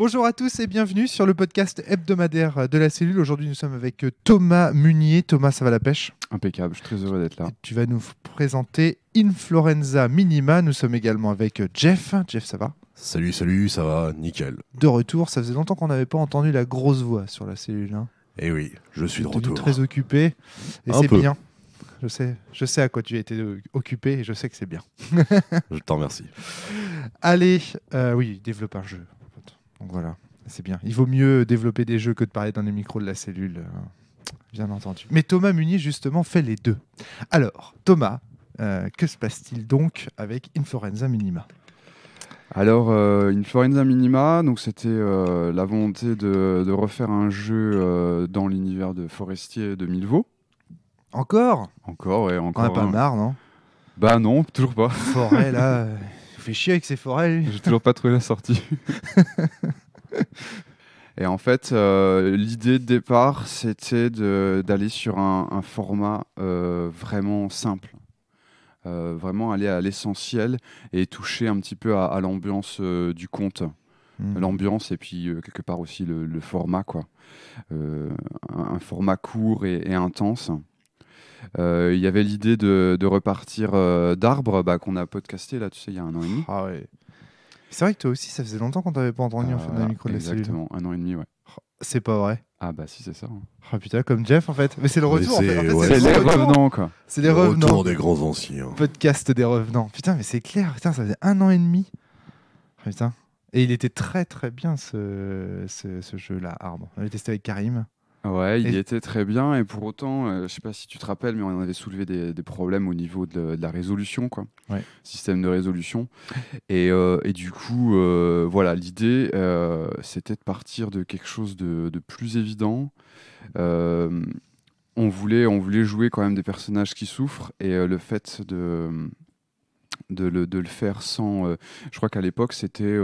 Bonjour à tous et bienvenue sur le podcast hebdomadaire de la cellule. Aujourd'hui, nous sommes avec euh, Thomas Munier. Thomas, ça va la pêche Impeccable, je suis très heureux d'être là. Tu vas nous présenter Influenza Minima. Nous sommes également avec euh, Jeff. Jeff, ça va Salut, salut, ça va, nickel. De retour, ça faisait longtemps qu'on n'avait pas entendu la grosse voix sur la cellule. Hein. Eh oui, je suis de retour. très occupé et c'est bien. Je sais, je sais à quoi tu as été euh, occupé et je sais que c'est bien. je t'en remercie. Allez, oui, développe un jeu. Donc voilà, c'est bien. Il vaut mieux développer des jeux que de parler dans les micros de la cellule, euh, bien entendu. Mais Thomas Munier, justement, fait les deux. Alors, Thomas, euh, que se passe-t-il donc avec Inforenza Minima alors, euh, Inforenza Minima, donc c'était la volonté de, refaire un jeu dans l'univers de Forestier de Milvaux. Encore Encore, et encore. On n'a pas marre, non Bah non, toujours pas. Forêt, là. fait chier avec ces forêts. J'ai toujours pas trouvé la sortie. Et en fait, euh, l'idée de départ, c'était d'aller sur un, format euh, vraiment simple. Euh, vraiment aller à l'essentiel et toucher un petit peu à, l'ambiance du conte. Mmh. L'ambiance et puis quelque part aussi le, format. quoi. Un, format court et intense. Euh, il y avait l'idée de, repartir euh, d'Arbre, bah, qu'on a podcasté là, tu sais, il y a un an et demi. Ah c'est vrai que toi aussi, ça faisait longtemps qu'on t'avait pas entendu en fait euh, micro de la Exactement, un an et demi, ouais. Oh, c'est pas vrai. Ah bah si c'est ça. Hein. Ah putain comme Jeff en fait. Mais c'est le retour. C'est en fait. les revenants quoi. C'est les le Retour des grands anciens. Podcast des revenants. Putain mais c'est clair. Putain ça faisait un an et demi. Ah, putain. Et il était très très bien ce, ce, ce jeu là Arbre. On l'avait testé avec Karim. Ouais, il était très bien. Et pour autant, euh, je sais pas si tu te rappelles, mais on avait soulevé des, problèmes au niveau de, la résolution, quoi. Système de résolution. Et, euh, du coup, euh, voilà, l'idée, c'était de partir de quelque chose de, plus évident. on, voulait, on voulait jouer quand même des personnages qui souffrent. Et le fait de, de, le, faire sans. je crois qu'à l'époque, c'était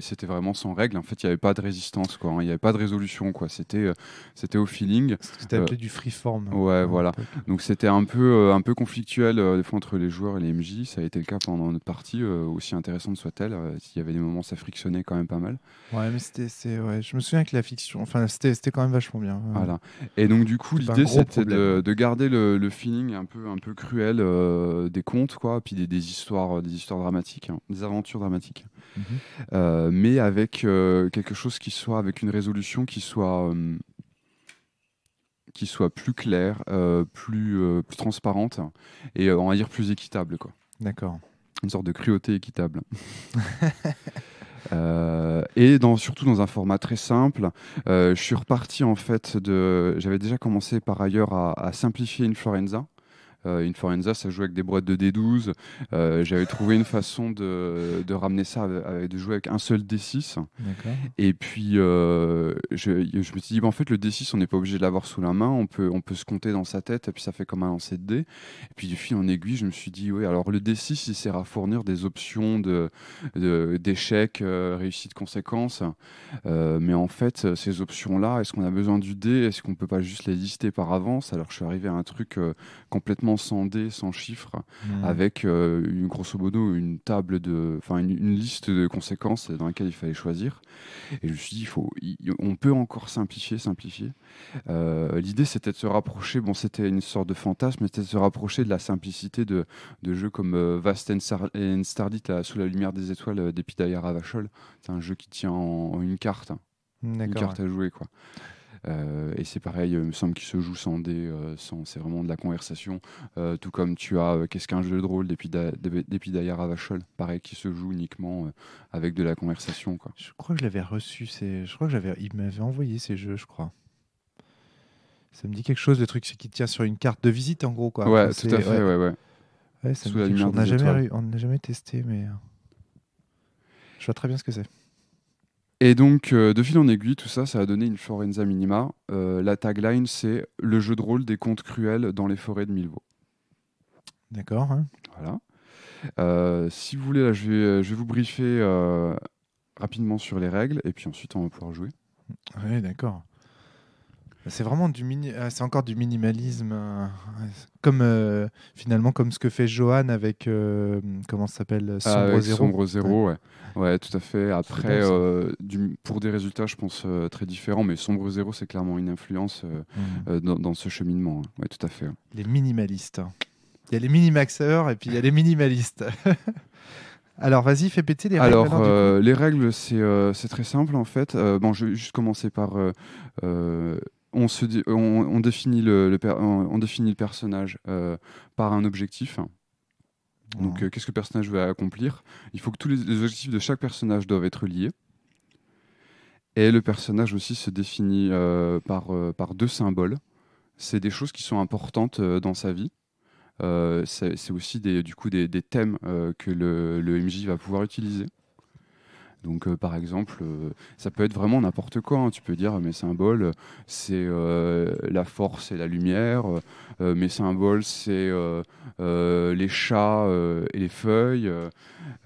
c'était vraiment sans règle. En fait, il n'y avait pas de résistance, quoi. Hein. Il n'y avait pas de résolution, quoi. C'était, euh, c'était au feeling. C'était euh, appelé du freeform. Hein, ouais, voilà. Donc c'était un peu, euh, un peu conflictuel des fois entre les joueurs et les MJ. Ça a été le cas pendant notre partie, aussi intéressante soit-elle. il y avait des moments, ça frictionnait quand même pas mal. Ouais, mais c'était, c'est, ouais. Je me souviens que la fiction, enfin, c'était, c'était quand même vachement bien. Voilà. Et donc du coup, l'idée c'était de, de, garder le, feeling un peu, un peu cruel des contes, quoi, puis des, des histoires, des histoires dramatiques, hein, des aventures dramatiques. Mhm. Euh, mais avec euh, quelque chose qui soit, avec une résolution qui soit, euh, qui soit plus claire, plus, transparente et on va dire plus équitable. Quoi. D'accord. Une sorte de cruauté équitable. et dans, surtout dans un format très simple. je suis reparti en fait de. J'avais déjà commencé par ailleurs à, à simplifier Florenza. Euh, Inforenza ça joue avec des boîtes de D12. Euh, j'avais trouvé une façon de, de ramener ça, avec, de jouer avec un seul D6. Et puis, euh, je, me suis dit, en fait, le D6, on n'est pas obligé de l'avoir sous la main. On peut, on peut se compter dans sa tête, et puis ça fait comme un lancer de dés. Et puis, du fil en aiguille, je me suis dit, oui, alors le D6, il sert à fournir des options de, d'échecs, réussite, conséquences. mais en fait, ces options-là, est-ce qu'on a besoin du dé Est-ce qu'on peut pas juste les lister par avance Alors, je suis arrivé à un truc complètement sans dés, sans chiffres, hmm. avec euh, une, grosso modo une table de, enfin une, liste de conséquences dans laquelle il fallait choisir. Et je me suis dit, il faut, on peut encore simplifier, simplifier. Euh, l'idée c'était de se rapprocher, bon c'était une sorte de fantasme, c'était de se rapprocher de la simplicité de, de jeux comme euh, Vast and, Stardit, sous la lumière des étoiles d'Epidaïa Ravachol. C'est un jeu qui tient en, une carte. Hein. une carte à jouer quoi. Euh, et c'est pareil, euh, il me semble qu'il se joue sans dé, euh, sans, c'est vraiment de la conversation. tout comme tu as Qu'est-ce qu'un jeu de rôle d'Epidaya Ravachol, pareil, qui se joue uniquement avec de la conversation. Quoi. Je crois que je l'avais reçu, C'est. je crois j'avais... il m'avait envoyé ces jeux, je crois. Ça me dit quelque chose, le truc, qui tient sur une carte de visite, en gros. Quoi. Ouais, tout à fait, ouais, ouais. On n'a jamais testé, mais je vois très bien ce que c'est. Et donc, euh, de fil en aiguille, tout ça, ça a donné une Forenza Minima. Euh, la tagline, c'est le jeu de rôle des contes cruels dans les forêts de Milvaux. D'accord. Hein. Voilà. Euh, si vous voulez, là, je vais, je vais vous briefer rapidement sur les règles et puis ensuite on va pouvoir jouer. Oui, d'accord. C'est vraiment du euh, c'est encore du minimalisme, euh, comme euh, finalement comme ce que fait Johan avec comment s'appelle ah, Sombre Zéro. Oui, ouais. tout à fait. Après, du, pour des résultats, je pense très différents, mais Sombre Zéro, c'est clairement une influence mm. dans, ce cheminement. Hein. Ouais, tout à fait. Hein. Les minimalistes. Hein. Il y a les minimaxeurs et puis il y a les minimalistes. Alors, vas-y, fais péter les règles. Alors, les règles, c'est très simple en fait. bon, je vais juste commencer par on, se on, définit le, on, définit le personnage euh, par un objectif. Donc, euh, qu'est-ce que le personnage veut accomplir Il faut que tous les, objectifs de chaque personnage doivent être liés. Et le personnage aussi se définit euh, par, par deux symboles. C'est des choses qui sont importantes dans sa vie. c'est aussi des, du coup des, thèmes que le, MJ va pouvoir utiliser. Donc, euh, par exemple, euh, ça peut être vraiment n'importe quoi. Hein. Tu peux dire euh, mes symboles, c'est la force et la lumière. mes symboles, c'est les chats et les feuilles.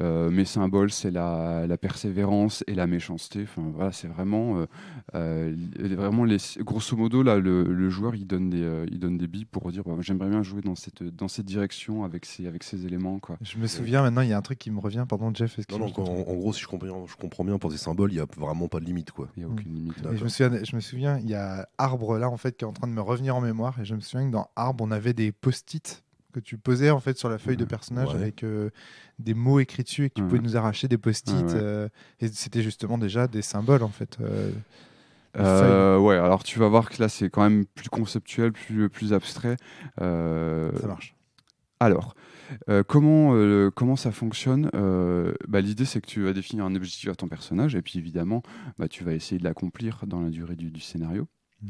Euh, mes symboles, c'est la, persévérance et la méchanceté. Enfin, voilà, c'est vraiment, euh, euh, vraiment les, grosso modo, là, le, joueur, il donne des, il donne des billes pour dire, bah, j'aimerais bien jouer dans cette, dans cette direction avec ces, avec ces éléments. Quoi. Je me souviens maintenant, il y a un truc qui me revient. pendant Jeff. Non, en, gros, si je comprends, je comprends bien, pour des symboles, il n'y a vraiment pas de limite. Quoi. Il y a aucune hmm. limite. je me souviens, je me souviens, il y a Arbre là, en fait, qui est en train de me revenir en mémoire. Et je me souviens que dans Arbre, on avait des post-it que tu posais en fait sur la feuille de personnage avec euh, des mots écrits dessus et que tu nous arracher des post-it. Euh, et c'était justement déjà des symboles en fait. Euh, ouais, alors tu vas voir que là c'est quand même plus conceptuel, plus, plus abstrait. Ça marche. Alors, comment, comment ça fonctionne bah, L'idée, c'est que tu vas définir un objectif à ton personnage, et puis évidemment, bah, tu vas essayer de l'accomplir dans la durée du, du scénario. Mm.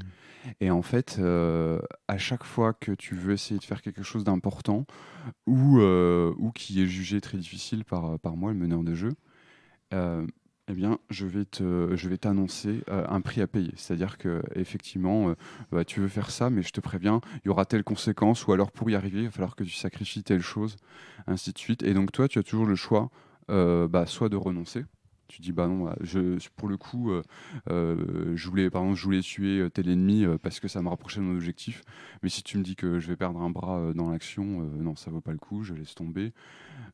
Et en fait, euh, à chaque fois que tu veux essayer de faire quelque chose d'important ou, euh, ou qui est jugé très difficile par, par moi, le meneur de jeu, euh, eh bien, je vais te, je vais t'annoncer un prix à payer. C'est-à-dire que effectivement, bah, tu veux faire ça, mais je te préviens, il y aura telle conséquence, ou alors pour y arriver, il va falloir que tu sacrifies telle chose, ainsi de suite. Et donc toi, tu as toujours le choix, bah, soit de renoncer, tu dis bah non bah, je, pour le coup euh, euh, je voulais par je voulais tuer euh, tel ennemi parce que ça me rapprochait de mon objectif mais si tu me dis que je vais perdre un bras dans l'action non ça vaut pas le coup je laisse tomber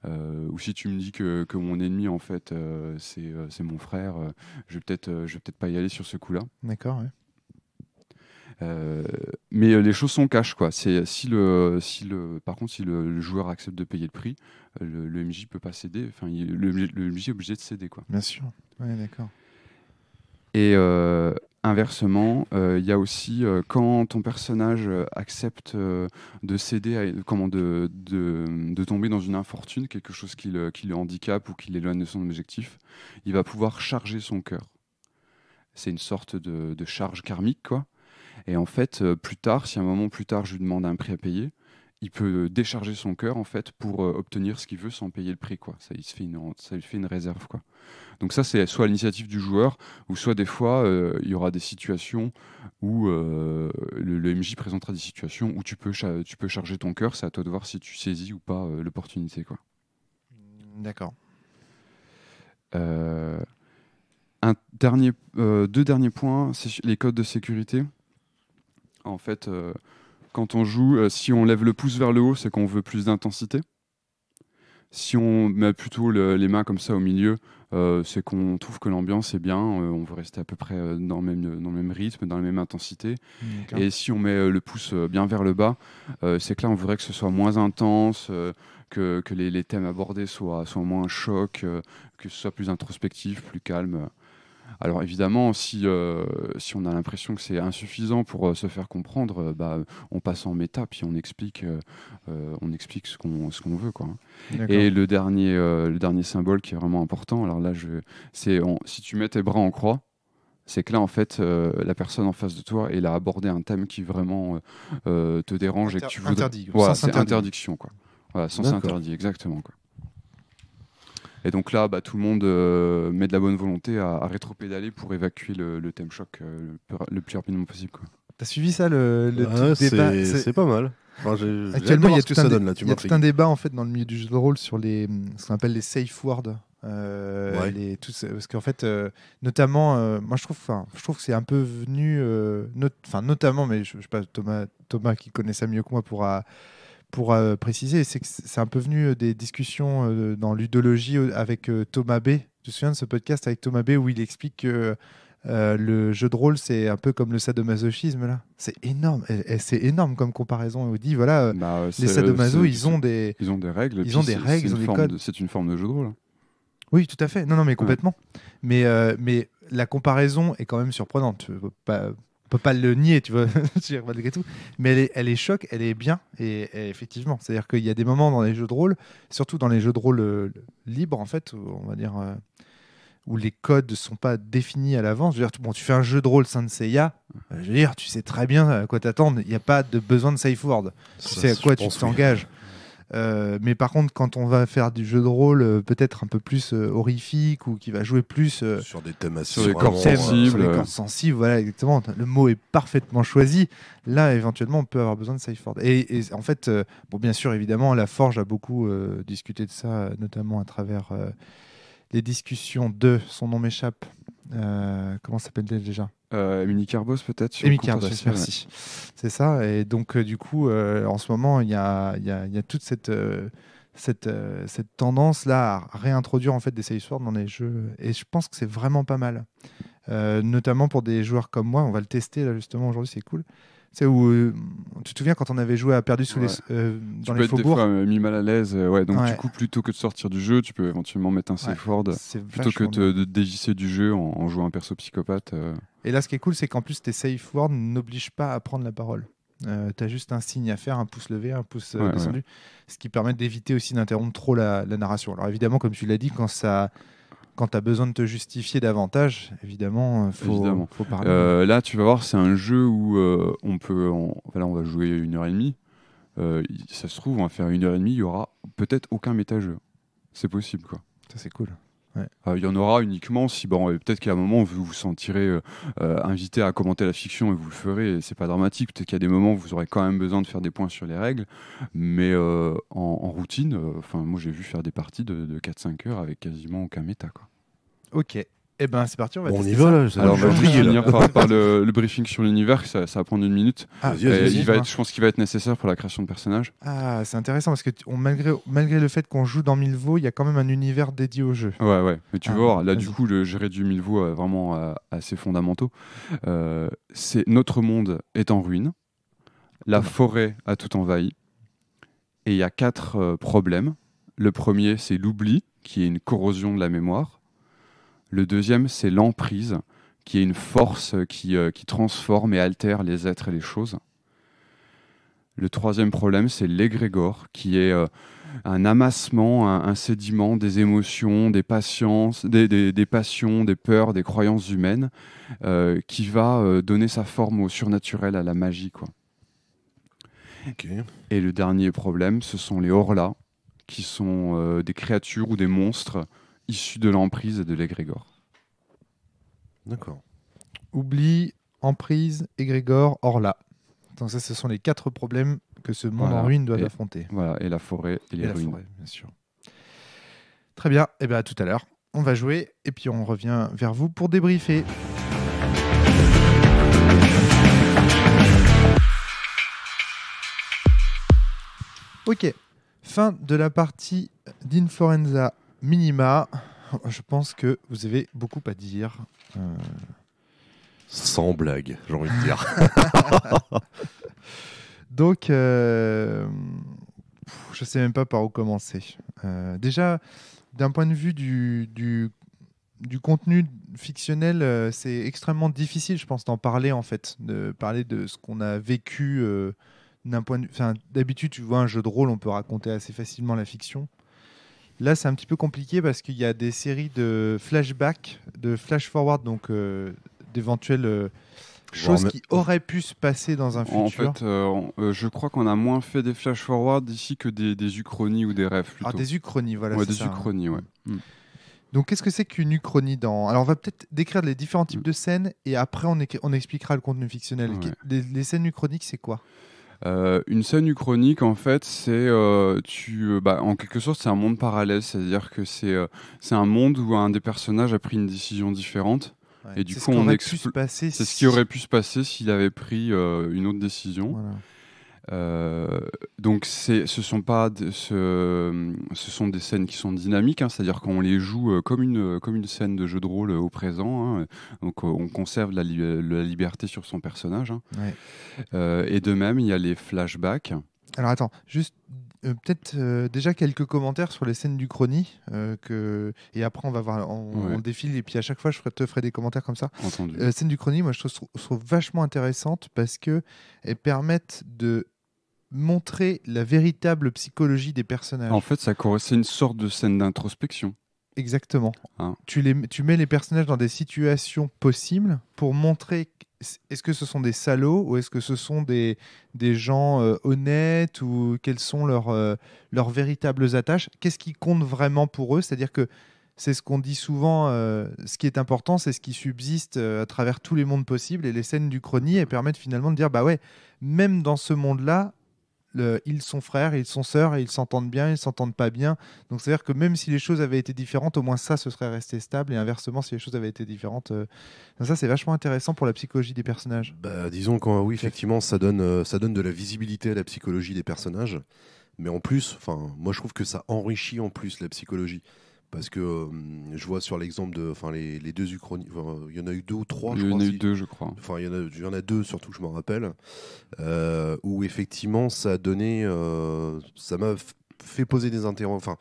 ou si tu me dis que, mon ennemi en fait c'est mon frère je vais peut-être je vais peut-être pas y aller sur ce coup là d'accord oui. Euh, mais euh, les choses sont cash quoi. C'est si le si le par contre si le, joueur accepte de payer le prix, euh, le, MJ peut pas céder. Enfin le, MJ est obligé de céder quoi. Bien sûr. Ouais, d'accord. Et inversement, il y a aussi quand ton personnage accepte de céder, comment de, de, tomber dans une infortune, quelque chose qui le, qui le ou qui l'éloigne de son objectif, il va pouvoir charger son cœur. C'est une sorte de, de charge karmique quoi et en fait, euh, plus tard, si à un moment plus tard je lui demande un prix à payer, il peut euh, décharger son cœur en fait pour euh, obtenir ce qu'il veut sans payer le prix quoi. Ça, il fait une, lui fait une réserve quoi. Donc ça c'est soit l'initiative du joueur ou soit des fois il y aura des situations où le, MJ présentera des situations où tu peux charger ton cœur. C'est à toi de voir si tu saisis ou pas l'opportunité quoi. Mm, d'accord. un dernier, deux derniers points, les codes de sécurité. En fait, euh, quand on joue, euh, si on lève le pouce vers le haut, c'est qu'on veut plus d'intensité. Si on met plutôt les mains comme ça au milieu, euh, c'est qu'on trouve que l'ambiance est bien, on veut rester à peu près dans le, même, même rythme, dans la même intensité. Mmh, Et si on met le pouce bien vers le bas, c'est que là, on voudrait que ce soit moins intense, que, les, thèmes abordés soient, moins chocs, que ce soit plus introspectif, plus calme. Alors évidemment, euh, si, on a l'impression que c'est insuffisant pour euh, se faire comprendre, euh, bah, on passe en méta, puis on explique, on explique ce qu'on veut. Quoi. Hein. Et le dernier, le dernier symbole qui est vraiment important, alors là, c'est si tu mets tes bras en croix, c'est que là, en fait, la personne en face de toi, elle a abordé un thème qui vraiment te dérange et tu voudrais... Interdit. Voilà, c'est interdiction, quoi. interdit, exactement, quoi. Et donc là, bah, tout le monde euh, met de la bonne volonté à, à rétro-pédaler pour évacuer le, thème choc euh, le, plus rapidement possible. T'as suivi ça, le, ah, débat C'est pas mal. Actuellement, il y a, tout un, y a tout un débat en fait dans le milieu du jeu de rôle sur les, ce qu'on appelle les safe words. Euh, tout, parce qu'en fait, euh, notamment, moi je trouve, je trouve que c'est un peu venu, enfin notamment, mais je, je sais pas, Thomas, Thomas qui connaît ça mieux que moi pourra pour euh, préciser, c'est que c'est un peu venu euh, des discussions euh, dans l'udologie avec Thomas B. Tu te souviens de ce podcast avec Thomas B où il explique que le jeu de rôle, c'est un peu comme le sadomasochisme, là. C'est énorme. c'est énorme comme comparaison. On dit, voilà, bah, les sadomaso, ils ont des... Ils ont des règles. Ils ont des règles, codes. c'est une forme de jeu de rôle. Hein. Oui, tout à fait. Non, non, mais complètement. Mais, mais la comparaison est quand même surprenante. Pas, on peut pas le nier, tu vois, malgré tout. Mais elle est, elle est choc, elle est bien, et, effectivement. C'est-à-dire qu'il y a des moments dans les jeux de rôle, surtout dans les jeux de rôle euh, libres, en fait, on va dire, euh, où les codes ne sont pas définis à l'avance. Je veux dire, bon, tu fais un jeu de rôle sans Seiya, euh, je veux dire, tu sais très bien à quoi t'attendre. Il n'y a pas de besoin de safe word. tu sais à quoi tu t'engages. Euh, mais par contre, quand on va faire du jeu de rôle euh, peut-être un peu plus euh, horrifique ou qui va jouer plus sur des thèmes assez sensibles, voilà exactement. Le mot est parfaitement choisi. Là, éventuellement, on peut avoir besoin de Cyford. Et, et, en fait, bon, bien sûr, évidemment, la Forge a beaucoup discuté de ça, notamment à travers les discussions de son nom m'échappe. comment s'appelle-t-elle déjà euh, Carbos peut-être mini Carbos, merci. C'est ça. Et donc euh, du coup, euh, en ce moment, il y a, toute cette, euh, tendance là à réintroduire en fait des dans les jeux. Et je pense que c'est vraiment pas mal, notamment pour des joueurs comme moi. On va le tester là justement aujourd'hui, c'est cool sais, où, euh, tu te souviens quand on avait joué à Perdu sous les, euh, tu faubourgs être des fois euh, mis mal à l'aise. ouais, donc du coup, plutôt que de sortir du jeu, tu peux éventuellement mettre un safe word plutôt que de, te dévisser du jeu en, jouant un perso psychopathe. Et là, ce qui est cool, c'est qu'en plus, tes safe words n'obligent pas à prendre la parole. tu as juste un signe à faire, un pouce levé, un pouce descendu, ce qui permet d'éviter aussi d'interrompre trop la, la, narration. Alors évidemment, comme tu l'as dit, quand ça, quand tu as besoin de te justifier davantage, évidemment, euh, il faut, parler. Euh, là, tu vas voir, c'est un jeu où euh, on peut. Là, on va jouer une heure et demie. ça se trouve, on va faire une heure et demie, il y aura peut-être aucun méta-jeu. C'est possible, quoi. Ça, c'est cool. Il y en aura uniquement si bon, peut-être qu'à un moment vous vous sentirez invité à commenter la fiction et vous le ferez, c'est pas dramatique. Peut-être qu'il y a des moments où vous aurez quand même besoin de faire des points sur les règles, mais en, routine, enfin moi j'ai vu faire des parties de, de 4-5 heures avec quasiment aucun méta. Quoi. Ok. Eh ben, c'est parti, on va bon, y Alors, on va venir par, le, briefing sur l'univers, ça, va prendre une minute. Ah, il va être, je pense qu'il va être nécessaire pour la création de personnages. Ah, c'est intéressant, parce que malgré, malgré le fait qu'on joue dans Vaux, il y a quand même un univers dédié au jeu. Ouais, ouais. Mais tu ah, vois, là, du coup, le gérer du Milvaux est euh, vraiment euh, assez fondamentaux. Euh, c'est notre monde est en ruine, la ah. forêt a tout envahi, et il y a quatre problèmes. Le premier, c'est l'oubli, qui est une corrosion de la mémoire. Le deuxième, c'est l'emprise, qui est une force euh, qui, transforme et altère les êtres et les choses. Le troisième problème, c'est l'égrégore, qui est euh, un amassement, un, sédiment des émotions, des, des, passions, des peurs, des croyances humaines, euh, qui va donner sa forme au surnaturel, à la magie. Quoi. Et le dernier problème, ce sont les orlas, qui sont des créatures ou des monstres Issu de l'emprise et de l'égrégore. D'accord. Oublie, emprise, égrégore, orla. Donc ça, ce sont les quatre problèmes que ce monde en ruine doit affronter. Voilà, et la forêt et les ruines. bien sûr. Très bien, et eh bien à tout à l'heure. On va jouer et puis on revient vers vous pour débriefer. Ok, fin de la partie d'inforenza minima, je pense que vous avez beaucoup à dire. Euh. Sans blague, j'ai envie de dire. Donc, euh, je ne sais même pas par où commencer. Euh, déjà, d'un point de vue du, du, contenu fictionnel, c'est extrêmement difficile, je pense, d'en parler, en fait, de parler de ce qu'on a vécu. d'un point d'habitude, tu vois, un jeu de rôle, on peut raconter assez facilement la fiction. Là, c'est un petit peu compliqué parce qu'il y a des séries de flashbacks, de flash-forward, donc euh, d'éventuelles euh, choses qui auraient pu se passer dans un futur. En fait, euh, je crois qu'on a moins fait des flash-forward ici que des, des, uchronies ou des rêves. Ah, des uchronies, voilà. Ouais, des hein. uchronies, ouais. Hmm. Donc, qu'est-ce que c'est qu'une uchronie dans... Alors, on va peut-être décrire les différents types hmm. de scènes et après, on, on expliquera le contenu fictionnel. les, scènes uchroniques, c'est quoi euh, une scène uchronique, en fait, c'est euh, euh, bah, en quelque sorte, c'est un monde parallèle, c'est-à-dire que c'est un monde où un des personnages a pris une décision différente. Et du coup, on C'est ce qui aurait pu se passer s'il avait pris une autre décision. Voilà. Euh, donc ce sont pas de, ce, ce, sont des scènes qui sont dynamiques, hein. c'est-à-dire qu'on les joue euh, comme une euh, comme une scène de jeu de rôle euh, au présent. Hein. donc on conserve la, liberté sur son personnage. Hein. et de même, il y a les flashbacks. Alors attends, juste peut-être déjà quelques commentaires sur les scènes du chrony que et après on va voir on, défile et puis à chaque fois je te ferai des commentaires comme ça. La scène du chrony, moi je trouve, trouve vachement intéressante parce que elles permettent de montrer la véritable psychologie des personnages. En fait, ça c'est une sorte de scène d'introspection. Exactement. Ah. tu, les, tu mets les personnages dans des situations possibles pour montrer est-ce que ce sont des salauds ou est-ce que ce sont des, des gens euh, honnêtes ou quelles sont leurs, euh, leurs véritables attaches Qu'est-ce qui compte vraiment pour eux C'est-à-dire que c'est ce qu'on dit souvent, euh, ce qui est important, c'est ce qui subsiste à travers tous les mondes possibles et les scènes du chrony permettent finalement de dire, bah ouais, même dans ce monde-là, ils sont frères, ils sont sœurs, ils s'entendent bien, ils s'entendent pas bien. Donc c'est-à-dire que même si les choses avaient été différentes, au moins ça, ce serait resté stable. Et inversement, si les choses avaient été différentes, euh, ça c'est vachement intéressant pour la psychologie des personnages. Bah, disons que oui, effectivement, ça donne, euh, ça donne de la visibilité à la psychologie des personnages. Mais en plus, enfin, moi je trouve que ça enrichit en plus la psychologie. Parce que euh, je vois sur l'exemple de. Enfin, les, deux Il y en a eu deux ou trois, je crois. Il y en a eu deux, je crois. Enfin, il y, en a deux, surtout, je m'en rappelle. Euh, où effectivement, ça a donné. Euh, ça m'a fait poser des interrogations. Enfin,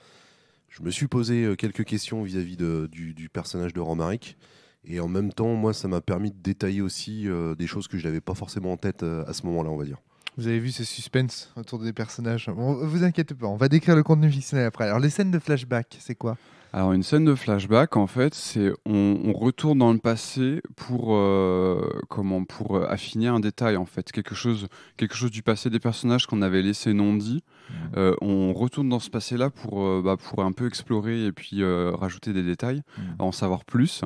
je me suis posé quelques questions vis-à-vis du, personnage de Romaric. Et en même temps, moi, ça m'a permis de détailler aussi des choses que je n'avais pas forcément en tête à ce moment-là, on va dire. Vous avez vu ce suspense autour des personnages. vous inquiétez pas, on va décrire le contenu fictionnel après. Alors, les scènes de flashback, c'est quoi alors une scène de flashback, en fait, c'est on, retourne dans le passé pour euh, comment pour euh, affiner un détail en fait, quelque chose quelque chose du passé des personnages qu'on avait laissé non dit. Mmh. Euh, on retourne dans ce passé là pour bah, pour un peu explorer et puis rajouter des détails, mmh. en savoir plus.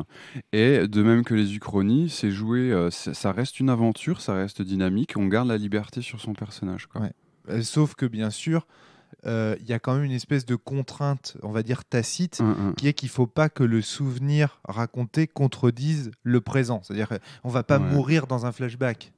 Et de même que les Uchronies, c'est joué, ça reste une aventure, ça reste dynamique. On garde la liberté sur son personnage. Sauf que bien sûr euh, il y a quand même une espèce de contrainte, on va dire tacite, mm, mm. qui est qu'il ne faut pas que le souvenir raconté contredise le présent. C'est-à-dire qu'on ne va pas mourir dans un flashback.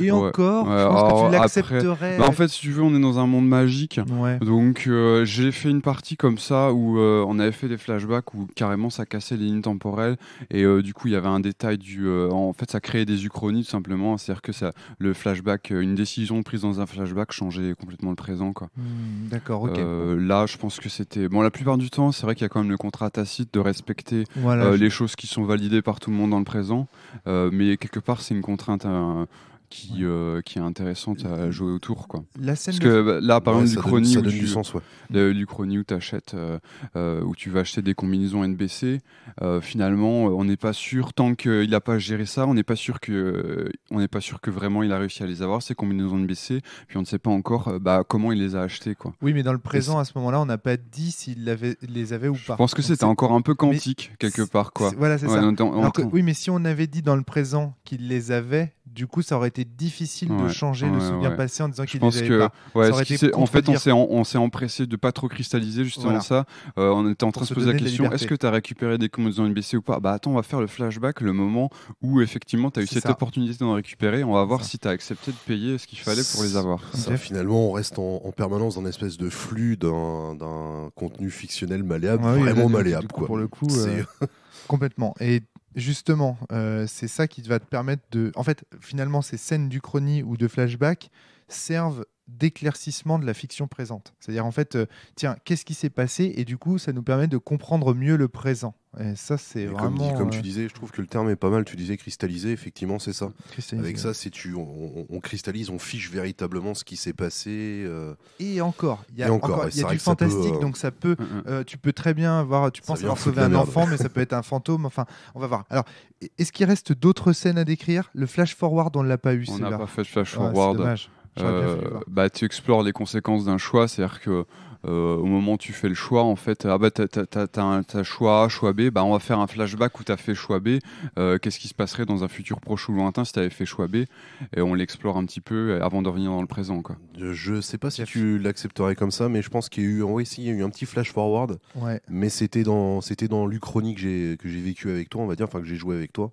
Et encore, je pense que tu l'accepterais. Bah, en fait, si tu veux, on est dans un monde magique. Donc, euh, j'ai fait une partie comme ça où euh, on avait fait des flashbacks où carrément ça cassait les lignes temporelles. Et euh, du coup, il y avait un détail du. en fait, ça créait des uchronies tout simplement. C'est-à-dire que ça, le flashback, une décision prise dans un flashback changeait complètement le présent. Hmm, d'accord, ok. là, je pense que c'était. Bon, la plupart du temps, c'est vrai qu'il y a quand même le contrat tacite de respecter les choses qui sont validées par tout le monde dans le présent. mais quelque part, c'est une contrainte. Hein, qui, euh, qui est intéressante à euh, jouer autour. Quoi. Parce que bah, là, par exemple, l'Uchronie, où, tu, du sens, où, euh, où tu vas acheter des combinaisons NBC, finalement, on n'est pas sûr, tant qu'il n'a pas géré ça, on n'est pas, sûr que, on n'est pas sûr que vraiment il a réussi à les avoir, ces combinaisons NBC, puis on ne sait pas encore bah, comment il les a achetées. Quoi. Oui, mais dans le présent, à ce moment-là, on n'a pas dit s'il les avait ou pas. Je pense que c'était encore un peu quantique, quelque part. Quoi. Voilà, c'est ça. oui, mais si on avait dit dans le présent qu'il les avait, du coup, ça aurait été difficile de changer le souvenir passé en disant qu'il les avait que, pas. Ça en fait, on s'est empressé de pas trop cristalliser justement ça. Euh, on était en train de se poser la question est-ce que tu as récupéré des commandes NBC ou pas Bah attends, on va faire le flashback, le moment où effectivement tu as eu cette opportunité d'en récupérer. On va voir si tu as accepté de payer ce qu'il fallait pour les avoir. finalement, on reste en, permanence dans une espèce de flux d'un contenu fictionnel malléable, vraiment malléable. Pour le coup, euh, complètement. Et Justement, euh, c'est ça qui va te permettre de. En fait, finalement, ces scènes du d'Uchronie ou de flashback servent d'éclaircissement de la fiction présente. C'est-à-dire, en fait, euh, tiens, qu'est-ce qui s'est passé Et du coup, ça nous permet de comprendre mieux le présent. Et ça, c'est vraiment. Comme, tu euh, disais, je trouve que le terme est pas mal. Tu disais cristalliser, effectivement, c'est ça. Avec ça, c'est tu, on, cristallise, on fiche véritablement ce qui s'est passé. Euh. Et encore, il y a, encore, y du fantastique, donc ça peut. Mm, mm. tu peux très bien avoir. Tu penses avoir sauvé un enfant, mais ça peut être un fantôme. Enfin, on va voir. Alors, est-ce qu'il reste d'autres scènes à décrire Le flash forward, on ne l'a pas eu. On n'a pas fait flash ah, forward. dommage euh, bah, tu explores les conséquences d'un choix, c'est-à-dire que euh, au moment où tu fais le choix, en fait, ah bah, choix A, choix B, bah, on va faire un flashback où tu as fait choix B, euh, qu'est-ce qui se passerait dans un futur proche ou lointain si avais fait choix B, et on l'explore un petit peu avant de revenir dans le présent. Quoi. Je sais pas si tu l'accepterais comme ça, mais je pense qu'il y a eu, oui, si, eu un petit flash forward, mais c'était dans, c'était dans l'Uchronie que j'ai, que j'ai vécu avec toi, on va dire, enfin que j'ai joué avec toi.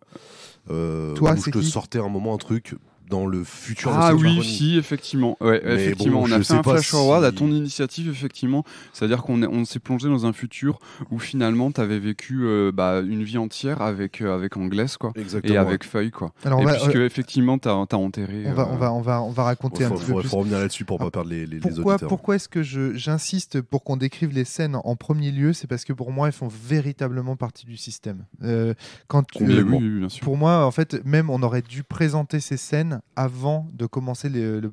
toi où je te sortais un moment un truc dans le futur ah Ah oui si effectivement ouais, effectivement on a fait un flash forward à ton initiative effectivement c'est à dire qu'on on s'est plongé dans un futur où finalement tu avais vécu euh, bah, une vie entière avec euh, avec anglaise quoi et avec feuille quoi et puisque euh, effectivement tu as, enterré on va on va on va on va raconter un petit peu plus. faut revenir là-dessus pour pas ah, perdre les, les, pourquoi, pourquoi est-ce que j'insiste pour qu'on décrive les scènes en premier lieu c'est parce que pour moi elles font véritablement partie du système quand pour moi en fait même on aurait dû présenter ces scènes avant de commencer le,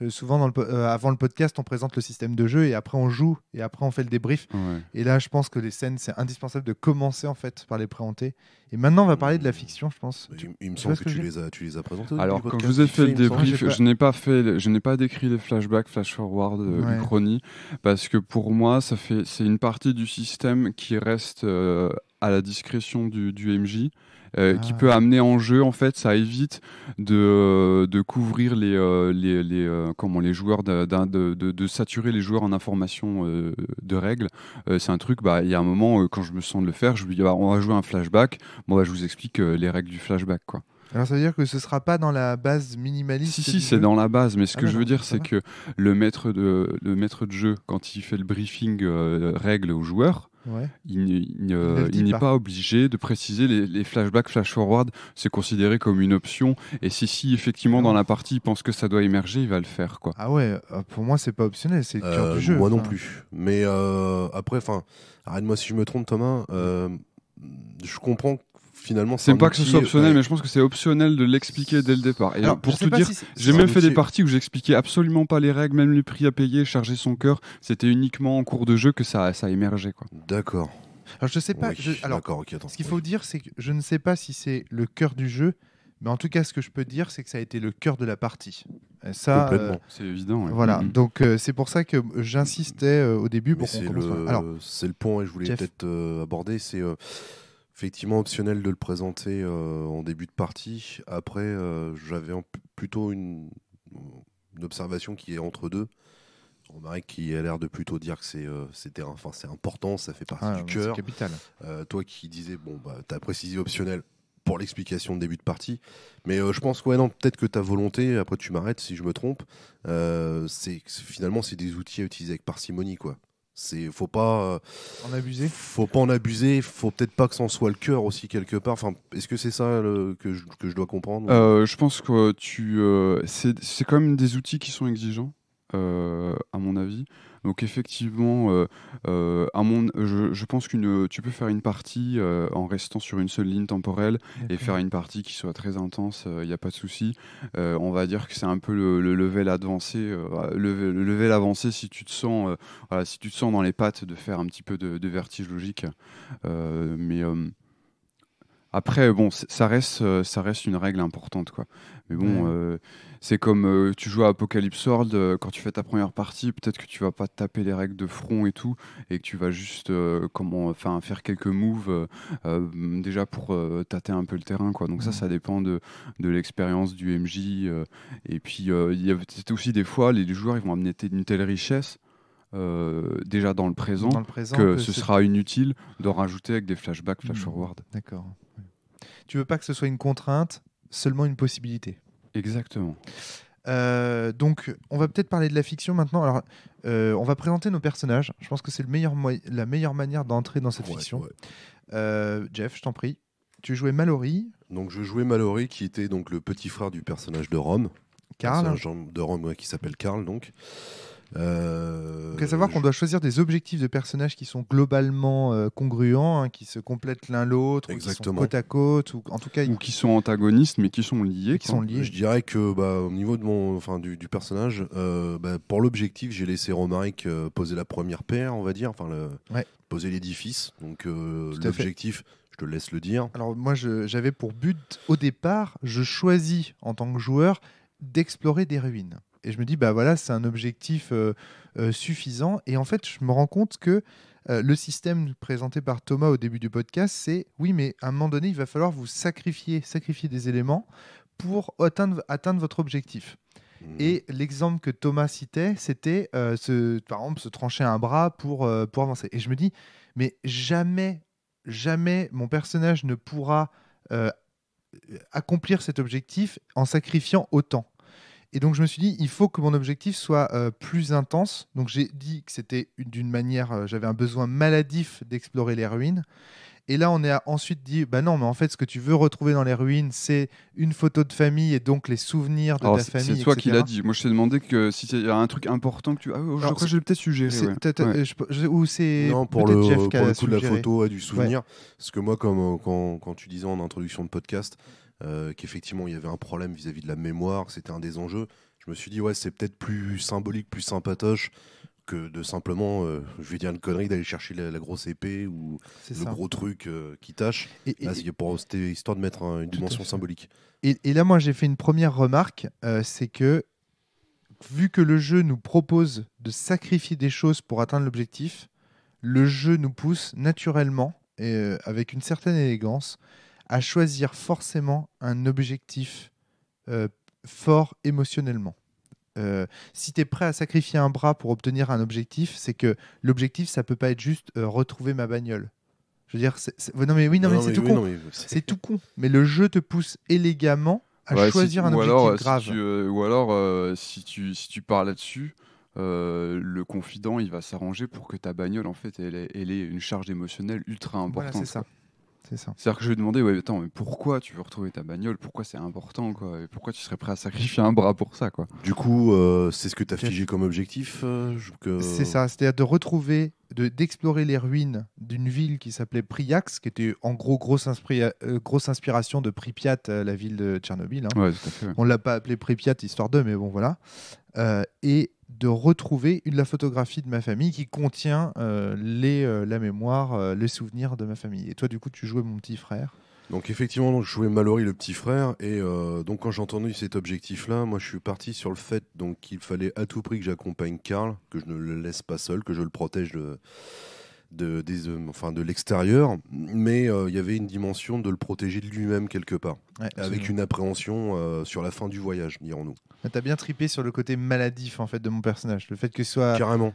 euh, souvent euh, avant le podcast on présente le système de jeu et après on joue et après on fait le débrief et là je pense que les scènes c'est indispensable de commencer en fait par les présenter et maintenant on va parler de la fiction je pense il, me semble que, tu, les as, tu alors quand je vous ai fait le débrief je n'ai pas fait je n'ai pas décrit les flashbacks flash forward euh, ouais. parce que pour moi ça fait c'est une partie du système qui reste à la discrétion du, du MJ euh, qui ah. peut amener en jeu. En fait, ça évite de, euh, couvrir les, euh, les, comment, les joueurs, de, saturer les joueurs en informations de règles. c'est un truc, bah, il y a un moment, quand je me sens de le faire, je lui dis bah, on va jouer un flashback. Moi, bah, je vous explique les règles du flashback. quoi. Alors ça veut dire que ce sera pas dans la base minimaliste. Si si, c'est dans la base, mais ce ah, que je veux dire c'est que le maître de le maître de jeu quand il fait le briefing règles règle aux joueurs, il, n'est pas. obligé de préciser les, flashbacks, flash forward. C'est considéré comme une option. Et si, si effectivement dans la partie il pense que ça doit émerger, il va le faire quoi. Ah ouais, euh, pour moi c'est pas optionnel, c'est le cœur du euh, jeu. Moi non plus. Mais euh, après, enfin, arrête-moi si je me trompe, Thomas. je comprends finalement c'est pas que ce soit optionnel mais je pense que c'est optionnel de l'expliquer dès le départ et pour tout dire j'ai même fait des parties où j'expliquais absolument pas les règles même le prix à payer charger son cœur c'était uniquement en cours de jeu que ça ça émergeait quoi d'accord alors je sais pas alors ce qu'il faut dire c'est que je ne sais pas si c'est le cœur du jeu mais en tout cas, ce que je peux dire, c'est que ça a été le cœur de la partie. ça, euh, c'est évident. Voilà. Mm-hmm. Donc euh, c'est pour ça que j'insistais euh, au début pour c'est le point et je voulais peut-être aborder. C'est effectivement optionnel de le présenter euh, en début de partie. Après, euh, j'avais plutôt une, observation qui est entre deux. On m'arrête qui a l'air de plutôt dire que c'est euh, enfin important, ça fait partie ah, du bah, cœur. Capital. toi qui disais bon bah t'as précisé optionnel pour l'explication de début de partie, mais je pense que non peut-être que ta volonté après tu m'arrêtes si je me trompe. c'est finalement c'est des outils à utiliser avec parcimonie quoi. C'est faut pas euh, en abuser. Faut pas en abuser. Faut peut-être pas que ça en soit le cœur aussi quelque part. Enfin, est-ce que c'est ça que, je, dois comprendre euh, Je pense que tu euh, c'est quand même des outils qui sont exigeants à mon avis. Donc effectivement, euh, euh, je, pense que tu peux faire une partie euh, en restant sur une seule ligne temporelle et faire une partie qui soit très intense, il n'y a pas de souci. on va dire que c'est un peu le, level avancé, le, level avancé si tu te sens, si tu te sens dans les pattes de faire un petit peu de, vertige logique, mais après, bon, ça reste, ça reste une règle importante, quoi. Mais bon, euh, c'est comme euh, tu joues à Apocalypse World, euh, quand tu fais ta première partie, peut-être que tu vas pas taper les règles de front et tout, et que tu vas juste comment, faire quelques moves déjà pour tâter un peu le terrain. Quoi. Donc ça, ça dépend de, l'expérience du MJ. et puis, il y a aussi des fois, les, joueurs ils vont amener une telle richesse. déjà dans le, présent, que, ce sera inutile de rajouter avec des flashbacks, flash mmh. forward. D'accord. Tu veux pas que ce soit une contrainte seulement une possibilité. Exactement. Euh, donc, on va peut-être parler de la fiction maintenant. Alors, euh, on va présenter nos personnages. Je pense que c'est meilleur la meilleure manière d'entrer dans cette fiction. Euh, Jeff, je t'en prie. Tu jouais Mallory. Donc, je jouais Mallory, qui était donc le petit frère du personnage de Rome. Carl. Un genre de Rome qui s'appelle Carl, donc. Euh, Donc à savoir qu'on doit choisir des objectifs de personnages qui sont globalement euh, congruents, hein, qui se complètent l'un l'autre, ou qui sont côte à côte, ou en tout cas qui sont antagonistes mais qui sont liés. Qui sont liés. Je dirais que bah, au niveau de mon, enfin du, personnage, euh, bah, pour l'objectif, j'ai laissé Romaric euh, poser la première paire on va dire, enfin le... poser l'édifice. Donc l'objectif je te laisse le dire. Alors moi, j'avais pour but, au départ, je choisis en tant que joueur d'explorer des ruines et je me dis, bah voilà, c'est un objectif euh, euh, suffisant. Et en fait, je me rends compte que euh, le système présenté par Thomas au début du podcast, c'est oui, mais à un moment donné, il va falloir vous sacrifier, sacrifier des éléments pour atteindre, votre objectif. Mmh. Et l'exemple que Thomas citait, c'était par exemple se trancher un bras pour, pour avancer. Et je me dis, mais jamais, jamais mon personnage ne pourra accomplir cet objectif en sacrifiant autant. Et donc je me suis dit, il faut que mon objectif soit euh, plus intense. Donc j'ai dit que c'était d'une manière, euh, j'avais un besoin maladif d'explorer les ruines. Et là, on a ensuite dit, bah non, mais en fait, ce que tu veux retrouver dans les ruines, c'est une photo de famille et donc les souvenirs de ta famille. C'est toi qui l'as dit. Moi, je t'ai demandé que si y a un truc important que tu. Ah, oh, je j'ai peut-être suggéré. Ouais. Euh, ou c'est. Non, pour le, Jeff pour le coup de la photo, et du souvenir. Parce que moi, comme, quand, tu disais en introduction de podcast, euh, qu'effectivement il y avait un problème vis-à-vis de la mémoire, c'était un des enjeux. Je me suis dit, ouais, c'est peut-être plus symbolique, plus sympatoche que de simplement, euh, je vais dire une connerie, d'aller chercher la, grosse épée ou le gros truc euh, qui tâche. Et, c'était histoire de mettre une dimension symbolique. Et, là, moi, j'ai fait une première remarque, c'est que vu que le jeu nous propose de sacrifier des choses pour atteindre l'objectif, le jeu nous pousse naturellement et avec une certaine élégance à choisir forcément un objectif euh, fort émotionnellement. Euh, si tu es prêt à sacrifier un bras pour obtenir un objectif, c'est que l'objectif, ça peut pas être juste euh, retrouver ma bagnole. Je veux dire, non mais oui, non, mais c'est tout con. C'est tout con. Mais le jeu te pousse élégamment à choisir un objectif grave. ou alors, si tu si tu pars là-dessus, le confident, il va s'arranger pour que ta bagnole, en fait, elle ait, elle ait une charge émotionnelle ultra importante. c'est ça. C'est ça. C'est-à-dire que je lui ai demandé, ouais, attends, mais pourquoi tu veux retrouver ta bagnole Pourquoi c'est important, quoi Et pourquoi tu serais prêt à sacrifier un bras pour ça, quoi Du coup, euh, c'est ce que tu as figé comme objectif euh, C'est ça, c'est-à-dire de retrouver, d'explorer les ruines d'une ville qui s'appelait Priax, qui était en gros grosse, euh, grosse inspiration de Pripyat, la ville de Tchernobyl. Hein. Ouais, tout On l'a pas appelé Pripyat, histoire d'eux, mais bon, voilà. et de retrouver une, la photographie de ma famille qui contient euh, les, euh, la mémoire, euh, les souvenirs de ma famille. Et toi, du coup, tu jouais mon petit frère. Donc effectivement, je jouais Mallory le petit frère, et donc quand j'ai entendu cet objectif-là, moi je suis parti sur le fait donc qu'il fallait à tout prix que j'accompagne Carl, que je ne le laisse pas seul, que je le protège de, de, des, euh, enfin, de l'extérieur, mais euh, il y avait une dimension de le protéger de lui-même quelque part, avec une appréhension euh, sur la fin du voyage, dirons-nous. Ah, t'as bien tripé sur le côté maladif en fait de mon personnage, le fait que ce soit carrément.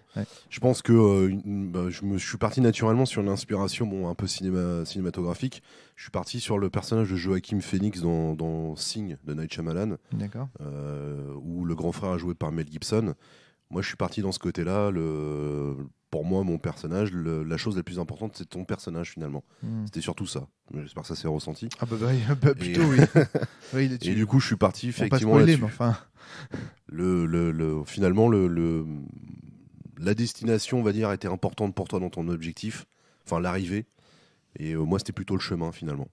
Je pense que bah, je me suis parti naturellement sur une inspiration bon un peu cinéma, cinématographique. Je suis parti sur le personnage de Joachim Phoenix dans, dans Sing de Night Shyamalan, où le grand frère a joué par Mel Gibson. Moi, je suis parti dans ce côté-là, le, pour moi, mon personnage, la chose la plus importante, c'est ton personnage finalement. Hmm. C'était surtout ça. J'espère que ça s'est ressenti. Ah bah, bah, bah plutôt, oui. et du coup, je suis parti effectivement là-dessus. Enfin... Le, le, le, finalement, le, la destination, on va dire, était importante pour toi dans ton objectif. Enfin, l'arrivée. Et au euh, moi, c'était plutôt le chemin finalement.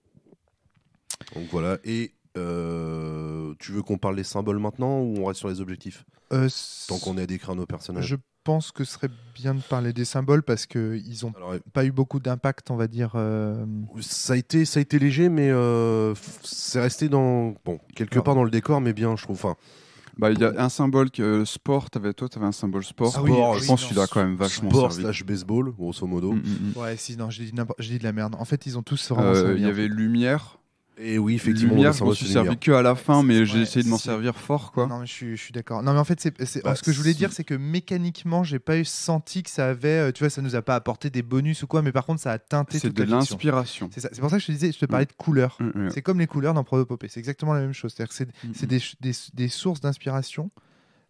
Donc voilà. Et euh, tu veux qu'on parle des symboles maintenant ou on reste sur les objectifs euh, Tant qu'on est à décrire nos personnages pense que ce serait bien de parler des symboles parce qu'ils n'ont euh, pas eu beaucoup d'impact, on va dire. Euh, ça, a été, ça a été léger, mais euh, c'est resté dans, bon, quelque part dans le décor, mais bien, je trouve. Bah, il y a un symbole que sport, avais, toi tu avais un symbole sport. Ah sport, je pense que celui quand même vachement Sport slash baseball, grosso modo. Mm, mm, mm. Ouais, si, non, je dis, de la merde. En fait, ils ont tous vraiment. Il y avait lumière, et oui, effectivement, ça je me suis servi que à la fin, mais j'ai essayé de m'en servir fort, quoi. Non, mais je suis, d'accord. Non, mais en fait, c'est bah, ce que je voulais dire, c'est que mécaniquement, j'ai pas eu senti que ça avait, euh, tu vois, ça nous a pas apporté des bonus ou quoi, mais par contre, ça a teinté. C'est de l'inspiration. C'est pour ça que je te disais, je te parlais mm. de couleurs. Mm, mm. C'est comme les couleurs dans Prodopopé. c'est exactement la même chose. C'est-à-dire c'est des, sources d'inspiration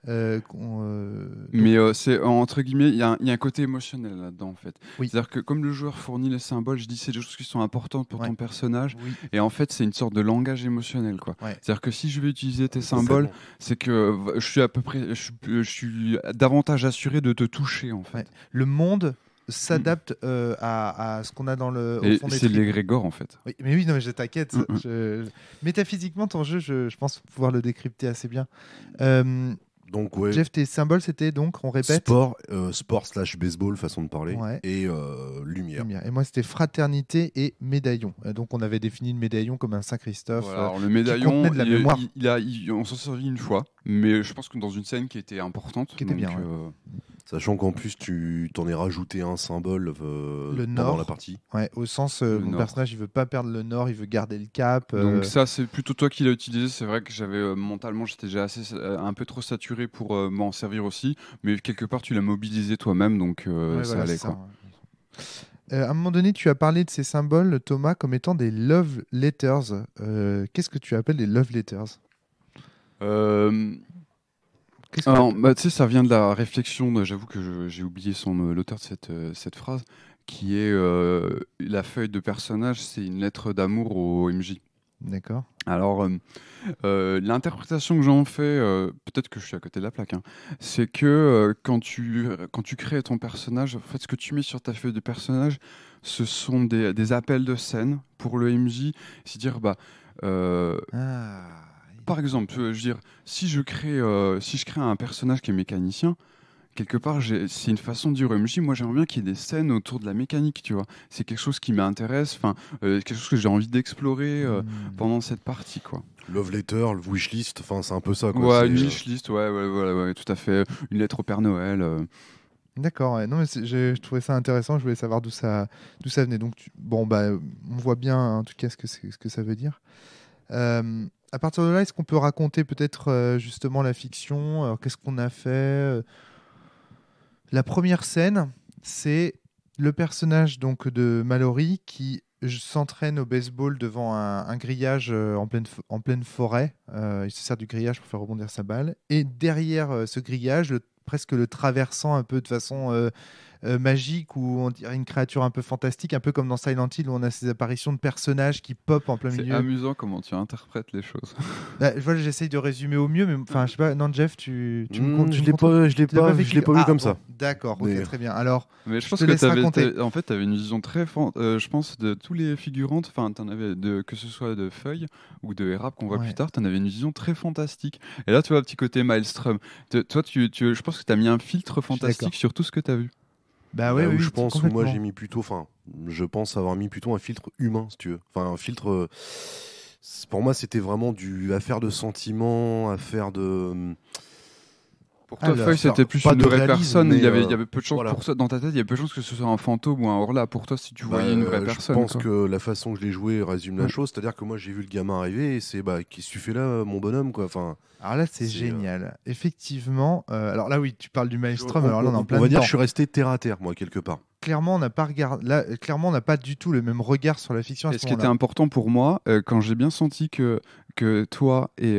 euh, euh, mais euh, c'est entre guillemets, il y, a un côté émotionnel là-dedans en fait. C'est-à-dire que comme le joueur fournit les symboles, je dis c'est des choses qui sont importantes pour ton personnage, et en fait c'est une sorte de langage émotionnel quoi. C'est-à-dire que si je vais utiliser tes symboles, c'est que je suis à peu près, je, suis davantage assuré de te toucher en fait. Le monde s'adapte mm. à, ce qu'on a dans le. C'est l'égrégore en fait. mais oui, non, mais je t'inquiète. Mm, mm. Métaphysiquement, ton jeu, je, pense pouvoir le décrypter assez bien. Euh, donc, Jeff, tes symboles, c'était donc, on répète Sport, euh, sport slash baseball, façon de parler, et euh, lumière. Et moi, c'était fraternité et médaillon. Euh, donc, on avait défini le médaillon comme un Saint-Christophe. alors, le médaillon, on s'en servit une fois, mais je pense que dans une scène qui était importante. Qui était bien. Sachant qu'en plus, tu t'en es rajouté un symbole euh, dans la partie. Ouais, au sens, euh, mon personnage, il veut pas perdre le nord, il veut garder le cap. Euh. Donc ça, c'est plutôt toi qui l'as utilisé. C'est vrai que j'avais mentalement, j'étais déjà assez, un peu trop saturé pour m'en servir aussi. Mais quelque part, tu l'as mobilisé toi-même, donc ça allait. à un moment donné, tu as parlé de ces symboles, Thomas, comme étant des love letters. Qu'est-ce que tu appelles des love letters alors, bah, tu sais, ça vient de la réflexion, j'avoue que j'ai oublié son euh, l'auteur de cette, euh, cette phrase, qui est euh, la feuille de personnage, c'est une lettre d'amour au MJ. D'accord. Alors, l'interprétation que j'en fais, peut-être que je suis à côté de la plaque, hein, c'est que quand, tu, quand tu crées ton personnage, en fait, ce que tu mets sur ta feuille de personnage, ce sont des, des appels de scène pour le MJ. C'est dire, bah. Ah. Par exemple, je veux dire, si je crée, euh, si je crée un personnage qui est mécanicien, quelque part, c'est une façon de dire Moi, j'aimerais bien qu'il y ait des scènes autour de la mécanique, tu vois. C'est quelque chose qui m'intéresse, enfin, euh, quelque chose que j'ai envie d'explorer euh, hmm. pendant cette partie, quoi. Love letter, wish list, enfin, c'est un peu ça, quoi. une wishlist, ouais, ouais, ouais, tout à fait. Une lettre au Père Noël. D'accord, non mais je, trouvais ça intéressant, je voulais savoir d'où ça, d'où ça venait. Donc bon bah on voit bien en tout cas ce que, ce que ça veut dire. Euh, à partir de là, est-ce qu'on peut raconter peut-être euh, justement la fiction euh, Qu'est-ce qu'on a fait euh La première scène, c'est le personnage donc de Mallory qui s'entraîne au baseball devant un, grillage en pleine, forêt. il se sert du grillage pour faire rebondir sa balle. Et derrière ce grillage, presque le traversant un peu de façon euh, magique ou une créature un peu fantastique, un peu comme dans Silent Hill où on a ces apparitions de personnages qui pop en plein milieu. C'est amusant comment tu interprètes les choses. Bah, j'essaye de résumer au mieux, mais enfin, je sais pas. Non, Jeff, tu, me Je l'ai pas, l'ai pas, vu ah, comme ça. D'accord, ok, très bien. Alors, mais je, pense que en fait, tu avais une vision très, euh, je pense, de tous les figurantes. Enfin, en que ce soit de feuilles ou de Hérap qu'on voit plus tard, tu en avais une vision très fantastique. Et là, tu vois un petit côté Maelstrom. Toi, je pense que tu as mis un filtre fantastique sur tout ce que tu as vu. Bah bah je pense moi j'ai mis plutôt, enfin, je pense avoir mis plutôt un filtre humain, si tu veux. Enfin, un filtre. Euh, pour moi, c'était vraiment du affaire de sentiments, affaire de pour toi, Feuille, c'était plus une vraie personne. Euh, il y, avait, peu de chance Dans ta tête, il y a peu de chances que ce soit un fantôme ou un horla. Pour toi, si tu voyais une bah, vraie euh, personne. Je pense que la façon que je l'ai joué résume la chose. C'est-à-dire que moi, j'ai vu le gamin arriver et c'est bah, qui ce que là, mon bonhomme quoi. Enfin, Alors là, c'est euh, génial. Effectivement. alors là, oui, tu parles du Maelstrom. Alors là, on, en plein on va dire que je suis resté terre à terre, moi, quelque part clairement, on n'a pas regard... clairement, pas du tout le même regard sur la fiction. À ce, ce qui était important pour moi, quand j'ai bien senti que que toi et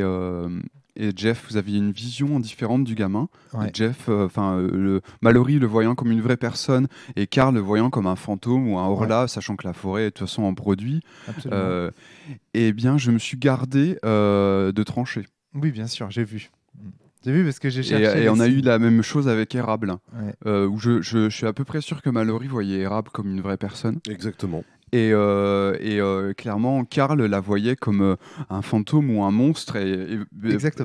et Jeff, vous aviez une vision différente du gamin. Jeff, euh, enfin, euh, le, Mallory le voyant comme une vraie personne et Carl le voyant comme un fantôme ou un orla, sachant que la forêt est de toute façon en produit. Et euh, eh bien, je me suis gardé de trancher. Oui, bien sûr, j'ai vu. J'ai vu parce que j'ai cherché. Et, on a eu la même chose avec Érable, où je, suis à peu près sûr que Mallory voyait Érable comme une vraie personne. Exactement. Et, euh, euh, clairement, Karl la voyait comme euh, un fantôme ou un monstre, et,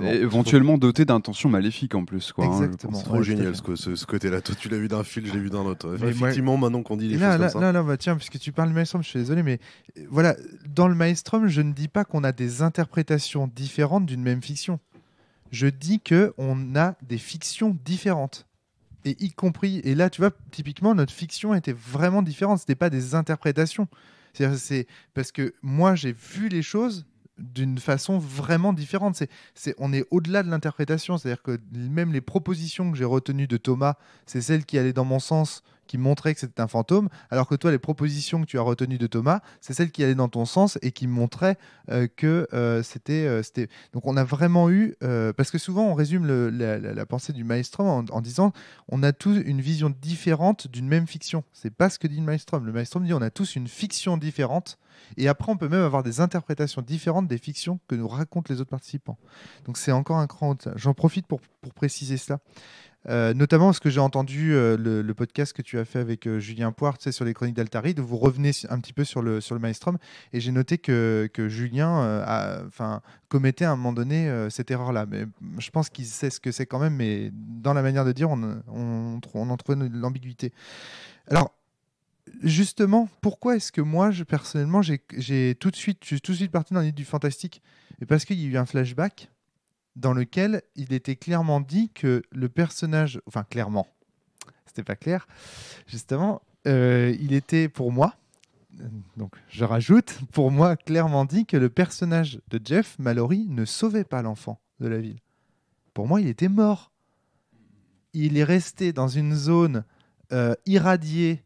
éventuellement doté d'intentions maléfiques en plus. Quoi, hein, Exactement. c'est trop génial ce, côté-là. tu l'as vu d'un fil, je l'ai vu d'un autre. Effectivement, maintenant qu'on dit les choses là, comme ça. Bah, tiens, puisque tu parles Maelstrom, je suis désolé, mais voilà, dans le Maelstrom, je ne dis pas qu'on a des interprétations différentes d'une même fiction. Je dis que on a des fictions différentes et y compris. Et là, tu vois, typiquement, notre fiction était vraiment différente. C'était pas des interprétations. C'est parce que moi, j'ai vu les choses d'une façon vraiment différente. C'est, c'est, on est au-delà de l'interprétation, c'est-à-dire que même les propositions que j'ai retenues de Thomas, c'est celles qui allaient dans mon sens, qui montraient que c'était un fantôme, alors que toi, les propositions que tu as retenues de Thomas, c'est celles qui allaient dans ton sens et qui montraient euh, que euh, euh, c'était, Donc on a vraiment eu... parce que souvent, on résume la, pensée du Maelstrom en, disant, on a tous une vision différente d'une même fiction. C'est pas ce que dit le Maelstrom. Le Maelstrom dit, on a tous une fiction différente et après, on peut même avoir des interprétations différentes des fictions que nous racontent les autres participants. Donc c'est encore un cran. J'en profite pour, pour préciser cela. Euh, notamment parce que j'ai entendu euh, le, podcast que tu as fait avec euh, Julien Poir tu sais, sur les chroniques d'Altaride, vous revenez un petit peu sur le, sur le Maelstrom, et j'ai noté que, que Julien a, commettait à un moment donné cette erreur-là. Mais je pense qu'il sait ce que c'est quand même, mais dans la manière de dire, on, on, on en trouve l'ambiguïté. Alors, justement, pourquoi est-ce que moi, je, personnellement, j'ai tout de suite, je suis tout de suite parti dans l'idée du fantastique Et parce qu'il y a eu un flashback dans lequel il était clairement dit que le personnage, enfin clairement, c'était pas clair, justement, euh, il était pour moi, donc je rajoute, pour moi clairement dit que le personnage de Jeff Mallory ne sauvait pas l'enfant de la ville. Pour moi, il était mort. Il est resté dans une zone euh, irradiée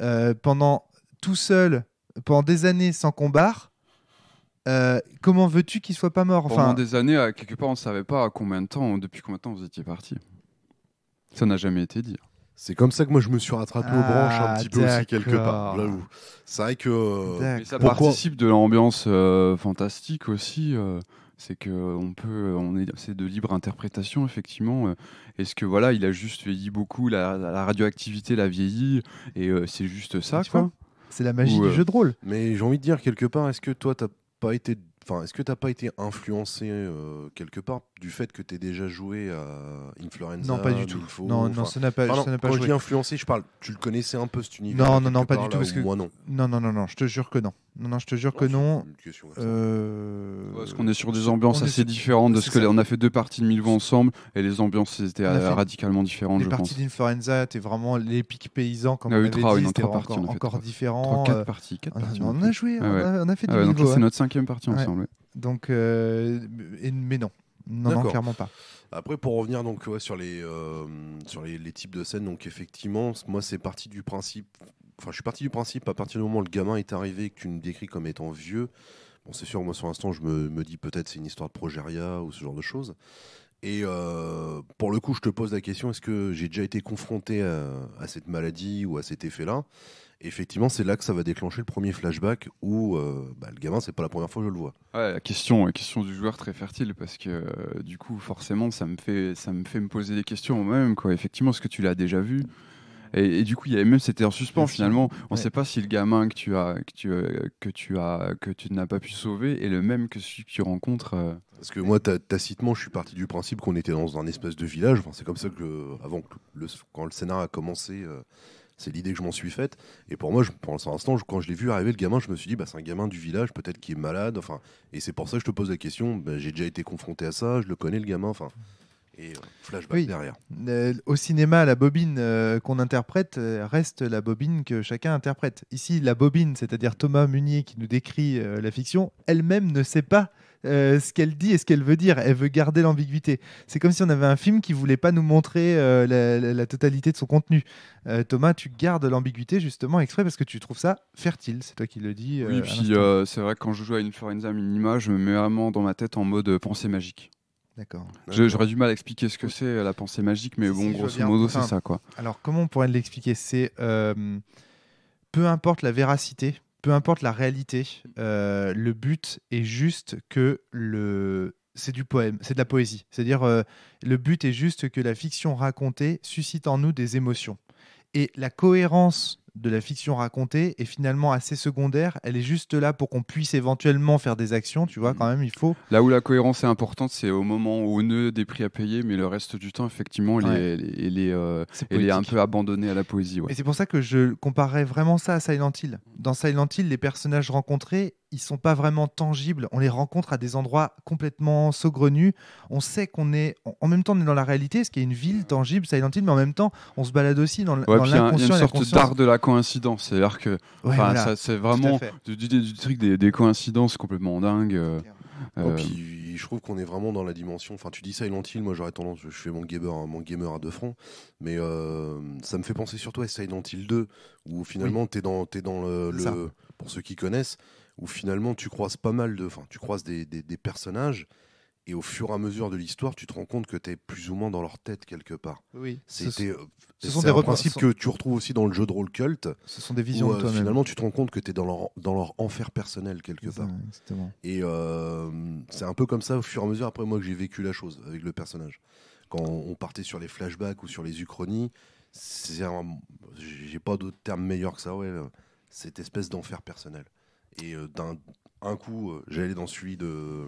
euh, pendant tout seul, pendant des années sans combat, euh, comment veux-tu qu'il soit pas mort enfin... Pendant des années, à quelque part, on savait pas combien de temps, depuis combien de temps vous étiez parti. Ça n'a jamais été dit. C'est comme ça que moi je me suis rattrapé aux branches un petit peu aussi ah, quelque part. C'est vrai que. Euh, ça participe de l'ambiance fantastique aussi c'est que euh, on peut, euh, on est, c'est de libre interprétation effectivement. Euh. Est-ce que voilà, il a juste vieilli beaucoup, la, radioactivité l'a vieilli, et c'est juste ça quoi. C'est la magie du jeu de rôle. Mais j'ai envie de dire quelque part, est-ce que toi t'as pas été, enfin, est-ce que t'as pas été influencé quelque part du fait que tu aies déjà joué à Influenza Non, pas du tout. non, non, ça n'a pas, joué. je dis influencé, je parle. Tu le connaissais un peu cet univers Non, non, non, pas du tout. Parce que... non. Non, non, non, je te jure que non. Non, non, je te jure que non. Euh, parce qu'on est sur des ambiances assez différentes de ce que on a fait deux parties de Milvaux ensemble et les ambiances étaient radicalement différentes. Les parties d'Influenza, t'es vraiment l'épique paysan comme ah on avait dit, encore, différent. Quatre parties, On a joué, on a fait du parties. Ah c'est notre cinquième partie ensemble. Donc, euh, mais non, non, clairement pas. Après, pour revenir donc sur les euh, sur les, types de scènes, donc effectivement, moi c'est parti du principe. Enfin, je suis parti du principe à partir du moment où le gamin est arrivé que tu me décris comme étant vieux. Bon, c'est sûr, moi sur l'instant, je me, dis peut-être c'est une histoire de progeria ou ce genre de choses. Et euh, pour le coup, je te pose la question est-ce que j'ai déjà été confronté à cette maladie ou à cet effet-là effectivement, c'est là que ça va déclencher le premier flashback où euh, bah, le gamin, c'est pas la première fois que je le vois. la question, la question du joueur très fertile parce que euh, du coup, forcément, ça me fait, ça me fait me poser des questions moi-même. Quoi. Effectivement, est-ce que tu l'as déjà vu et, du coup, il y avait même c'était en suspens finalement. On ne sait pas si le gamin que tu as euh, que tu as que tu n'as pas pu sauver est le même que celui que tu rencontres. Parce que moi, tacitement, je suis parti du principe qu'on était dans un espèce de village. Enfin, c'est comme ça que avant que le, quand le scénar a commencé. C'est l'idée que je m'en suis faite. Et pour moi, je, pour l'instant, quand je l'ai vu arriver, le gamin, je me suis dit, bah, c'est un gamin du village, peut-être qui est malade. Enfin, et c'est pour ça que je te pose la question. Bah, j'ai déjà été confronté à ça, je le connais, le gamin. Enfin, et euh, flashback derrière. Euh, au cinéma, la bobine euh, qu'on interprète reste la bobine que chacun interprète. Ici, la bobine, c'est-à-dire Thomas Munier qui nous décrit la fiction, elle-même ne sait pas euh, ce qu'elle dit et ce qu'elle veut dire. Elle veut garder l'ambiguïté. C'est comme si on avait un film qui voulait pas nous montrer euh, la, totalité de son contenu. Euh, Thomas, tu gardes l'ambiguïté justement exprès parce que tu trouves ça fertile. C'est toi qui le dis. oui, puis c'est vrai que quand je joue à une Minima, je me mets vraiment dans ma tête en mode pensée magique. D'accord. J'aurais du mal à expliquer ce que c'est la pensée magique, mais bon, grosso modo, c'est ça quoi. Alors, comment on pourrait l'expliquer C'est peu importe la véracité peu importe la réalité, euh, le but est juste que le c'est du poème, c'est de la poésie. C'est-à-dire, euh, le but est juste que la fiction racontée suscite en nous des émotions. Et la cohérence de la fiction racontée est finalement assez secondaire. Elle est juste là pour qu'on puisse éventuellement faire des actions, tu vois, quand même, il faut. Là où la cohérence est importante, c'est au moment où nœud des prix à payer, mais le reste du temps, effectivement, elle, euh, est, un peu abandonnée à la poésie. Et c'est pour ça que je comparais vraiment ça à Silent Hill. Dans Silent Hill, les personnages rencontrés ils sont pas vraiment tangibles. On les rencontre à des endroits complètement saugrenus. On sait qu'on est, en même temps, on est dans la réalité, ce qui est une ville tangible, Silent Hill, mais en même temps, on se balade aussi dans, ouais, dans l'inconscient. Il y a une sorte d'art de la coïncidence. C'est-à-dire que c'est vraiment du, truc des, coïncidences complètement dingues. Euh, euh. Oh, je trouve qu'on est vraiment dans la dimension. Enfin, tu dis Silent Hill, moi j'aurais tendance, je fais mon gamer, hein, mon gamer à deux fronts, mais euh, ça me fait penser surtout à Silent Hill 2, où finalement tu es dans, es dans le, le pour ceux qui connaissent, où finalement tu croises pas mal de, enfin tu croises des, personnages et au fur et à mesure de l'histoire, tu te rends compte que tu es plus ou moins dans leur tête quelque part. Oui. C'était, euh, ce sont des principes que tu retrouves aussi dans le jeu de rôle culte. Ce sont des visions euh, Finalement, tu te rends compte que tu es dans leur, dans leur enfer personnel quelque part. Exactement. Et euh, c'est un peu comme ça au fur et à mesure après moi que j'ai vécu la chose avec le personnage. Quand on partait sur les flashbacks ou sur les uchronies, j'ai pas d'autre terme meilleur que ça, ouais, cette espèce d'enfer personnel. Et euh, d'un un coup, euh, j'allais dans celui de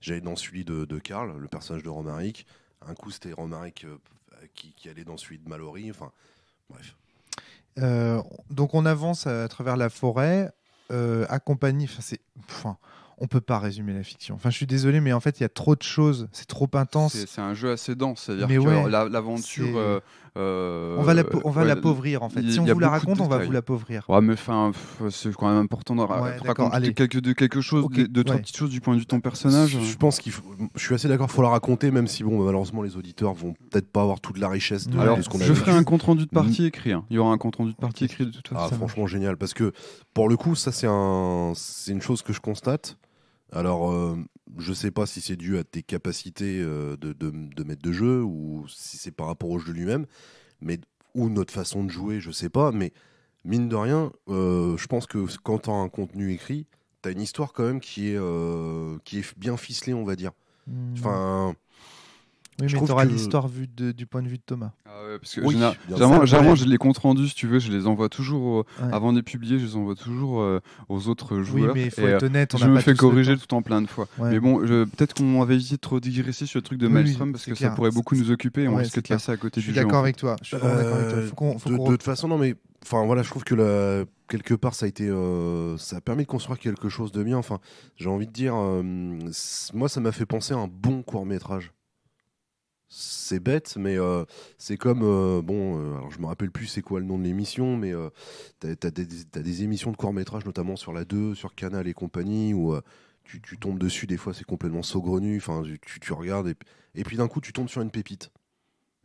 j'allais dans celui de, Karl, le personnage de Romaric. Un coup, c'était Romaric euh, qui, allait dans celui de Mallory. Enfin, bref. donc on avance à, travers la forêt, accompagné. Enfin, c'est on peut pas résumer la fiction. Enfin, je suis désolé, mais en fait, il y a trop de choses, c'est trop intense. C'est un jeu assez dense, c'est-à-dire que l'aventure. Euh, euh, on va l'appauvrir, en fait. si on vous la raconte, on va vous l'appauvrir. Ouais, mais enfin, c'est quand même important de, raconter quelque, de quelque chose, de, de trois petites choses du point de vue de ton personnage. Je pense qu'il Je suis assez d'accord, faut la raconter, même si, bon, malheureusement, les auditeurs vont peut-être pas avoir toute la richesse de, ce qu'on a Je ferai un compte rendu de partie mhm. écrit. Hein. Il y aura un compte rendu de partie écrit de toute ah, façon. Ah, franchement, génial, parce que pour le coup, ça, c'est une chose que je constate. Alors, euh, je ne sais pas si c'est dû à tes capacités euh, de, de, de, maître de jeu ou si c'est par rapport au jeu lui-même, mais ou notre façon de jouer, je ne sais pas. Mais mine de rien, euh, je pense que quand tu as un contenu écrit, tu as une histoire quand même qui est, qui est bien ficelée, on va dire. Mmh mais tu auras l'histoire vue du point de vue de Thomas. Ah ouais, les compte rendus, si tu veux, je les envoie toujours, euh, avant de publier, je les envoie toujours euh, aux autres joueurs. Oui, mais faut être euh, honnête, Je me fais corriger tout en plein de fois. Mais bon, peut-être qu'on avait évité de trop digresser sur le truc de Maelstrom, parce que ça pourrait beaucoup nous occuper on risque de passer à côté du jeu. Je suis d'accord avec toi. De toute façon, non, mais enfin voilà, je trouve que quelque part ça a été, ça a permis de construire quelque chose de bien. Enfin, j'ai envie de dire, moi ça m'a fait penser à un bon court métrage c'est bête, mais euh, c'est comme. Euh, bon, euh, alors je me rappelle plus c'est quoi le nom de l'émission, mais tu as, des émissions de court-métrage, notamment sur la 2, sur Canal et compagnie, où tu, tombes dessus, des fois c'est complètement saugrenu, enfin, tu, regardes, et, puis d'un coup tu tombes sur une pépite.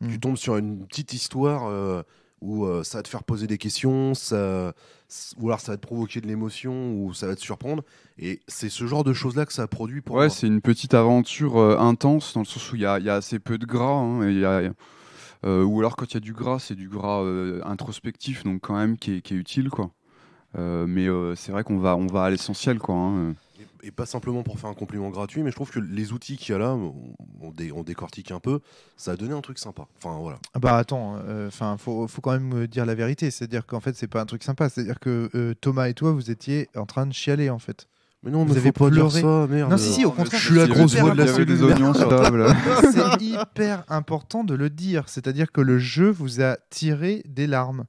Tu mmh. tombes sur une petite histoire où euh, ça va te faire poser des questions, ou alors ça va te provoquer de l'émotion, ou ça va te surprendre. Et c'est ce genre de choses-là que ça produit pour Ouais, c'est une petite aventure euh, intense, dans le sens où il y, a, assez peu de gras. Hein, euh, ou alors quand il y a du gras, c'est du gras introspectif, donc quand même qui qui est utile. quoi. Euh, mais euh, c'est vrai qu'on va, on va à l'essentiel. quoi. Hein. et pas simplement pour faire un compliment gratuit, mais je trouve que les outils qu'il y a là, on, décortique un peu, ça a donné un truc sympa. Enfin voilà. Ah bah attends, euh, enfin faut, quand même dire la vérité, c'est-à-dire qu'en fait c'est pas un truc sympa, c'est-à-dire que Thomas et toi vous étiez en train de chialer en fait. Mais non, vous mais avez faut pleuré. pas dire Non, si, si, au contraire. Je suis la grosse voix de la des oignons c'est hyper important de le dire, c'est-à-dire que le jeu vous a tiré des larmes.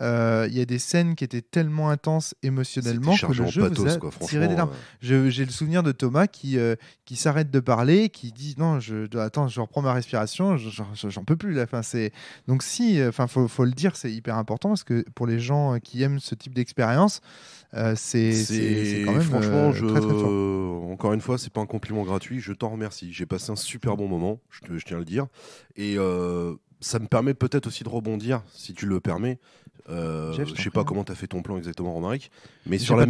Euh, il y a des scènes qui étaient tellement intenses émotionnellement que le jeu pathos, vous a tiré des larmes. J'ai le souvenir de Thomas qui, euh, qui s'arrête de parler, qui dit non, je attends, je reprends ma respiration, j'en peux plus. Là. c'est Donc si, euh, enfin, faut, faut le dire, c'est hyper important parce que pour les gens qui aiment ce type d'expérience, c'est quand même franchement je... très, très fort. encore une fois c'est pas un compliment gratuit je t'en remercie j'ai passé un super bon moment je, tiens à le dire et ça me permet peut-être aussi de rebondir si tu le permets euh, ne je sais pas comment tu as fait ton plan exactement, Romaric, mais sur la,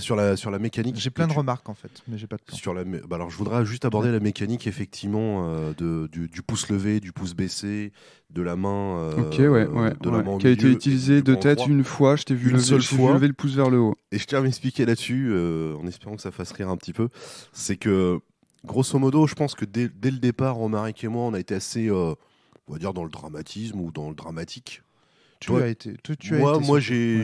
sur la, sur la mécanique. J'ai plein de remarques en fait, mais j'ai pas de Sur la bah alors, je voudrais juste aborder la mécanique effectivement euh, de, du, pouce levé, du pouce baissé, de la main. Euh, ok, ouais, ouais, euh, la Qui a été utilisée de tête une fois, je t'ai vu, une lever, seule fois. lever le pouce vers le haut. Et je tiens à m'expliquer là-dessus, en espérant que ça fasse rire un petit peu. C'est que, grosso modo, je pense que dès, dès, le départ, Romaric et moi, on a été assez on va dire dans le dramatisme ou dans le dramatique été. moi, moi j'ai,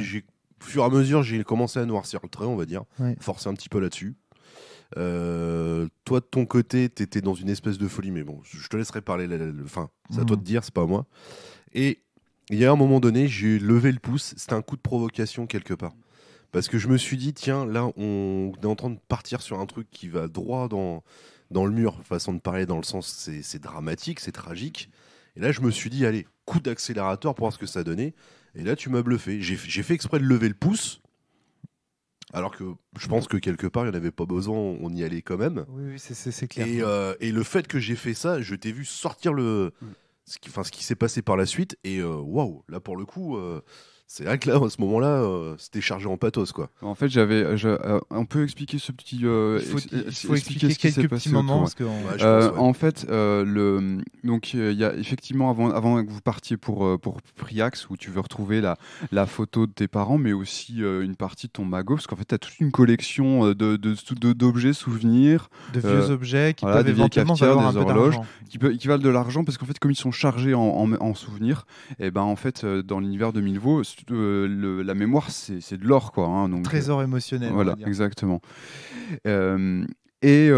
au fur et à mesure, j'ai commencé à noircir le trait, on va dire, forcer un petit peu là-dessus. Euh, toi, de ton côté, tu étais dans une espèce de folie, mais bon, je te laisserai parler. c'est à toi de mm. dire, c'est pas à moi. Et il y a un moment donné, j'ai levé le pouce. C'était un coup de provocation quelque part. Parce que je me suis dit, tiens, là, on est en train de partir sur un truc qui va droit dans, dans le mur, façon de parler, dans le sens, c'est dramatique, c'est tragique. Et là, je me suis dit, allez, coup d'accélérateur pour voir ce que ça donnait. Et là, tu m'as bluffé. J'ai fait exprès de lever le pouce. Alors que je pense que quelque part, il n'y en avait pas besoin, on y allait quand même. Oui, c'est clair. Euh, et, le fait que j'ai fait ça, je t'ai vu sortir le. Mm. Ce qui, qui s'est passé par la suite. Et euh, waouh, là pour le coup, euh, c'est vrai que là, à ce moment-là, euh, c'était chargé en pathos, quoi. En fait, j'avais. Euh, on peut expliquer ce petit. Euh, il faut, expliquer, quelques ce qui s'est passé. Moments, En fait, le donc il y a effectivement avant avant que vous partiez pour pour Priax où tu veux retrouver la la photo de tes parents, mais aussi une partie de ton magot, parce qu'en fait, tu as toute une collection de d'objets souvenirs, de vieux objets qui peuvent éventuellement valoir des un qui, peut, qui valent de l'argent, parce qu'en fait, comme ils sont chargés en, en, souvenirs, et eh ben en fait, dans l'univers de Milvo euh, le, la mémoire, c'est de l'or, quoi. Hein, donc, Trésor euh, émotionnel. Voilà, exactement. Euh, et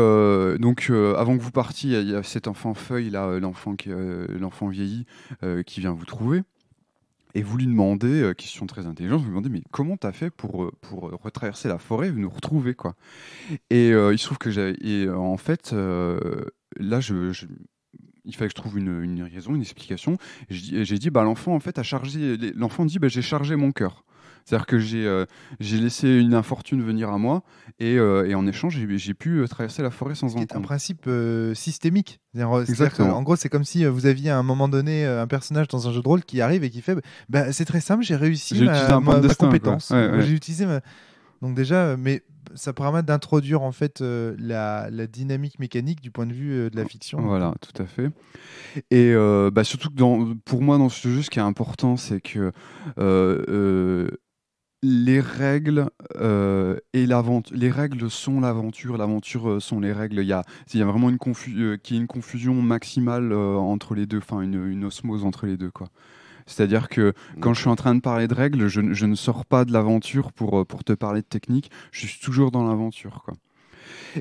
donc, avant que vous partiez, il y a cet enfant feuille, là, l'enfant, l'enfant vieilli, qui vient vous trouver. Et vous lui demandez, question très intelligente, vous lui demandez, mais comment as fait pour, pour retraverser la forêt et nous retrouver, quoi Et il se trouve que j'ai. en fait, là, je, il fallait que je trouve une, raison, une explication. J'ai dit, bah, l'enfant, en fait, a chargé. L'enfant dit, bah, j'ai chargé mon cœur. C'est-à-dire que j'ai euh, laissé une infortune venir à moi et, euh, en échange, j'ai pu euh, traverser la forêt sans encombre. C'est un principe systémique. en gros, c'est comme si vous aviez à un moment donné un personnage dans un jeu de rôle qui arrive et qui fait bah, C'est très simple, j'ai réussi ma, ma, compétence. J'ai utilisé ma. Donc déjà, euh, mais ça permet d'introduire en fait euh, la, dynamique mécanique du point de vue euh, de la fiction. Voilà, tout à fait. Et bah, surtout que pour moi, dans ce jeu, ce qui est important, c'est que les règles et l'aventure, les règles sont l'aventure, l'aventure sont les règles. Il y a, y vraiment une, confusion maximale entre les deux, enfin une, une, osmose entre les deux quoi. C'est-à-dire que quand je suis en train de parler de règles, je, ne sors pas de l'aventure pour, euh, pour te parler de technique, je suis toujours dans l'aventure. quoi.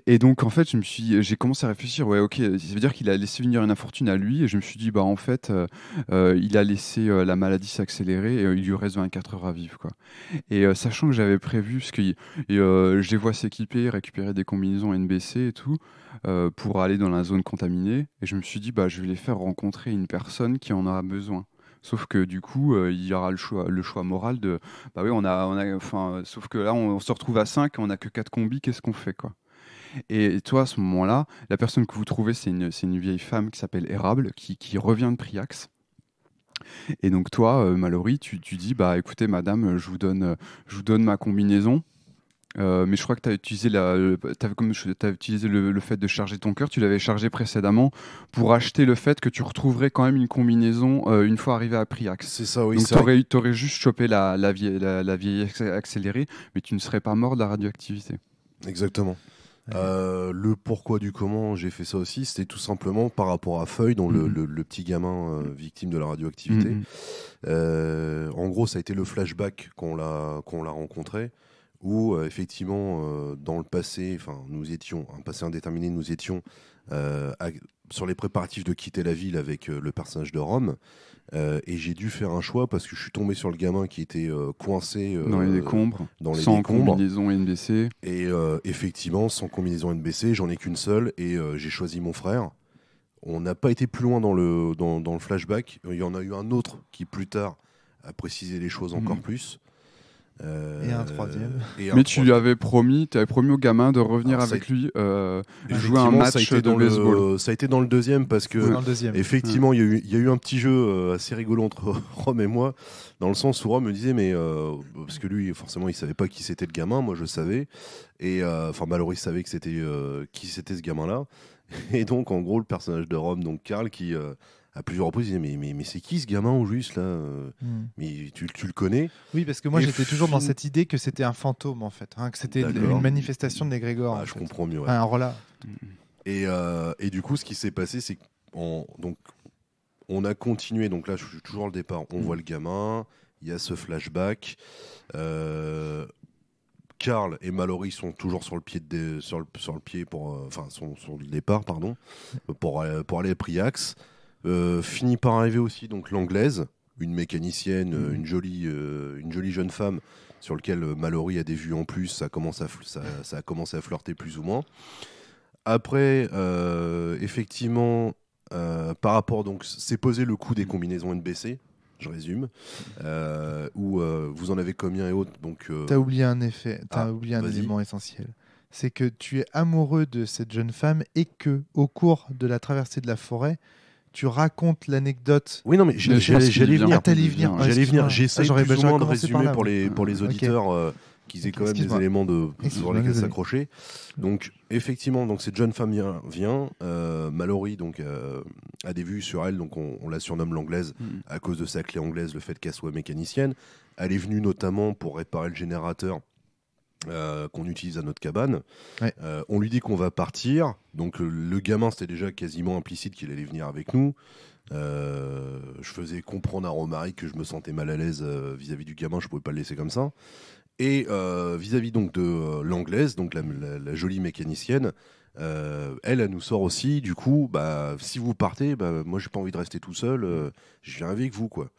Et donc, en fait, je me suis, j'ai commencé à réfléchir. Ouais, ok, ça veut dire qu'il a laissé venir une infortune à lui. Et je me suis dit, bah, en fait, euh, euh, il a laissé la maladie s'accélérer et il lui reste 24 heures à vivre, quoi. Et sachant que j'avais prévu, parce que je les vois s'équiper, récupérer des combinaisons NBC et tout, pour aller dans la zone contaminée. Et je me suis dit, bah, je vais les faire rencontrer une personne qui en aura besoin. Sauf que du coup, euh, il y aura le choix, le choix moral de bah oui, on a, on a enfin, sauf que là, on, se retrouve à 5, on n'a que 4 combis, qu'est-ce qu'on fait quoi et toi, à ce moment-là, la personne que vous trouvez, c'est une, vieille femme qui s'appelle Érable, qui, revient de Priax. Et donc toi, euh, Mallory, tu, tu dis, bah écoutez, madame, je vous donne, je vous donne ma combinaison, euh, mais je crois que tu as utilisé, la, as, comme utilisé le, fait de charger ton cœur, tu l'avais chargé précédemment pour acheter le fait que tu retrouverais quand même une combinaison euh, une fois arrivé à Priax. C'est ça, oui. Donc tu aurais, juste chopé la, la, vieille, la, vieille accélérée, mais tu ne serais pas mort de la radioactivité. Exactement. Euh, le pourquoi du comment j'ai fait ça aussi, c'était tout simplement par rapport à Feuille, dont mhm. le, le, petit gamin victime de la radioactivité. Mhm. en gros, ça a été le flashback l'a qu'on l'a rencontré où euh, effectivement, euh, dans le passé, enfin, nous étions, un passé indéterminé, nous étions euh, sur les préparatifs de quitter la ville avec le personnage de Rome. et j'ai dû faire un choix parce que je suis tombé sur le gamin qui était coincé dans les décombres, sans combinaison NBC. Et effectivement, sans combinaison NBC, j'en ai qu'une seule et j'ai choisi mon frère. On n'a pas été plus loin dans le, dans, le flashback. Il y en a eu un autre qui, plus tard, a précisé les choses mhm. encore plus. Euh, et un troisième. mais tu lui avais promis, tu avais promis au gamin de revenir avec lui euh, jouer un match dans baseball. Ça a été dans le deuxième parce que effectivement, il y, a eu un petit jeu euh, assez rigolo entre Rome et moi, dans le sens où Rom me disait mais parce que lui forcément il savait pas qui c'était le gamin, moi je savais et enfin il savait que c'était qui c'était ce gamin là et donc en gros le personnage de Rome donc Karl qui à plusieurs reprises, il disait mais, mais, mais c'est qui ce gamin au juste là euh, hmm. Mais tu, tu, le connais Oui, parce que moi j'étais toujours dans cette idée que c'était un fantôme en fait, hein, que c'était une manifestation de Négrégor. Ah, je comprends mieux. un Et, euh, et, du coup, ce qui s'est passé, c'est qu'on donc on a continué. Donc là, je suis toujours le départ. On hmm. voit le gamin. Il y a ce flashback. Euh, et Mallory sont toujours sur le pied, sur, le, sur le pied pour, euh, enfin, sont sur le départ, pardon, pour, pour aller à Priax. Euh, finit par arriver aussi donc l'anglaise, une mécanicienne, euh, une, jolie, euh, une jolie jeune femme sur laquelle Mallory a des vues en plus, ça, commence à ça, a commencé à flirter plus ou moins. Après, effectivement, par rapport, donc, c'est posé le coup des combinaisons NBC, je résume, où vous en avez combien et autres. Donc, t'as oublié un effet, ah, oublié un élément essentiel c'est que tu es amoureux de cette jeune femme et que, au cours de la traversée de la forêt, tu racontes l'anecdote. Oui, non, mais j'allais ah, venir. J'allais venir. J'allais venir. J'essaie plus ou moins de résumer pour les, pour les auditeurs euh, qu'ils aient quand même des éléments de, sur lesquels s'accrocher. Donc, effectivement, donc cette jeune femme vient. Euh, Mallory donc, euh, a des vues sur elle, donc on, la surnomme l'anglaise hmm. à cause de sa clé anglaise, le fait qu'elle soit mécanicienne. Elle est venue notamment pour réparer le générateur euh, qu'on utilise à notre cabane. Euh, on lui dit qu'on va partir. Donc euh, le gamin, c'était déjà quasiment implicite qu'il allait venir avec nous. je faisais comprendre à Romaric que je me sentais mal à l'aise vis-à-vis du gamin, je pouvais pas le laisser comme ça. Et vis-à-vis donc de l'anglaise, donc la, jolie mécanicienne, elle, elle nous sort aussi. Du coup, bah si vous partez, bah moi j'ai pas envie de rester tout seul. je viens avec vous quoi.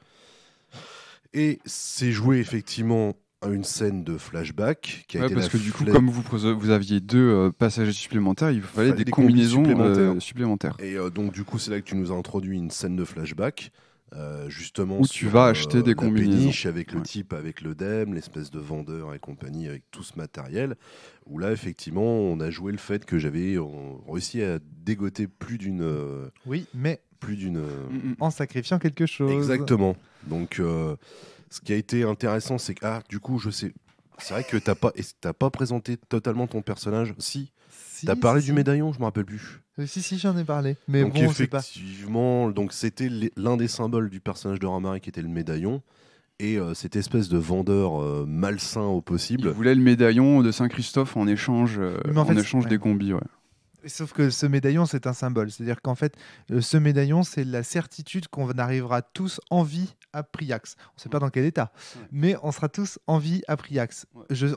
Et c'est joué effectivement une scène de flashback qui a été parce que du coup comme vous, vous aviez deux euh, passagers supplémentaires il fallait, des, combinaisons euh, supplémentaires. et euh, donc du coup c'est là que tu nous as introduit une scène de flashback justement où tu vas acheter des combinaisons avec le type avec le dem l'espèce de vendeur et compagnie avec tout ce matériel où là effectivement on a joué le fait que j'avais réussi à dégoter plus d'une oui mais plus d'une en sacrifiant quelque chose exactement donc ce qui a été intéressant, c'est que, ah, du coup, je sais. C'est vrai que t'as pas, pas présenté totalement ton personnage. Si. t'as parlé du médaillon, je me rappelle plus. Euh, si, si, j'en ai parlé. Mais donc bon, effectivement, pas. donc c'était l'un des symboles du personnage de Ramari qui était le médaillon. Et euh, cette espèce de vendeur euh, malsain au possible. Il voulait le médaillon de Saint-Christophe en échange, en, des combis. Ouais. Sauf que ce médaillon, c'est un symbole. C'est-à-dire qu'en fait, euh, ce médaillon, c'est la certitude qu'on arrivera tous en vie à Priax. On ne sait pas mm. dans quel état, mais on sera tous en vie à Priax.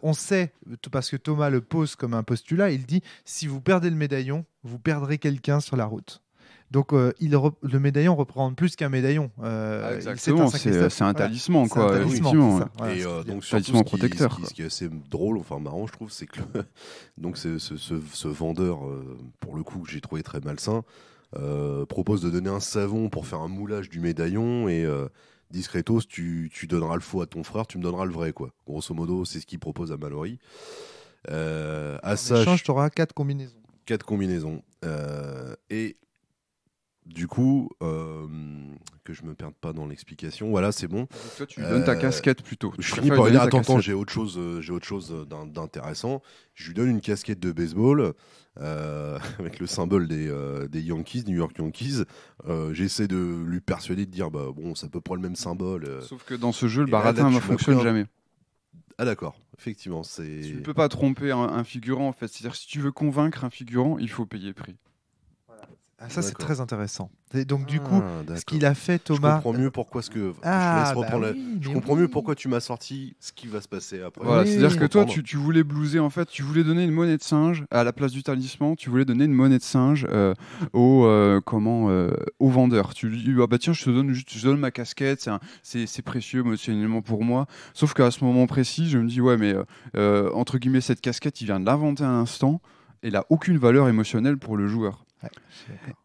on sait, parce que Thomas le pose comme un postulat, il dit, si vous perdez le médaillon, vous perdrez quelqu'un sur la route. Donc euh, le médaillon reprend plus qu'un médaillon. Euh, ah, c'est un, talisman, talisman, protecteur. est assez drôle, enfin marrant, je trouve, c'est que donc ce, vendeur, euh, pour le coup, que j'ai trouvé très malsain, propose de donner un savon pour faire un moulage du médaillon et discretos, tu, donneras le faux à ton frère, tu me donneras le vrai, quoi. Grosso modo, c'est ce qu'il propose à Mallory. à en ça, tu auras quatre combinaisons. Quatre combinaisons. et du coup, euh, que je me perde pas dans l'explication. Voilà, c'est bon. toi, tu lui donnes ta euh, casquette plutôt. je finis par dire attends, j'ai autre chose, euh, j'ai autre chose d'intéressant. Je lui donne une casquette de baseball avec le symbole des, Yankees, New York Yankees. J'essaie de lui persuader de dire bah, bon, ça peut prendre le même symbole. Sauf que dans ce jeu, le baratin ne fonctionne jamais. Ah d'accord, effectivement, c'est. Tu ne peux pas tromper un, figurant en fait. C'est-à-dire si tu veux convaincre un figurant, il faut payer prix. Ah, ça, c'est très intéressant. Et donc, du ah, coup, ce qu'il a fait, Thomas. Je comprends mieux pourquoi, ah, bah comprends mieux pourquoi tu m'as sorti ce qui va se passer après. Voilà, C'est-à-dire que toi, tu, voulais blouser, en fait, tu voulais donner une monnaie de singe à la place du talisman, tu voulais donner une monnaie de singe euh, au, euh, comment, euh, au vendeur. Tu lui dis, ah bah tiens, je te donne, juste, ma casquette, c'est précieux émotionnellement pour moi. Sauf qu'à ce moment précis, je me dis, ouais, mais entre guillemets, cette casquette, il vient de l'inventer à l'instant. Elle n'a aucune valeur émotionnelle pour le joueur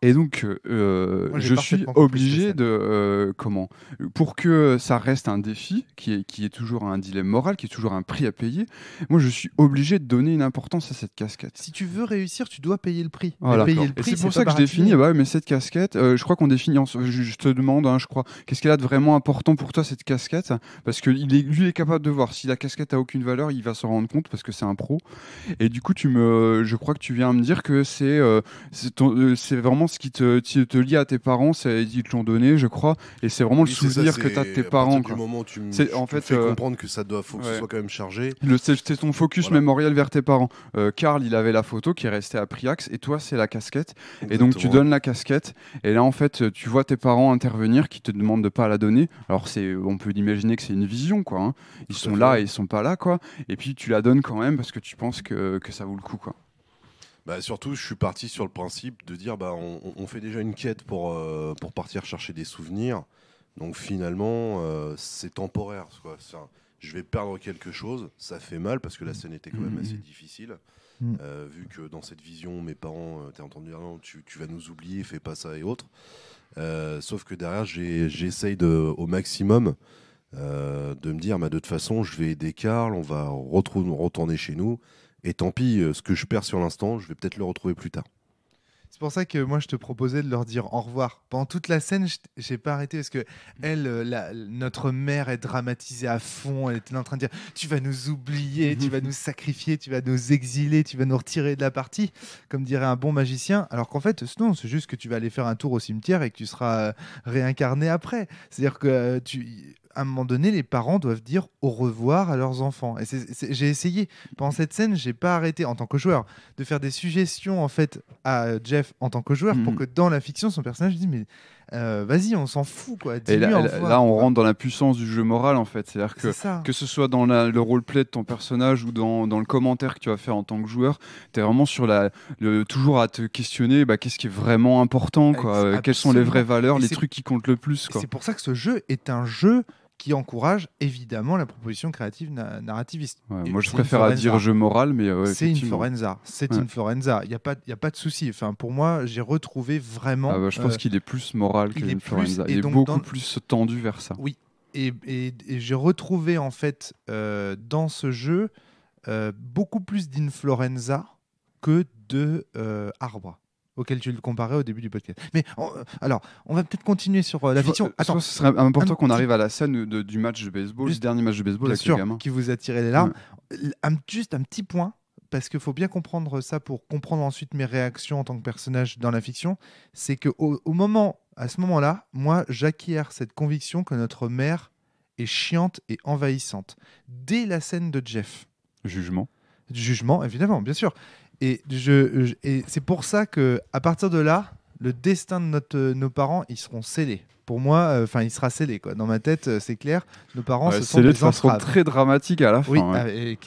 et donc, euh, je suis obligé de euh, comment pour que ça reste un défi qui est qui est toujours un dilemme moral, qui est toujours un prix à payer. Moi, je suis obligé de donner une importance à cette casquette. Si tu veux réussir, tu dois payer le prix. prix c'est pour ça que je définis. mais cette casquette, euh, je crois qu'on définit. je, te demande, hein, je crois, qu'est-ce qu'elle a de vraiment important pour toi cette casquette Parce que il est, lui est capable de voir. Si la casquette a aucune valeur, il va s'en rendre compte parce que c'est un pro. Et du coup, tu me, je crois que tu viens me dire que c'est euh, c'est vraiment ce qui te, te, lie à tes parents, ils te l'ont donné, je crois, et c'est vraiment le souvenir que tu as de tes parents. Quoi. Du moment où tu me en fait, fais euh, comprendre que ça doit, faut que ce soit quand même chargé. C'est ton focus mémorial mémoriel vers tes parents. Euh, Karl, il avait la photo qui est restée à Priax, et toi, c'est la casquette. Et donc, tu donnes la casquette, et là, en fait, tu vois tes parents intervenir qui te demandent de pas la donner. Alors, on peut imaginer que c'est une vision, quoi. Hein. Ils sont là et ils sont pas là, quoi. Et puis, tu la donnes quand même parce que tu penses que, que ça vaut le coup, quoi. Bah, surtout, je suis parti sur le principe de dire bah, on, fait déjà une quête euh, pour, partir chercher des souvenirs. Donc finalement, euh, c'est temporaire. je vais perdre quelque chose. Ça fait mal parce que la scène était quand même mm, mm, assez mm. difficile. Euh, vu que dans cette vision, mes parents t'es entendu dire ah tu, vas nous oublier, fais pas ça et autres. sauf que derrière, j'essaye au maximum de me dire bah, de toute façon, je vais aider Karl, on va retourner chez nous et tant pis, euh, ce que je perds sur l'instant, je vais peut-être le retrouver plus tard. C'est pour ça que moi, je te proposais de leur dire au revoir. Pendant toute la scène, j'ai pas arrêté parce que mm. elle, euh, notre mère est dramatisée à fond. Elle était en train de dire Tu vas nous oublier, tu vas nous sacrifier, tu vas nous exiler, tu vas nous retirer de la partie, comme dirait un bon magicien. Alors qu'en fait, sinon, c'est juste que tu vas aller faire un tour au cimetière et que tu seras euh, réincarné après. C'est-à-dire que tu, à un moment donné, les parents doivent dire au revoir à leurs enfants. Et j'ai essayé pendant cette scène, j'ai pas arrêté en tant que joueur de faire des suggestions en fait à Jeff en tant que joueur pour hmm. que dans la fiction, son personnage dise mais euh, vas-y, on s'en fout quoi. Et là, là on rentre dans la puissance du jeu moral en fait. C'est-à-dire que que ce soit dans le le roleplay de ton personnage ou dans, dans, le commentaire que tu vas faire en tant que joueur, tu es vraiment sur la toujours à te questionner bah, qu'est-ce qui est vraiment important quoi, euh, quelles sont les vraies valeurs, les trucs qui comptent le plus. C'est pour ça que ce jeu est un jeu qui encourage évidemment la proposition créative narrativiste. moi, je préfère dire jeu moral, mais c'est une florenza, euh, C'est Inflorenza, une florenza. Il n'y a pas, il a pas de souci. Enfin, pour moi, j'ai retrouvé vraiment. Ah bah, je pense euh, qu'il est plus moral que il est, beaucoup plus tendu vers ça. Oui, et, j'ai retrouvé en fait euh, dans ce jeu beaucoup plus d'Inflorenza que de auquel tu le comparais au début du podcast. Mais euh, alors, on va peut-être continuer sur euh, la fiction. Attends, ce serait important qu'on arrive à la scène du match de baseball, du dernier match de baseball avec qui vous a tiré les larmes. juste un petit point parce qu'il faut bien comprendre ça pour comprendre ensuite mes réactions en tant que personnage dans la fiction, c'est que moment, à ce moment-là, moi, j'acquiers cette conviction que notre mère est chiante et envahissante dès la scène de Jeff. Jugement. Jugement, évidemment, bien sûr. Et, je, et c'est pour ça que à partir de là, le destin de notre, euh, nos parents, ils seront scellés. Pour moi, euh, enfin, il sera scellé. Quoi. Dans ma tête, euh, c'est clair. Nos parents, se ce sont des façon très dramatique à la fin. Oui, ah, et,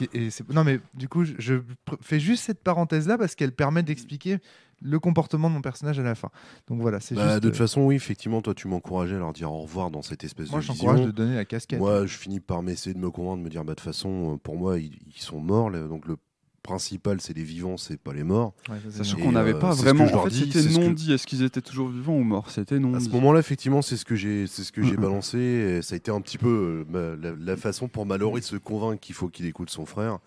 non, mais du coup, je, fais juste cette parenthèse-là parce qu'elle permet d'expliquer le comportement de mon personnage à la fin. Donc voilà, c'est bah, De toute façon, oui, effectivement, toi, tu m'encourages à leur dire au revoir dans cette espèce de vision. Moi, j'encourage de donner la casquette. Moi, je finis par m'essayer de me convaincre, de me dire, bah, de toute façon, pour moi, ils, ils sont morts. Donc le principal, c'est les vivants, c'est pas les morts. Sachant qu'on n'avait pas vraiment. En c'était non dit. Est-ce qu'ils étaient toujours vivants ou morts C'était non. À ce moment-là, effectivement, c'est ce que j'ai, c'est ce que j'ai balancé. ça a été un petit peu euh, la, façon pour Mallory de se convaincre qu'il faut qu'il écoute son frère.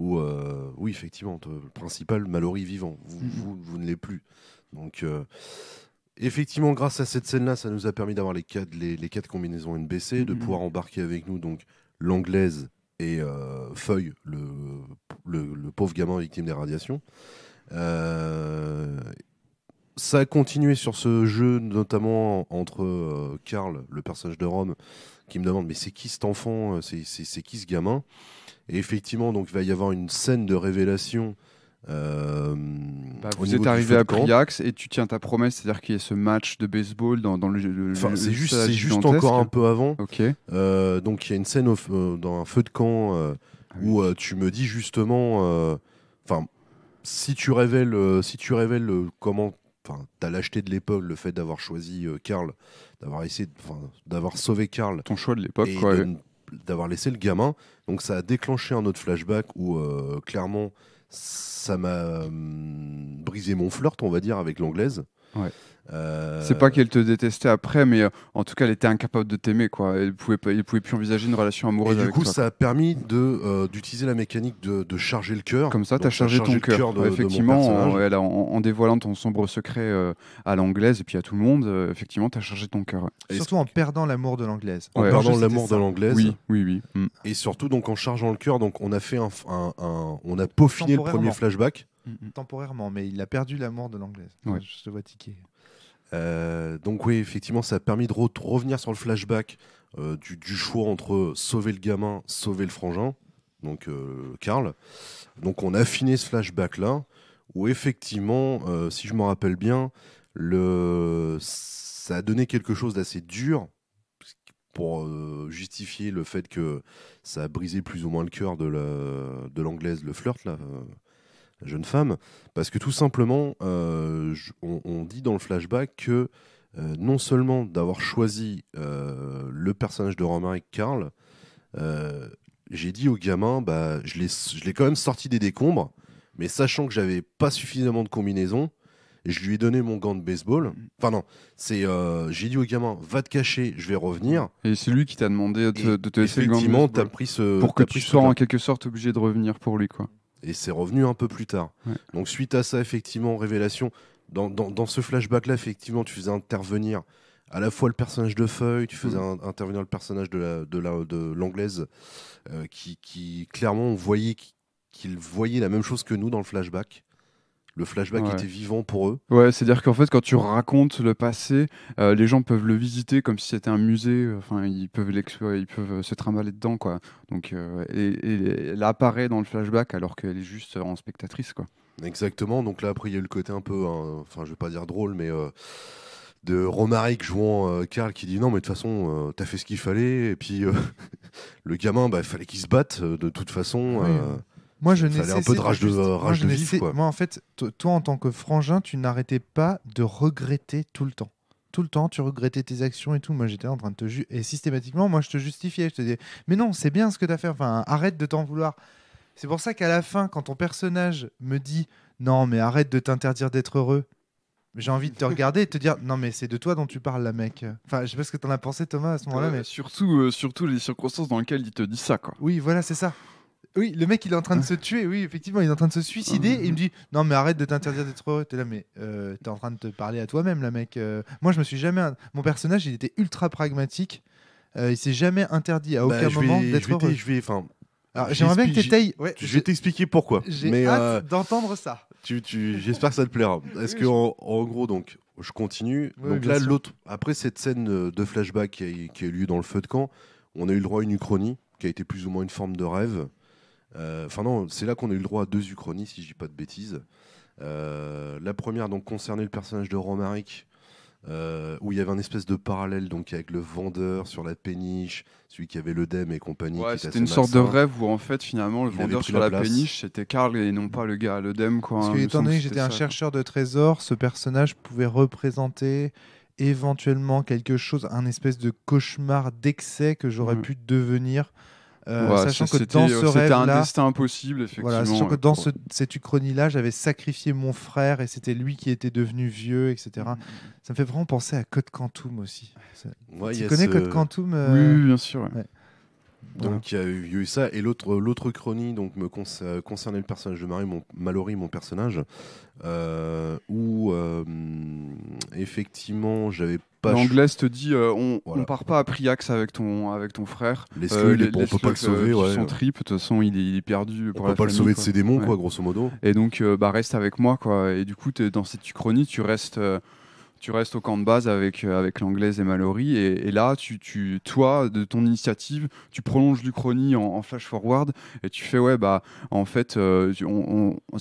Euh, oui, effectivement, le principal, Mallory vivant. Vous, mm-hmm. ne l'êtes plus. Donc. Euh, effectivement, grâce à cette scène-là, ça nous a permis d'avoir les quatre, les, quatre combinaisons NBC, de mm-hmm. pouvoir embarquer avec nous donc l'anglaise et euh, feuille le, pauvre gamin victime des radiations. Euh, ça a continué sur ce jeu, notamment entre euh, Karl, le personnage de Rome, qui me demande mais c'est qui cet enfant, c'est qui ce gamin Et effectivement, donc il va y avoir une scène de révélation euh, bah, vous êtes arrivé à Briax et tu tiens ta promesse, c'est-à-dire qu'il y a ce match de baseball dans, le, enfin, C'est juste, juste encore un peu avant. ok. Euh, donc il y a une scène euh, dans un feu de camp ah où tu me dis justement, enfin, si tu révèles, si tu révèles comment, enfin, t'as lâcheté de l'époque, le fait d'avoir choisi Karl, d'avoir essayé, d'avoir sauvé Karl. Ton choix de l'époque, D'avoir laissé le gamin. Donc ça a déclenché un autre flashback où clairement ça m'a euh, brisé mon flirt, on va dire, avec l'anglaise. Euh, C'est pas qu'elle te détestait après, mais euh, en tout cas, elle était incapable de t'aimer, quoi. Elle pouvait, pas, elle pouvait plus envisager une relation amoureuse. Et du coup, ça a permis de euh, d'utiliser la mécanique de, charger le cœur. Comme ça, tu as chargé ton cœur. effectivement, en, dévoilant ton sombre secret à l'anglaise et puis à tout le monde, effectivement, as chargé ton cœur. surtout en perdant l'amour de l'anglaise. En perdant l'amour de l'anglaise. Oui, oui, oui. Mm. Et surtout, donc en chargeant le cœur, donc on a fait un on a peaufiné le premier flashback. Mm, mm. temporairement, mais il a perdu l'amour de l'anglaise. Je te vois tiquer. Euh, donc oui, effectivement, ça a permis de, revenir sur le flashback euh, du, choix entre sauver le gamin, sauver le frangin, donc euh, Karl. Donc on a affiné ce flashback-là, où effectivement, si je me rappelle bien, le... ça a donné quelque chose d'assez dur pour justifier le fait que ça a brisé plus ou moins le cœur de l'anglaise, le flirt, là, jeune femme, parce que tout simplement, euh, on, dit dans le flashback que euh, non seulement d'avoir choisi euh, le personnage de Romain et Karl, j'ai dit au gamin, bah, je l'ai quand même sorti des décombres, mais sachant que j'avais pas suffisamment de combinaisons, je lui ai donné mon gant de baseball. Enfin non, c'est j'ai dit au gamin va te cacher, je vais revenir. Et c'est lui qui t'a demandé de, te laisser le gant. Effectivement, t'as pris ce pour que tu sois en quelque sorte obligé de revenir pour lui quoi et c'est revenu un peu plus tard. Donc suite à ça, effectivement, révélation, dans, ce flashback-là, effectivement, tu faisais intervenir à la fois le personnage de Feuille, tu faisais mm. intervenir le personnage de l'anglaise, la, de euh, qui, qui, clairement, voyait qu'il voyait la même chose que nous dans le flashback le flashback était vivant pour eux. Ouais, c'est-à-dire qu'en fait, quand tu racontes le passé, euh, les gens peuvent le visiter comme si c'était un musée. Euh, enfin, ils peuvent, ils peuvent euh, se trimballer dedans, quoi. Donc, et, elle apparaît dans le flashback alors qu'elle est juste en spectatrice, quoi. Exactement. Donc là, après, il y a eu le côté un peu, hein, enfin, je vais pas dire drôle, mais de Romaric jouant Karl qui dit non, mais de toute façon, t'as fait ce qu'il fallait. Et puis le gamin, bah, fallait qu'il se batte de toute façon. Moi, je n'ai un peu de rage de, rage Moi, en fait, toi, en tant que frangin, tu n'arrêtais pas de regretter tout le temps. Tout le temps, tu regrettais tes actions et tout. Moi, j'étais en train de te Et systématiquement, moi, je te justifiais. Je te disais, mais non, c'est bien ce que tu as fait. Enfin, arrête de t'en vouloir. C'est pour ça qu'à la fin, quand ton personnage me dit, non, mais arrête de t'interdire d'être heureux, j'ai envie de te regarder et te dire non mais c'est de toi dont tu parles la mec. Enfin je sais pas ce que t'en as pensé Thomas à ce moment-là euh, mais surtout euh, surtout les circonstances dans lesquelles il te dit ça quoi. Oui voilà c'est ça. Oui, le mec il est en train de se tuer, oui, effectivement, il est en train de se suicider oh, et il me dit Non, mais arrête de t'interdire d'être heureux. T'es là, mais euh, t'es en train de te parler à toi-même, là, mec. Euh. moi, je me suis jamais. Mon personnage, il était ultra pragmatique. Euh, il s'est jamais interdit à bah, aucun moment d'être heureux. Je vais, j'aimerais bien que Ouais, je vais t'expliquer pourquoi. J'ai hâte d'entendre ça. j'espère que ça te plaira. Est-ce que en, gros donc, je continue. donc là, l'autre, après cette scène de flashback qui a, qui a, eu lieu dans le feu de camp, on a eu le droit à une uchronie qui a été plus ou moins une forme de rêve. Euh, enfin non, c'est là qu'on a eu le droit à deux uchronies, si je dis pas de bêtises. Euh, la première donc concernait le personnage de Romaric, euh, où il y avait un espèce de parallèle donc avec le vendeur sur la péniche, celui qui avait l'œdème et compagnie. c'était une sorte de rêve où en fait finalement le vendeur sur la, péniche c'était Karl et non pas le gars à l'œdème. Quoi, hein, étant donné que j'étais un chercheur de trésors, ce personnage pouvait représenter éventuellement quelque chose, un espèce de cauchemar d'excès que j'aurais mm. pu devenir euh, sachant que dans euh, ce rêve un destin impossible, effectivement. sachant que dans cette uchronie-là, j'avais sacrifié mon frère et c'était lui qui était devenu vieux, etc. Mm, mm, mm. Ça me fait vraiment penser à Code Quantum aussi. tu connais Code euh, Quantum oui, bien sûr. Donc il y, a eu ça. Et l'autre, l'autre chronique donc, me concernait le personnage de Marie, mon, Mallory, mon personnage, euh, où euh, effectivement j'avais pas. L'anglaise te dit euh, on, ne part pas à Priax avec ton, avec ton frère. Les on les, peut pas le sauver. Ouais. Son trip, de toute façon, il est, perdu. Pour on peut pas le sauver de ses démons, quoi, grosso modo. Et donc bah, reste avec moi. quoi. Et du coup, dans cette chronie tu restes tu restes au camp de base avec, euh, avec l'anglaise et Mallory. Et, là, tu, tu, toi, de ton initiative, tu prolonges l'Uchronie en, en flash forward et tu fais, ouais, bah, en fait, euh, on, on,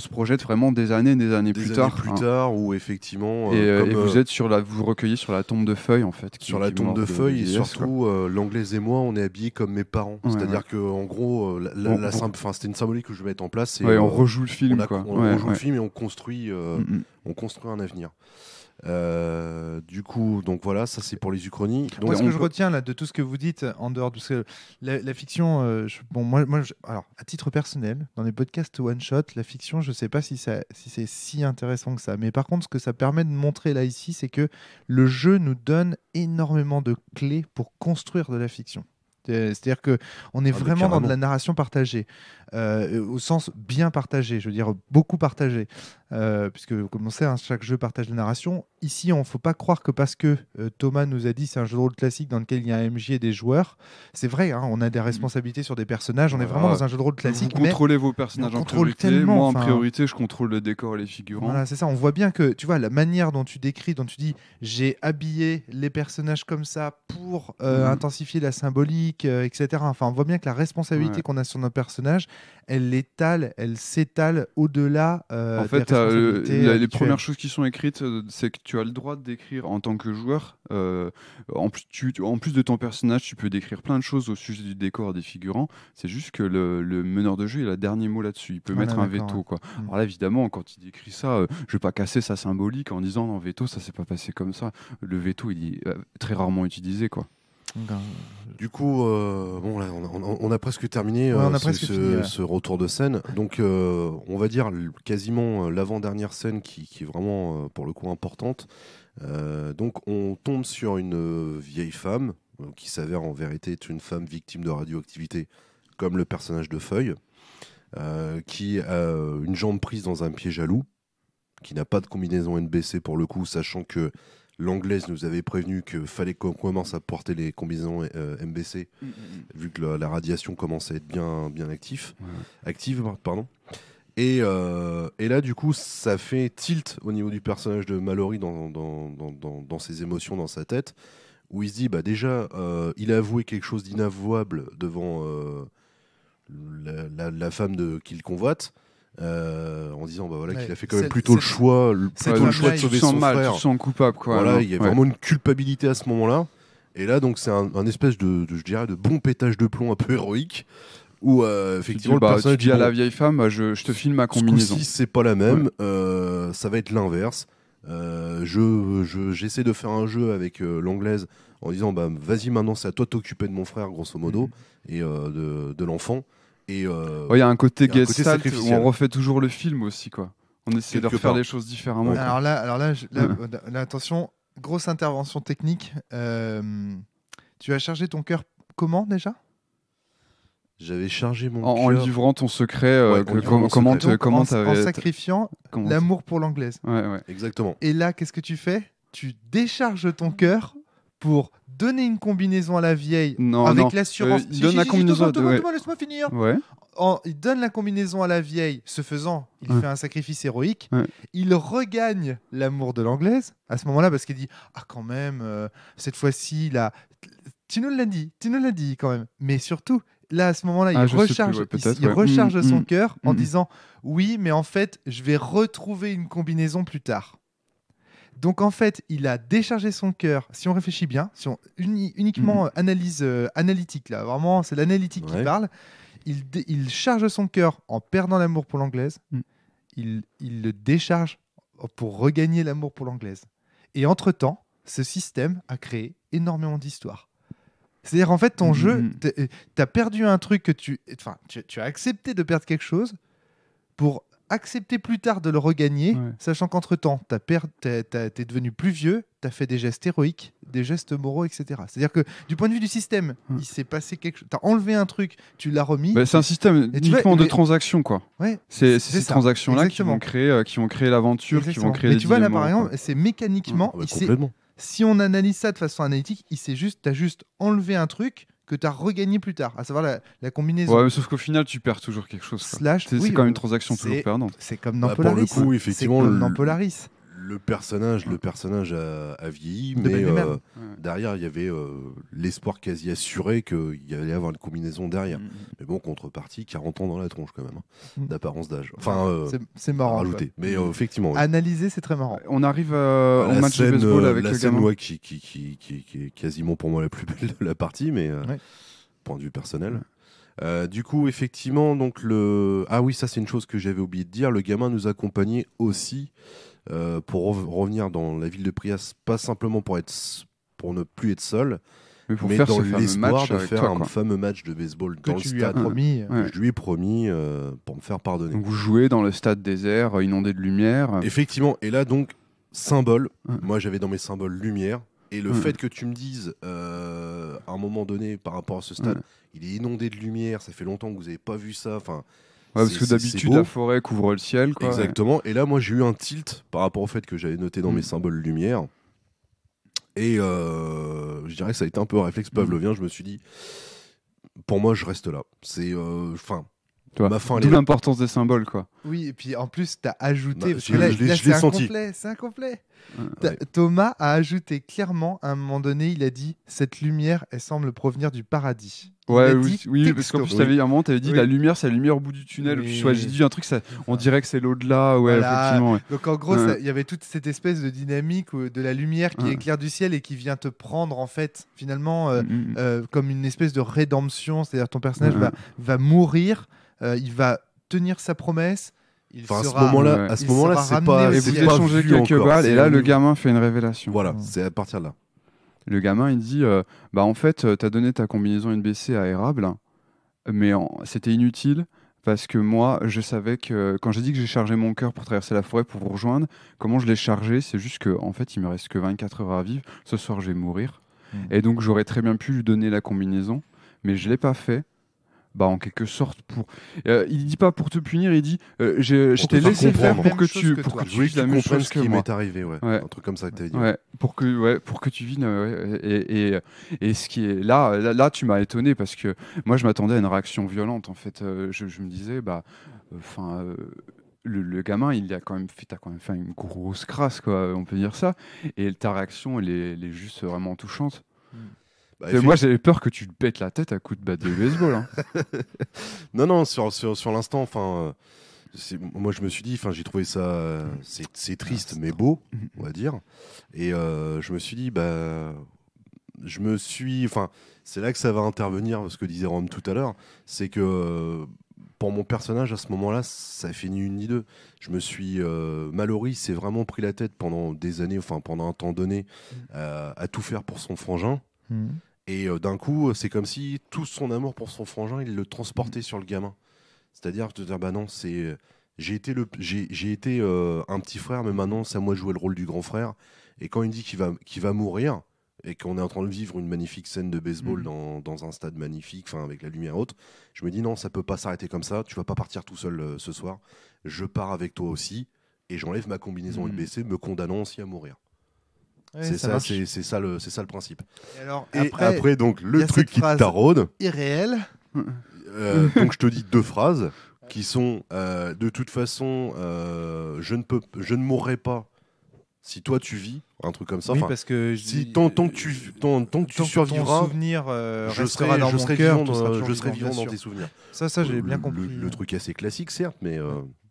se projette vraiment des années des années plus tard. plus hein. tard, ou effectivement. Euh, et, vous êtes sur la, vous recueillez sur la tombe de feuilles, en fait. Sur la tombe de feuilles, et surtout, l'anglaise et moi, on est habillés comme mes parents. C'est-à-dire que, en gros, la, la, c'était une symbolique que je vais mettre en place. Et, on rejoue le film, quoi. On rejoue le film et on construit, mm, mm. on construit un avenir. Euh, du coup, donc voilà, ça c'est pour les uchronies. Donc, moi, ce que je retiens là de tout ce que vous dites euh, en dehors de ce... la, la, fiction, euh, bon, moi, moi alors à titre personnel, dans les podcasts one shot, la fiction, je sais pas si si c'est si intéressant que ça, mais par contre, ce que ça permet de montrer là ici, c'est que le jeu nous donne énormément de clés pour construire de la fiction. C'est-à-dire que on est ah, vraiment dans de la narration partagée, au sens bien partagé, je veux dire beaucoup partagé. Euh, puisque comme on sait, hein, chaque jeu partage la narration. Ici, on ne faut pas croire que parce que euh, Thomas nous a dit c'est un jeu de rôle classique dans lequel il y a un MJ et des joueurs, c'est vrai, hein, on a des mm. responsabilités sur des personnages, on est vraiment dans un jeu de rôle classique. Vous mais contrôlez vos personnages en priorité, moi en priorité, je contrôle le décor et les figurants. Voilà, c'est ça, on voit bien que, tu vois, la manière dont tu décris, dont tu dis j'ai habillé les personnages comme ça pour euh, mm. intensifier la symbolique, etc. Enfin, on voit bien que la responsabilité qu'on a sur nos personnages, elle l'étale, elle s'étale au-delà. en fait, les premières choses qui sont écrites, euh, c'est que tu as le droit d'écrire en tant que joueur. Euh, en, plus, de ton personnage, tu peux décrire plein de choses au sujet du décor des figurants. C'est juste que le, meneur de jeu, il a le dernier mot là-dessus. Il peut mettre un veto. Mm. Alors là, évidemment, quand il décrit ça, euh, je vais pas casser sa symbolique en disant non, veto, ça s'est pas passé comme ça. Le veto, il est très rarement utilisé. quoi du coup, euh, bon, on, a, presque terminé euh, ce, retour de scène. Donc, euh, on va dire quasiment l'avant-dernière scène qui, est vraiment, pour le coup, importante. donc, on tombe sur une vieille femme qui s'avère en vérité être une femme victime de radioactivité, comme le personnage de Feuille, qui a une jambe prise dans un pied jaloux qui n'a pas de combinaison NBC pour le coup, sachant que L'anglaise nous avait prévenu qu'il fallait qu'on commence à porter les combinaisons euh, MBC, mm, mm, mm. vu que la, radiation commence à être bien, bien active. Pardon. Euh, et, là, du coup, ça fait tilt au niveau du personnage de Mallory dans, dans, ses émotions, dans sa tête, où il se dit bah, déjà, euh, il a avoué quelque chose d'inavouable devant la, la, femme qu'il convoite euh, en disant bah voilà qu'il a fait quand même plutôt le choix, le, choix de sauver son frère. coupable il y a vraiment une culpabilité à ce moment-là. Et là donc c'est un, espèce de, je dirais de bon pétage de plomb un peu héroïque où euh, effectivement le bah, personnage dit à la vieille femme je, te filme ma combinaison. Si c'est pas la même, euh, ça va être l'inverse. je j'essaie de faire un jeu avec l'anglaise en disant bah vas-y maintenant c'est à toi de t'occuper de mon frère grosso modo mhm. et de l'enfant euh, il y a un côté gestalt où on refait toujours le film aussi, quoi. On essaie de refaire les choses différemment. alors là, alors euh, là, attention, grosse intervention technique. Euh, tu as chargé ton cœur comment déjà J'avais chargé mon cœur. En livrant ton secret, comment, comment en, en sacrifiant l'amour pour l'anglaise. Exactement. Et là, qu'est-ce que tu fais Tu décharges ton cœur pour donner une combinaison à la vieille avec l'assurance. Euh, il donne la combinaison. Laisse-moi finir. il donne la combinaison à la vieille. Ce faisant, il fait un sacrifice héroïque. Il regagne l'amour de l'anglaise à ce moment-là parce qu'il dit ah quand même euh, cette fois-ci là. Tino l'a dit. Tino l'a dit quand même. Mais surtout, là à ce moment-là, ah, il recharge, il, recharge mm, son mm, cœur en mm. disant oui, mais en fait, je vais retrouver une combinaison plus tard. Donc en fait, il a déchargé son cœur, si on réfléchit bien, si on uniquement mhm. euh, analyse euh, analytique, là, vraiment, c'est l'analytique qui parle. Il, charge son cœur en perdant l'amour pour l'anglaise. Mm. Il, le décharge pour regagner l'amour pour l'anglaise. Et entre-temps, ce système a créé énormément d'histoires. C'est-à-dire, en fait, ton jeu, mm. tu euh, as perdu un truc que tu. Enfin, tu, as accepté de perdre quelque chose pour accepter plus tard de le regagner, sachant qu'entre-temps, tu es devenu plus vieux, tu as fait des gestes héroïques, des gestes moraux, etc. C'est-à-dire que du point de vue du système, il s'est passé quelque chose. T'as enlevé un truc, tu l'as remis. Bah, c'est un système de transactions, quoi. c'est ces transactions-là qui ont créé, l'aventure qui ont créé l'aventure, qui vont Mais tu vois là, par exemple, c'est mécaniquement. Ah, bah, si on analyse ça de façon analytique, il s'est juste, t'as juste enlevé un truc que tu as regagné plus tard, à savoir la, combinaison. Ouais, mais sauf qu'au final, tu perds toujours quelque chose. c'est quand même euh, une transaction toujours perdante. C'est comme dans bah, le coup, effectivement, c'est comme le personnage, le personnage a, vieilli, mais euh, derrière il y avait euh, l'espoir quasi assuré qu'il y allait avoir une combinaison derrière. Mm, mm. Mais bon, contrepartie, 40 ans dans la tronche quand même, hein, mm. d'apparence d'âge. Enfin, euh, c'est marrant. Rajouter. Mais effectivement. Analyser, c'est très marrant. On arrive au match de baseball avec la le gamin. qui, qui, est quasiment pour moi la plus belle de la partie, mais point de vue personnel. Euh, du coup, effectivement, donc le. Ah oui, ça, c'est une chose que j'avais oublié de dire. Le gamin nous accompagnait aussi euh, pour revenir dans la ville de Prias, pas simplement pour, être, pour ne plus être seul, mais, pour faire dans l'espoir de faire un fameux match de baseball dans le stade. promis, euh. Je lui ai promis pour me faire pardonner. vous jouez dans le stade désert, inondé de lumière. Effectivement, et là donc symbole. Moi j'avais dans mes symboles lumière. Et le hmm. fait que tu me dises, euh, à un moment donné, par rapport à ce stade, hmm. il est inondé de lumière, ça fait longtemps que vous n'avez pas vu ça. Enfin, parce que d'habitude, la forêt couvre le ciel. Exactement. Et là, moi, j'ai eu un tilt par rapport au fait que j'avais noté dans mes hmm. symboles lumière. Et euh, je dirais que ça a été un peu un réflexe pavlovien. Je me suis dit, pour moi, je reste là. C'est, euh, enfin, tu bah, l'importance des symboles, quoi. Oui, et puis en plus, tu as ajouté. Bah, parce que là, je c'est incomplet. C'est incomplet. Ah, Thomas a ajouté clairement, à un moment donné, il a dit Cette lumière, elle semble provenir du paradis. ouais, oui, oui parce qu'en plus, un moment, tu avais dit La lumière, c'est la lumière au bout du tunnel. j'ai dit un truc, ça, on dirait que c'est l'au-delà. Ouais, Donc en gros, il y avait toute cette espèce de dynamique euh, de la lumière qui éclaire du ciel et qui vient te prendre, en fait, finalement, euh, mm, mm, mm. Euh, comme une espèce de rédemption. C'est-à-dire, ton personnage va, va mourir euh, il va tenir sa promesse. Il sera, à ce moment-là, c'est pas, et quelques balles et là le gamin fait une révélation. Voilà, c'est à partir là. Le gamin, il dit euh, bah en fait, euh, t'as donné ta combinaison NBC à Érable, mais c'était inutile parce que moi, je savais que quand j'ai dit que j'ai chargé mon cœur pour traverser la forêt pour vous rejoindre, comment je l'ai chargé, c'est juste que en fait, il me reste que 24 heures à vivre, ce soir je vais mourir. Hmm. Et donc j'aurais très bien pu lui donner la combinaison, mais je l'ai pas fait bah, en quelque sorte pour euh, il dit pas pour te punir il dit euh, je, t'ai laissé faire pour que tu pour que, tu vives la chose qui m'est arrivé ouais. un truc comme ça que as dit ouais. pour que pour que tu vives euh, et, et, ce qui est là là, tu m'as étonné parce que moi je m'attendais à une réaction violente en fait je, je, me disais bah enfin le, gamin, il a quand même fait, quand même fait une grosse crasse, quoi, on peut dire ça. Et ta réaction, elle est, elle est juste vraiment touchante. Hmm. Bah, moi, j'avais peur que tu te pètes la tête à coup de batte de baseball. Hein. non, non, sur, l'instant, enfin. Euh, moi, je me suis dit, enfin, j'ai trouvé ça, c'est triste mais beau, on va dire. Et euh, je me suis dit, bah, je me suis, enfin, c'est là que ça va intervenir, ce que disait Rome tout à l'heure, c'est que pour mon personnage à ce moment-là, ça fait ni une ni deux. Je me suis euh, Mallory s'est vraiment pris la tête pendant des années, enfin pendant un temps donné, mm. à tout faire pour son frangin. Mm. Et euh, d'un coup, c'est comme si tout son amour pour son frangin, il le transportait sur le gamin. C'est-à-dire de dire, bah c'est j'ai été, le, j'ai, été euh, un petit frère, mais maintenant c'est à moi de jouer le rôle du grand frère. Et quand il dit qu'il va, qu'il va mourir, et qu'on est en train de vivre une magnifique scène de baseball mhm. dans, un stade magnifique, avec la lumière haute, je me dis non, ça peut pas s'arrêter comme ça. Tu vas pas partir tout seul euh, ce soir. Je pars avec toi aussi, et j'enlève ma combinaison mmh. me condamnant aussi à mourir c'est ça, c'est ça le, ça le principe. Et, alors, après, après, donc le truc qui taraude. Irréel. Euh, donc je te dis deux phrases qui sont euh, de toute façon, euh, je ne peux, je ne mourrai pas si toi tu vis, un truc comme ça. Oui, parce que je tant, tant, euh, que tu, tant, tant que tu survivras, je serai, dans cœur, vivant, je serai vivant, dans tes souvenirs. Ça, ça, j'ai bien compris. Le, le, truc assez classique, certes, mais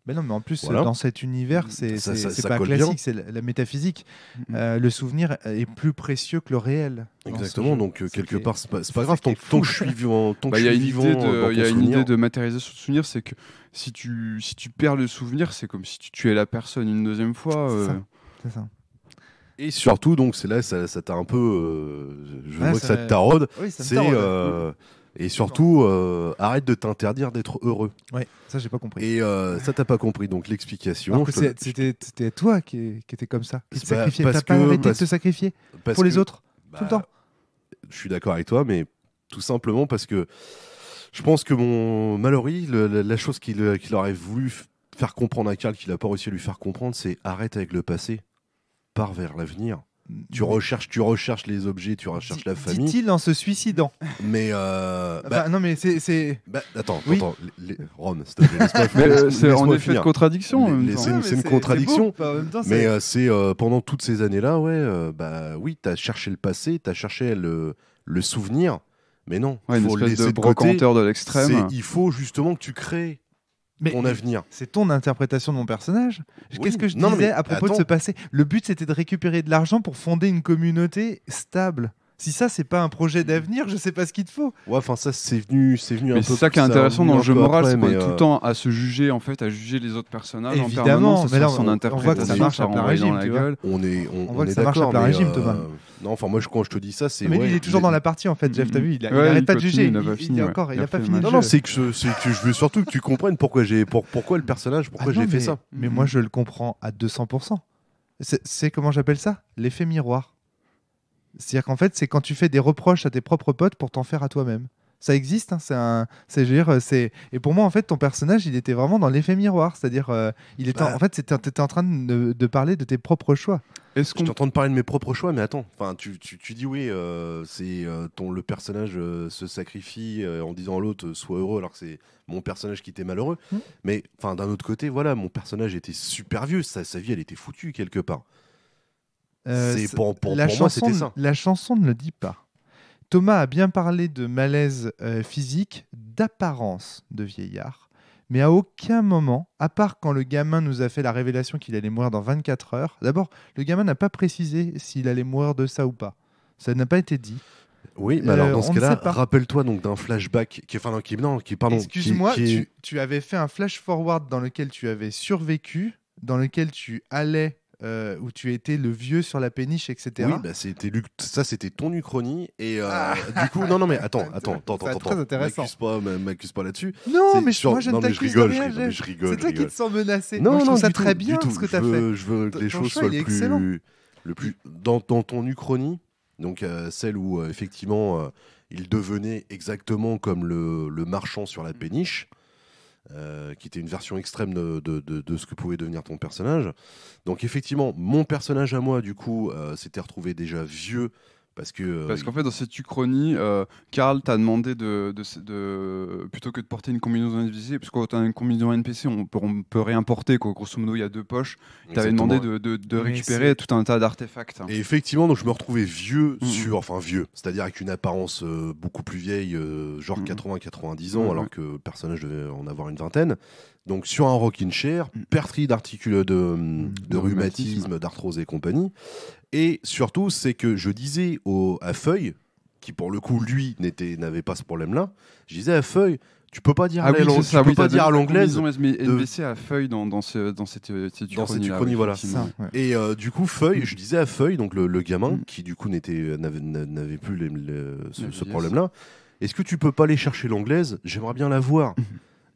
mais non, mais en plus, dans cet univers, c'est pas classique, c'est la, métaphysique. Mm-hmm. Euh, le souvenir est plus précieux que le réel. Exactement, donc euh, quelque part, c'est pas, pas grave, tant, que je suis vivant. Il bah, y a euh, une, idée de, y a une idée de matérialisation de souvenir, c'est que si tu, si tu perds le souvenir, c'est comme si tu tuais la personne une deuxième fois. C'est ça. Et surtout, donc, c'est là, ça, t'a un peu. je vois que ça te taraude. Oui, c'est. Mm-hmm. Et surtout, euh, arrête de t'interdire d'être heureux. Ouais, ça j'ai pas compris. Et euh, ça t'as pas compris, donc l'explication. C'était toi qui, qui étais comme ça, qui te bah, sacrifiais. pas arrêté de te sacrifier pour les autres, tout le bah, temps. Je suis d'accord avec toi, mais tout simplement parce que je pense que mon Mallory, la, chose qu'il aurait voulu faire comprendre à Carl, qu'il a pas réussi à lui faire comprendre, c'est arrête avec le passé, pars vers l'avenir tu recherches, tu recherches les objets, tu recherches la famille. Dit-il en se suicidant. Mais euh, bah non, mais c'est. Bah, attends, attends, les, euh, C'est en effet de contradiction. C'est une contradiction. mais c'est euh, pendant toutes ces années-là, ouais, bah oui, t'as cherché le passé, t'as cherché le, le souvenir, mais non. il faut les. espèce de brocanteur de l'extrême. Il faut justement que tu crées mais mon avenir. C'est ton interprétation de mon personnage. Qu'est-ce que je disais à propos de ce passé Le but, c'était de récupérer de l'argent pour fonder une communauté stable. Si ça, c'est pas un projet mm. d'avenir, je sais pas ce qu'il te faut. Ouais, enfin, ça, c'est venu, c'est venu mais un peu. C'est ça qui est intéressant dans le jeu moral, c'est qu'on tout le euh, temps à se juger, en fait, à juger les autres personnages. Évidemment, en mais là, on, voit que ça marche à plein régime, la On est, on, voit que ça marche à plein régime, tu Thomas. Euh, non, enfin, moi, je, quand je te dis ça, c'est. Mais il est toujours dans la partie, en fait, Jeff, t'as mm, vu, il arrête mm. pas de juger. Il encore, il a pas fini. Non, non, c'est que je veux surtout que tu comprennes pourquoi j'ai, pourquoi le personnage, pourquoi ah j'ai fait ça. Mais moi, je le comprends à 200%. C'est comment j'appelle ça L'effet miroir. C'est-à-dire qu'en fait, c'est quand tu fais des reproches à tes propres potes pour t'en faire à toi-même. Ça existe, hein, c'est un, dire, c'est. Et pour moi, en fait, ton personnage, il était vraiment dans l'effet miroir, c'est-à-dire, euh, il était, bah. en- fait, c'était- t'étais en train de, parler de tes propres choix. Est-ce qu'on de parler de mes propres choix, mais attends. Enfin, tu, dis oui, euh, c'est euh, ton le personnage se sacrifie en disant à l'autre soit sois heureux, alors que c'est mon personnage qui était malheureux. Mmh. Mais enfin, d'un autre côté, voilà, mon personnage était super vieux, sa, sa vie elle était foutue quelque part. Euh, pour, la chanson, La chanson ne le dit pas. Thomas a bien parlé de malaise euh, physique, d'apparence de vieillard, mais à aucun moment, à part quand le gamin nous a fait la révélation qu'il allait mourir dans 24 heures, d'abord, le gamin n'a pas précisé s'il allait mourir de ça ou pas. Ça n'a pas été dit. Oui, mais alors euh, dans ce cas-là, rappelle-toi donc d'un flashback qui, enfin qui, pardon. Excuse-moi, tu avais fait un flash forward dans lequel tu avais survécu, dans lequel tu allais euh, où tu étais le vieux sur la péniche, etc. Oui, bah, ça, c'était ton uchronie. Et euh, ah. du coup, non, non, mais attends, attends, attends, attends, attends. Très intéressant. M'accuse pas, m'accuse pas là-dessus. Non, mais je, moi, je rigole, je, C'est toi qui te sens menacé. Non, non, je trouve ça très bien ce que tu as fait. Je veux que les choses soient le plus, le plus dans, ton uchronie. Donc euh, celle où effectivement il devenait exactement comme le marchand sur la mm. péniche. Euh, qui était une version extrême de, de, ce que pouvait devenir ton personnage. Donc effectivement, mon personnage à moi, du coup, euh, s'était retrouvé déjà vieux parce que. Euh, parce qu'en fait, dans cette uchronie, euh, Karl t'a demandé de, Plutôt que de porter une combinaison NPC, parce que quand une combinaison NPC, on peut, peut réimporter, quoi. Grosso modo, il y a deux poches. T'avais demandé de, récupérer tout un tas d'artefacts. Et effectivement, donc, je me retrouvais vieux mm, mm. sur. Enfin, vieux. C'est-à-dire avec une apparence euh, beaucoup plus vieille, euh, genre 80-90 mm, ans, alors que le personnage devait en avoir une vingtaine donc sur un rocking chair, mm. pertri d'articules de, mm, mm. rhumatisme, d'arthrose et compagnie. Et surtout, c'est que je disais à Feuille, qui pour le coup, lui, n'avait pas ce problème-là, je disais à Feuille, tu peux pas dire à ah l'anglaise. peux pas dire à l'anglaise. mais NBC à Feuille dans, ce, cette situation dans voilà. Et euh, du coup Feuille, je disais à Feuille donc le, gamin qui du coup n'était n'avait plus ce, ce problème là. Est-ce que tu peux pas aller chercher l'anglaise J'aimerais bien la voir.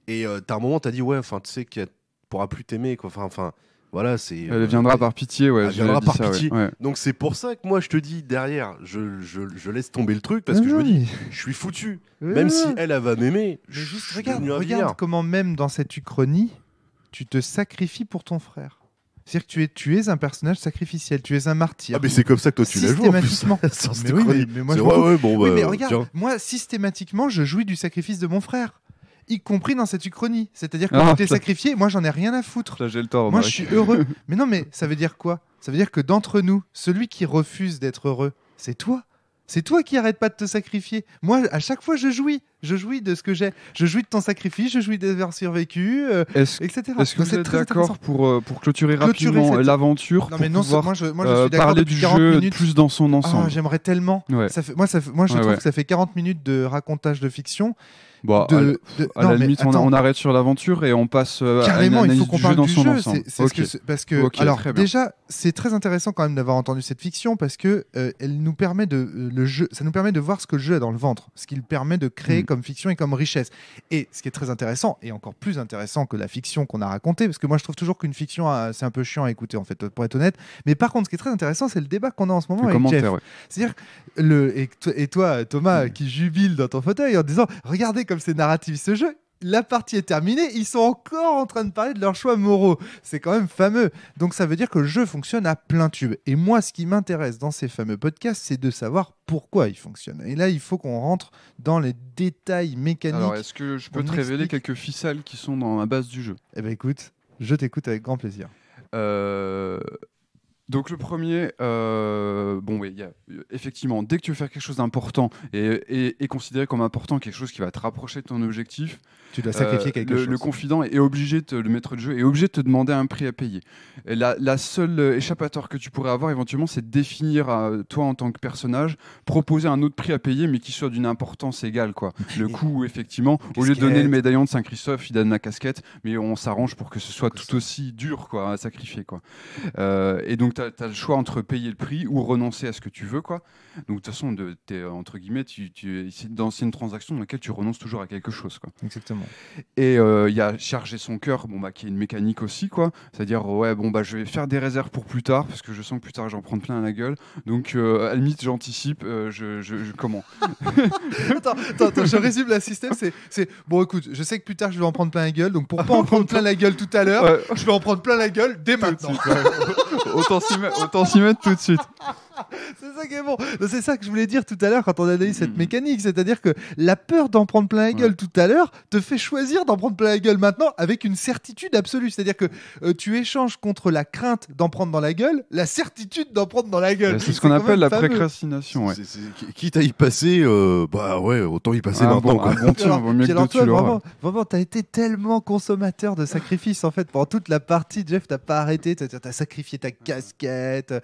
Et euh, t'as un moment, t'as dit, ouais, enfin, tu sais qu'elle pourra plus t'aimer, quoi. Enfin, enfin, voilà, c'est. Elle euh, viendra par pitié, ouais. Elle viendra par pitié. Donc c'est pour ça que moi, je te dis derrière, je, laisse tomber le truc parce que je me dis, je suis foutu. Même si elle, elle va m'aimer. regarde, comment même dans cette uchronie, tu te sacrifies pour ton frère. C'est-à-dire que tu es, tu es un personnage sacrificiel, tu es un martyr. Ah, mais c'est comme ça que toi tu l'as joues, Systématiquement. mais, mais, moi, je ouais, bon, bah, moi, systématiquement, je jouis du sacrifice de mon frère y compris dans cette uchronie. C'est-à-dire que ah, tu es sacrifié, moi j'en ai rien à foutre. Là, le tort. Moi, je suis heureux. mais non, mais ça veut dire quoi Ça veut dire que d'entre nous, celui qui refuse d'être heureux, c'est toi. C'est toi qui arrêtes pas de te sacrifier. Moi, à chaque fois, je jouis. Je jouis de ce que j'ai. Je jouis de ton sacrifice, je jouis d'avoir survécu, euh, est-ce, Est-ce que vous êtes d'accord pour, euh, pour clôturer, rapidement euh, l'aventure Non, mais non, pouvoir, moi, je, euh, suis d'accord parler du jeu plus dans son ah, ensemble. j'aimerais tellement. moi, moi, je trouve que ça fait 40 minutes de racontage de fiction. Bon, de, à, la limite, on, arrête sur l'aventure et on passe euh, à une analyse du jeu dans son jeu. C'est, que, parce que, alors déjà, c'est très intéressant quand même d'avoir entendu cette fiction parce que euh, elle nous permet de euh, le jeu, ça nous permet de voir ce que le jeu a dans le ventre, ce qu'il permet de créer mm. comme fiction et comme richesse. Et ce qui est très intéressant et encore plus intéressant que la fiction qu'on a racontée, parce que moi je trouve toujours qu'une fiction c'est un peu chiant à écouter en fait, pour être honnête. Mais par contre, ce qui est très intéressant, c'est le débat qu'on a en ce moment avec Jeff. C'est-à-dire le et, toi Thomas mm. qui jubile dans ton fauteuil en disant regardez comme c'est narratif ce jeu, la partie est terminée, ils sont encore en train de parler de leurs choix moraux. C'est quand même fameux. Donc ça veut dire que le jeu fonctionne à plein tube. Et moi, ce qui m'intéresse dans ces fameux podcasts, c'est de savoir pourquoi ils fonctionnent Et là, il faut qu'on rentre dans les détails mécaniques. est-ce que je peux te révéler quelques ficelles qui sont dans la base du jeu Eh bien, écoute, je t'écoute avec grand plaisir. Euh, donc le premier, euh, bon, oui, y a, euh, effectivement, dès que tu veux faire quelque chose d'important et, et, considéré comme important quelque chose qui va te rapprocher de ton objectif, tu dois sacrifier euh, quelque le, chose. Le confident est obligé de le mettre de jeu est obligé de te demander un prix à payer. la, seule échappatoire que tu pourrais avoir éventuellement, c'est de définir à toi en tant que personnage, proposer un autre prix à payer, mais qui soit d'une importance égale, quoi. Le coup effectivement, au lieu de donner le médaillon de Saint-Christophe, il donne la casquette, mais on s'arrange pour que ce soit tout aussi dur, quoi, à sacrifier, quoi. Euh, et donc tu as, le choix entre payer le prix ou renoncer à ce que tu veux. Quoi. Donc, de toute façon, de, es, entre guillemets, tu, tu c'est une transaction dans laquelle tu renonces toujours à quelque chose. Quoi. Exactement. Et il euh, y a charger son cœur, bon, bah, qui est une mécanique aussi. quoi. C'est-à-dire, ouais, bon, bah, je vais faire des réserves pour plus tard, parce que je sens que plus tard, j'en prends plein à la gueule. Donc, euh, j'anticipe. Euh, je, comment attends, attends, je résume le système. C'est bon, écoute, je sais que plus tard, je vais en prendre plein la gueule. Donc, pour pas en prendre plein la gueule tout à l'heure, je vais en prendre plein la gueule dès maintenant. Autant Autant s'y mettre, tout de suite. c'est ça qui est bon. C'est ça que je voulais dire tout à l'heure quand on analyse cette hmm. mécanique. C'est-à-dire que la peur d'en prendre plein la gueule tout à l'heure te fait choisir d'en prendre plein la gueule maintenant avec une certitude absolue. C'est-à-dire que euh, tu échanges contre la crainte d'en prendre dans la gueule, la certitude d'en prendre dans la gueule. C'est ce qu'on appelle la précrastination. Ouais. Quitte à y passer, euh, bah ouais, autant y passer ah, longtemps. Bon, tiens, vaut mieux tu vraiment Vraiment, t'as été tellement consommateur de sacrifices en fait pendant toute la partie. Jeff, t'as pas arrêté. T'as as sacrifié ta casquette.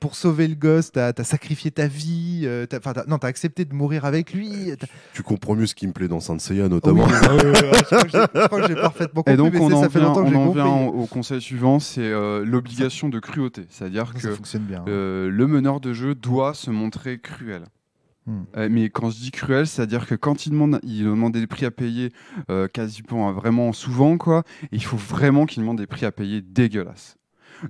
pour sauver le gosse, t'as as sacrifié ta vie, euh, t'as- accepté de mourir avec lui. Euh, tu comprends mieux ce qui me plaît dans Saint Seiya oh notamment. Ah ah, je crois que j'ai- parfaitement compris. Et donc on en fait vient, vient au- conseil suivant, c'est euh, l'obligation de cruauté. C'est-à-dire que hein. le meneur de jeu doit se montrer cruel. Hmm. mais quand je dis cruel, c'est-à-dire que quand il demande, il demande des prix à payer quasiment hein, vraiment souvent, quoi, il faut vraiment qu'il demande des prix à payer dégueulasses.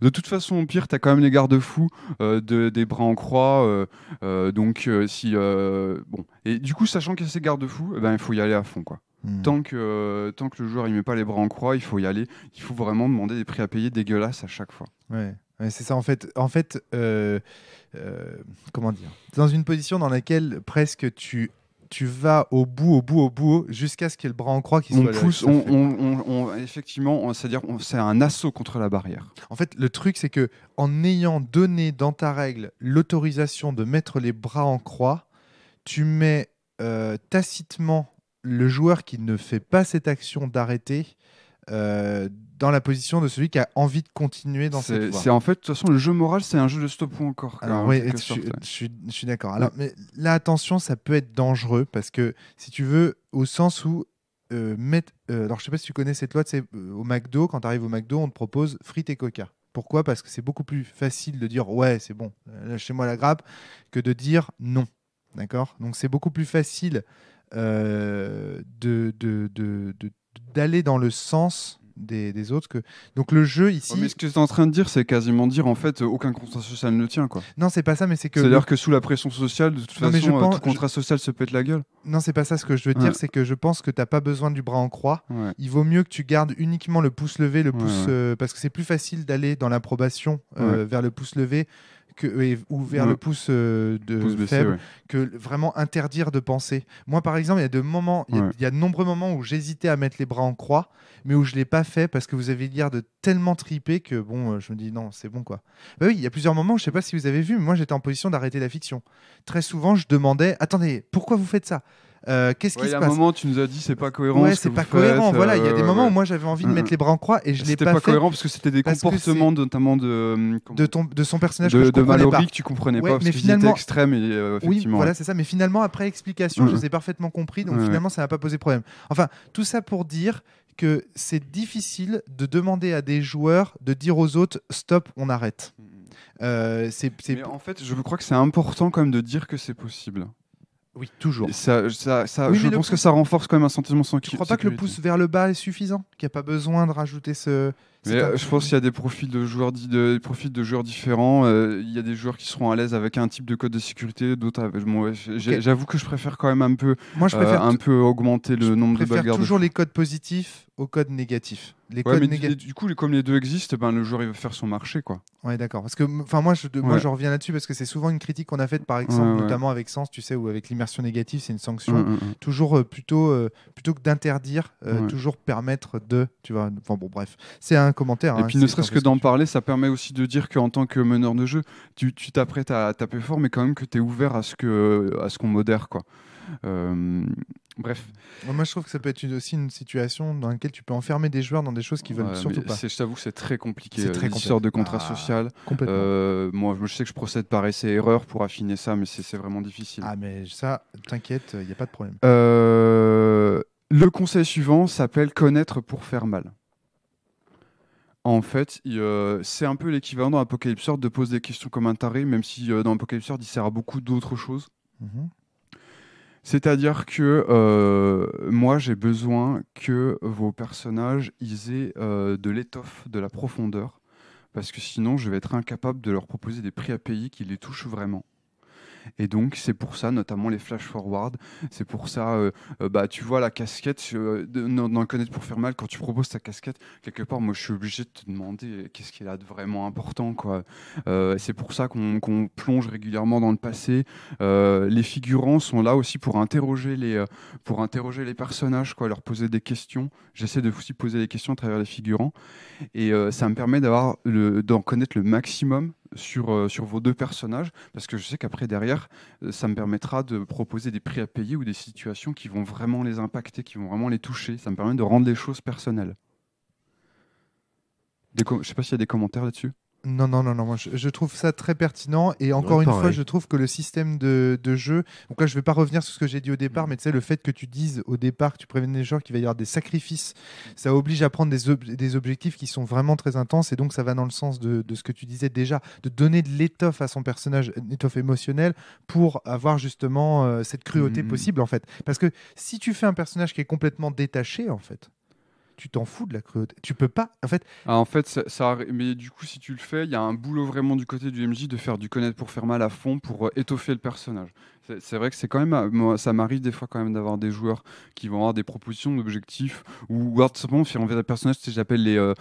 De toute façon, pire, tu as quand même les garde-fous euh, de, des bras en croix. Euh, euh, donc, si. bon. Et du coup, sachant qu'il y a ces garde-fous, eh ben, il faut y aller à fond, quoi. Hmm. Tant, que, tant que le joueur ne met pas les bras en croix, il faut y aller. Il faut vraiment demander des prix à payer dégueulasses à chaque fois. Ouais. c'est ça, en fait. En fait, comment dire Dans une position dans laquelle presque tu tu vas au bout, au bout, au bout, jusqu'à ce qu'il y ait le bras en croix qui soit on pousse, on, on, effectivement, c'est-à-dire c'est un assaut contre la barrière. En fait, le truc, c'est que en ayant donné dans ta règle l'autorisation de mettre les bras en croix, tu mets euh, tacitement le joueur qui ne fait pas cette action d'arrêter euh, dans la position de celui qui a envie de continuer dans cette voie. C'est en fait, de toute façon, le jeu moral, c'est un jeu de stop ou encore. Alors, oui, je, suis d'accord. Alors, mais là, attention, ça peut être dangereux parce que si tu veux, au sens où euh, mettre. Euh, alors, je sais pas si tu connais cette loi, c'est euh, au McDo, quand tu arrives au McDo, on te propose frites et coca. Pourquoi Parce que c'est beaucoup plus facile de dire ouais, c'est bon, lâchez-moi la grappe, que de dire non. D'accord Donc, c'est beaucoup plus facile d'aller de, de, dans le sens des, autres. Que... Donc le jeu ici. mais ce que tu es en train de dire, c'est quasiment dire en fait aucun contrat social ne tient quoi. Non, c'est pas ça, mais c'est que. C'est-à-dire que sous la pression sociale, de toute façon, pense... tout contrat social se pète la gueule. Non, c'est pas ça. Ce que je veux dire, c'est que je pense que t'as pas besoin du bras en croix. Il vaut mieux que tu gardes uniquement le pouce levé, le pouce euh, parce que c'est plus facile d'aller dans l'approbation euh, vers le pouce levé euh, ou vers mm. le pouce, euh, de faible que vraiment interdire de penser. Moi, par exemple, il y a de moments, il y, de nombreux moments où j'hésitais à mettre les bras en croix, mais où je l'ai pas fait parce que vous avez l'air de tellement triper que bon, euh, je me dis non, c'est bon quoi. Bah oui, il y a plusieurs moments, je sais pas si vous avez vu, mais moi j'étais en position d'arrêter la fiction. Très souvent, je demandais, attendez, pourquoi vous faites ça euh, qu'est-ce qui Il y a un moment, tu nous as dit c'est pas cohérent. c'est pas cohérent. voilà, il y a des euh, moments où moi j'avais envie de mm, mettre mm. les bras en croix et je l'ai pas, fait. C'était pas cohérent parce que c'était des comportements notamment de euh, de, ton, de son personnage de, que je que tu comprenais pas mais parce finalement était extrême oui, voilà c'est ça. Mais finalement après explication, mm, je les ai parfaitement compris donc finalement ça n'a pas posé problème. Enfin tout ça pour dire que c'est difficile de demander à des joueurs de dire aux autres stop, on arrête. en fait, je crois que c'est important quand même de dire que c'est possible. Oui, toujours. Ça, je pense que ça renforce quand même un sentiment sans Tu ne crois pas que le pouce vers le bas est suffisant Qu'il n'y a pas besoin de rajouter ce. Euh, je pense qu'il y a des profils de joueurs, de joueurs différents. Euh, il y a des joueurs qui seront à l'aise avec un type de code de sécurité, d'autres. Avec... J'avoue que je préfère quand même un peu, Moi, je euh, préfère un peu augmenter le nombre de Je préfère toujours les codes positifs au code négatif. Les codes Du coup, comme les deux existent, ben, le joueur il va faire son marché. Quoi. Ouais, d'accord. Parce que enfin, moi, je, moi, je reviens là-dessus parce que c'est souvent une critique qu'on a faite, par exemple, notamment avec Sens, tu sais, ou avec l'immersion négative, c'est une sanction. Toujours euh, plutôt, euh, plutôt que d'interdire, euh, toujours permettre de. Tu vois, enfin bon, bref. C'est un commentaire. Et hein, puis, ne serait-ce que, d'en parler, ça permet aussi de dire qu'en tant que meneur de jeu, tu t'apprêtes à taper fort, mais quand même que tu es ouvert à ce que, à ce qu'on modère. quoi. Euh, bref. Moi, je trouve que ça peut être aussi une situation dans laquelle tu peux enfermer des joueurs dans des choses qu'ils veulent surtout pas. Je t'avoue que c'est très compliqué. C'est euh, très compliqué. de contrat ah, social. Euh, moi, je sais que je procède par essai-erreur pour affiner ça, mais c'est vraiment difficile. Ah, mais ça, t'inquiète, il n'y a pas de problème. le conseil suivant s'appelle connaître pour faire mal. En fait, c'est un peu l'équivalent dans Apocalypse de poser des questions comme un taré, même si dans Apocalypse World, il sert à beaucoup d'autres choses. Mhm. C'est-à-dire que euh, moi, j'ai besoin que vos personnages aient euh, de l'étoffe, de la profondeur, parce que sinon, je vais être incapable de leur proposer des prix à payer qui les touchent vraiment. Et donc, c'est pour ça, notamment les flash forward. C'est pour ça, euh, euh, bah, tu vois, la casquette, euh, d'en connaître pour faire mal, quand tu proposes ta casquette, quelque part, moi, je suis obligé de te demander qu'est-ce qu'il a de vraiment important, quoi. c'est pour ça qu'on plonge régulièrement dans le passé. les figurants sont là aussi pour interroger les, pour interroger les personnages, quoi, leur poser des questions. J'essaie de aussi poser des questions à travers les figurants. Et ça me permet d'avoir d'en connaître le maximum sur, euh, sur vos deux personnages, parce que je sais qu'après, derrière, euh, ça me permettra de proposer des prix à payer ou des situations qui vont vraiment les impacter, qui vont vraiment les toucher. Ça me permet de rendre les choses personnelles. je sais pas s'il y a des commentaires là-dessus. Non, non, non, non. Moi, je, trouve ça très pertinent. Et encore une fois, je trouve que le système de, jeu. Donc là, je vais pas revenir sur ce que j'ai dit au départ, mm. mais tu sais, le fait que tu dises au départ que tu prévenais les joueurs qu'il va y avoir des sacrifices, ça oblige à prendre des, objectifs qui sont vraiment très intenses. Et donc, ça va dans le sens de, ce que tu disais déjà, de donner de l'étoffe à son personnage, une étoffe émotionnelle, pour avoir justement euh, cette cruauté mm. possible, en fait. Parce que si tu fais un personnage qui est complètement détaché, en fait, tu t'en fous de la cruauté. Tu peux pas, en fait. Ah, en fait, ça, ça, mais du coup, si tu le fais, il y a un boulot vraiment du côté du MJ de faire du connaître pour faire mal à fond, pour euh, étoffer le personnage. C'est vrai que c'est quand même, euh, ça m'arrive des fois quand même d'avoir des joueurs qui vont avoir des propositions d'objectifs ou simplement faire envers des personnages, c'est que j'appelle les, euh,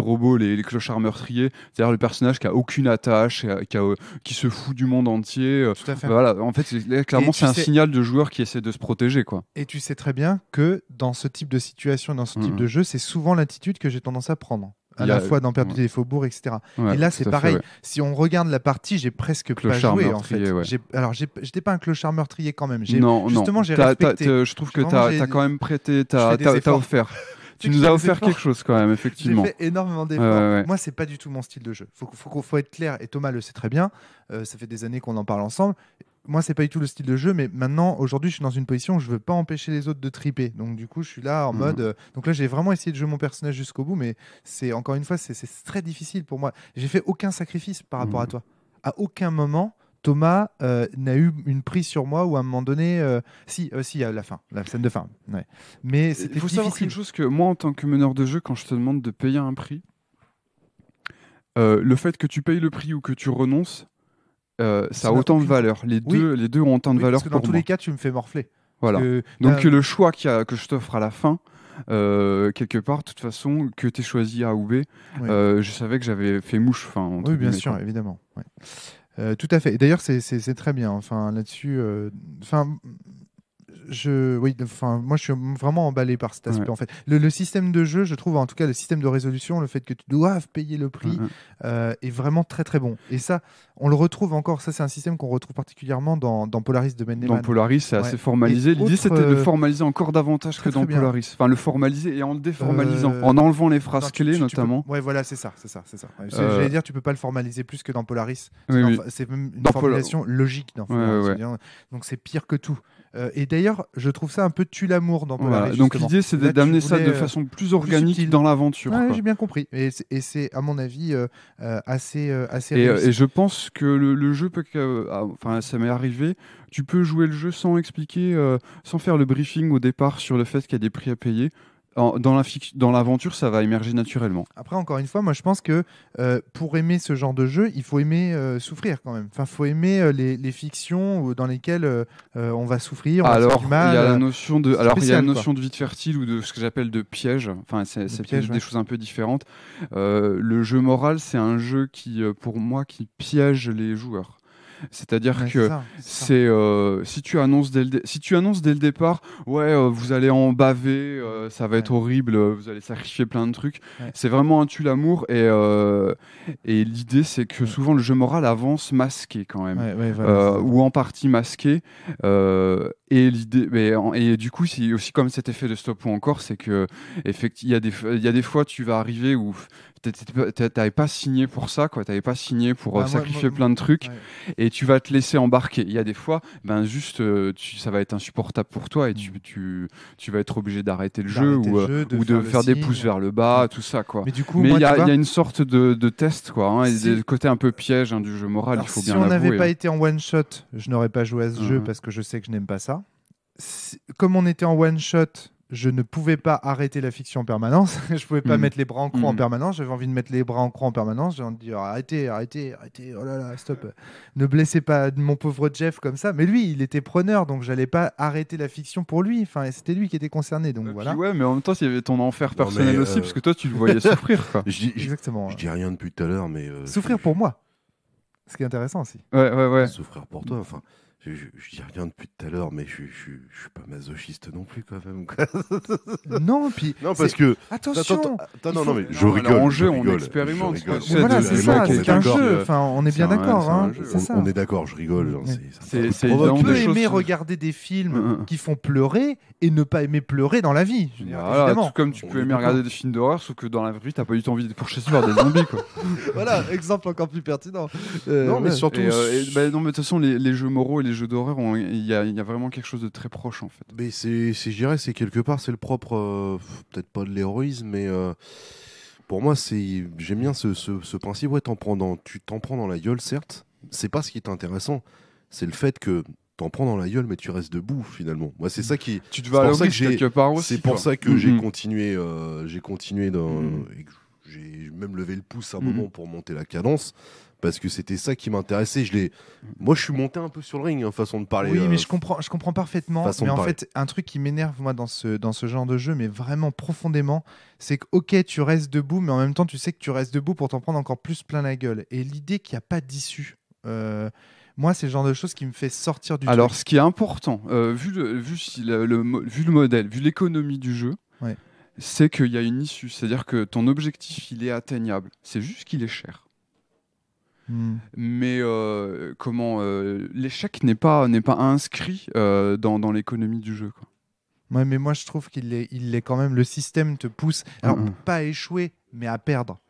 robots, les, les clochards meurtriers, c'est-à-dire le personnage qui a aucune attache, euh, qui, se fout du monde entier. Voilà, en fait, clairement, c'est un signal de joueur qui essaie de se protéger, quoi. Et tu sais très bien que dans ce type de situation, dans ce type mmh. de jeu, c'est souvent l'attitude que j'ai tendance à prendre à la fois dans perdre des Faubourgs, etc. et là, c'est pareil. Si on regarde la partie, j'ai presque pas joué en fait. Alors, j'étais pas un clochard meurtrier quand même. Non, justement, j'ai respecté. Je trouve que tu as, quand même prêté, tu as, offert. tu nous as offert quelque chose quand même, effectivement. J'ai fait énormément d'efforts. Moi, c'est pas du tout mon style de jeu. Faut, faut, faut, être clair, et Thomas le sait très bien. Euh, ça fait des années qu'on en parle ensemble moi, c'est pas du tout le style de jeu, mais maintenant, aujourd'hui, je suis dans une position où je veux pas empêcher les autres de triper. Donc, du coup, je suis là en hmm. mode. Euh, donc là, j'ai vraiment essayé de jouer mon personnage jusqu'au bout, mais c'est encore une fois, c'est très difficile pour moi. J'ai fait aucun sacrifice par rapport à hmm. toi. À aucun moment, Thomas euh, n'a eu une prise sur moi ou à un moment donné, euh, si, si, à la fin, la scène de fin. Mais il faut savoir une chose que moi, en tant que meneur de jeu, quand je te demande de payer un prix, le fait que tu payes le prix ou que tu renonces, euh, ça a autant de valeur. Les, deux, les deux ont autant de valeur. Parce que dans tous les cas, tu me fais morfler. Voilà. Donc le choix que je t'offre à la fin, euh, quelque part, de toute façon, que tu aies choisi A ou B, euh, je savais que j'avais fait mouche. Enfin, oui, bien sûr, évidemment. tout à fait. D'ailleurs, c'est très bien. Enfin, là-dessus, enfin, je, oui, enfin, moi, je suis vraiment emballé par cet aspect. En fait, le, système de jeu, je trouve, en tout cas, le système de résolution, le fait que tu doives payer le prix, euh, est vraiment très très bon. Et ça, on le retrouve encore. Ça, c'est un système qu'on retrouve particulièrement dans, Polaris de Mendeman. Dans Polaris, c'est assez formalisé. L'idée, c'était de euh, formaliser encore davantage que dans Polaris. Enfin, le formaliser et en le euh, déformalisant, en enlevant les phrases clés, notamment. Ouais, voilà, c'est ça, c'est ça, c'est ça. J'allais dire, tu peux pas le formaliser plus que dans Polaris. C'est même une dans formalisation logique. Donc, c'est pire que tout. Euh, et d'ailleurs, je trouve ça un peu tue l'amour dans donc l'idée, c'est d'amener ça de euh, façon plus organique dans l'aventure. Ouais, J'ai bien compris. Et c'est, à mon avis, euh, assez, assez. Et, je pense que le, jeu peut, ah, enfin, ça m'est arrivé. Tu peux jouer le jeu sans expliquer, sans faire le briefing au départ sur le fait qu'il y a des prix à payer dans la dans l'aventure, ça va émerger naturellement. Après, encore une fois, moi je pense que euh, pour aimer ce genre de jeu, il faut aimer euh, souffrir quand même. Enfin, faut aimer euh, les, fictions dans lesquelles on va souffrir. On alors, il y a la notion de, alors il y a la notion de vie fertile ou de ce que j'appelle de piège. Enfin, c'est piège des choses un peu différentes. le jeu moral, c'est un jeu qui, pour moi, qui piège les joueurs. C'est-à-dire que c'est euh, si tu annonces dès le si tu annonces dès le départ, ouais, euh, vous allez en baver, euh, ça va être horrible, vous allez sacrifier plein de trucs. C'est vraiment un tue l'amour et et l'idée c'est que souvent le jeu moral avance masqué quand même, ou en partie masqué et l'idée, mais, et du coup, c'est aussi comme cet effet de stop ou encore, c'est que effectivement, il y a des fois, tu vas arriver où t'avais pas signé pour ça, quoi. T'avais pas signé pour bah, euh, sacrifier plein de trucs, et tu vas te laisser embarquer. Il y a des fois, ben juste, euh, ça va être insupportable pour toi, et tu, mm. tu, tu vas être obligé d'arrêter le jeu ou, euh, de ou, de faire, des pouces vers le bas, tout ça, quoi. Mais du coup, il y, a une sorte de, de test, quoi, côté hein, et un peu piège hein, du jeu moral. il faut si on n'avait pas hein. été en one shot, je n'aurais pas joué à ce jeu mmh. parce que je sais que je n'aime pas ça comme on était en one shot, je ne pouvais pas arrêter la fiction en permanence. je pouvais pas mm. mettre les bras en croix en mm. permanence. J'avais envie de mettre les bras en croix en permanence. J'ai envie de dire arrêtez, arrêtez, arrêtez. Oh là là, stop. ne blessez pas mon pauvre Jeff comme ça. Mais lui, il était preneur, donc j'allais pas arrêter la fiction pour lui. Enfin, c'était lui qui était concerné. Donc voilà. ouais, mais en même temps, il y avait ton enfer personnel aussi, euh, parce que toi, tu le voyais souffrir. Exactement. Je, dis rien depuis tout à l'heure, mais euh, souffrir pour moi. Ce qui est intéressant aussi. Ouais, ouais, ouais. Souffrir pour toi. Enfin je, je, dis rien depuis tout à l'heure, mais je, je, je, suis pas masochiste non plus quand même. non, puis non parce que attention. Attends, attends, non, non, mais je rigole. Alors, en jeu, on expérimente. C'est voilà, c'est ça. C'est un jeu. Euh, enfin, on est bien d'accord. hein, on, on, est d'accord. Je rigole. Hein, c'est, on peut aimer regarder des films hein, hein. qui font pleurer et ne pas aimer pleurer dans la vie. Tout Comme tu peux aimer regarder des films d'horreur, sauf que dans la vie, t'as pas du tout envie de pourchasser des zombies. Voilà, exemple encore plus pertinent. Euh, non, mais surtout. Euh, bah, non, mais de toute façon, les jeux moraux jeux d'horreur, il y, a vraiment quelque chose de très proche en fait. Mais c'est, je dirais, c'est quelque part, c'est le propre, euh, peut-être pas de l'héroïsme, mais euh, pour moi, c'est, j'aime bien ce, principe. Ouais, t'en prends dans, tu t'en prends dans la gueule, certes. C'est pas ce qui est intéressant. C'est le fait que t'en prends dans la gueule, mais tu restes debout finalement. Moi, c'est ça qui. Tu te pour ça que j'ai, C'est pour ça que j'ai continué, euh, j'ai continué dans. Mm-hmm. J'ai même levé le pouce à un mm-hmm. moment pour monter la cadence parce que c'était ça qui m'intéressait. Je l'ai, moi, je suis monté un peu sur le ring, en hein, façon de parler. Oui, mais euh, je comprends, je comprends parfaitement. mais en fait, un truc qui m'énerve moi dans ce dans ce genre de jeu, mais vraiment profondément, c'est que ok, tu restes debout, mais en même temps, tu sais que tu restes debout pour t'en prendre encore plus plein la gueule. Et l'idée qu'il n'y a pas d'issue. Euh, moi, c'est le genre de choses qui me fait sortir du. Alors, ce qui est important, euh, vu, le, vu, le, vu le modèle, vu l'économie du jeu, c'est qu'il y a une issue. C'est-à-dire que ton objectif, il est atteignable. C'est juste qu'il est cher. Mm. Mais euh, comment euh, l'échec n'est pas n'est pas inscrit euh, dans, l'économie du jeu. Quoi. mais moi je trouve qu'il est il est quand même le système te pousse alors mm, mm. pas à échouer mais À perdre.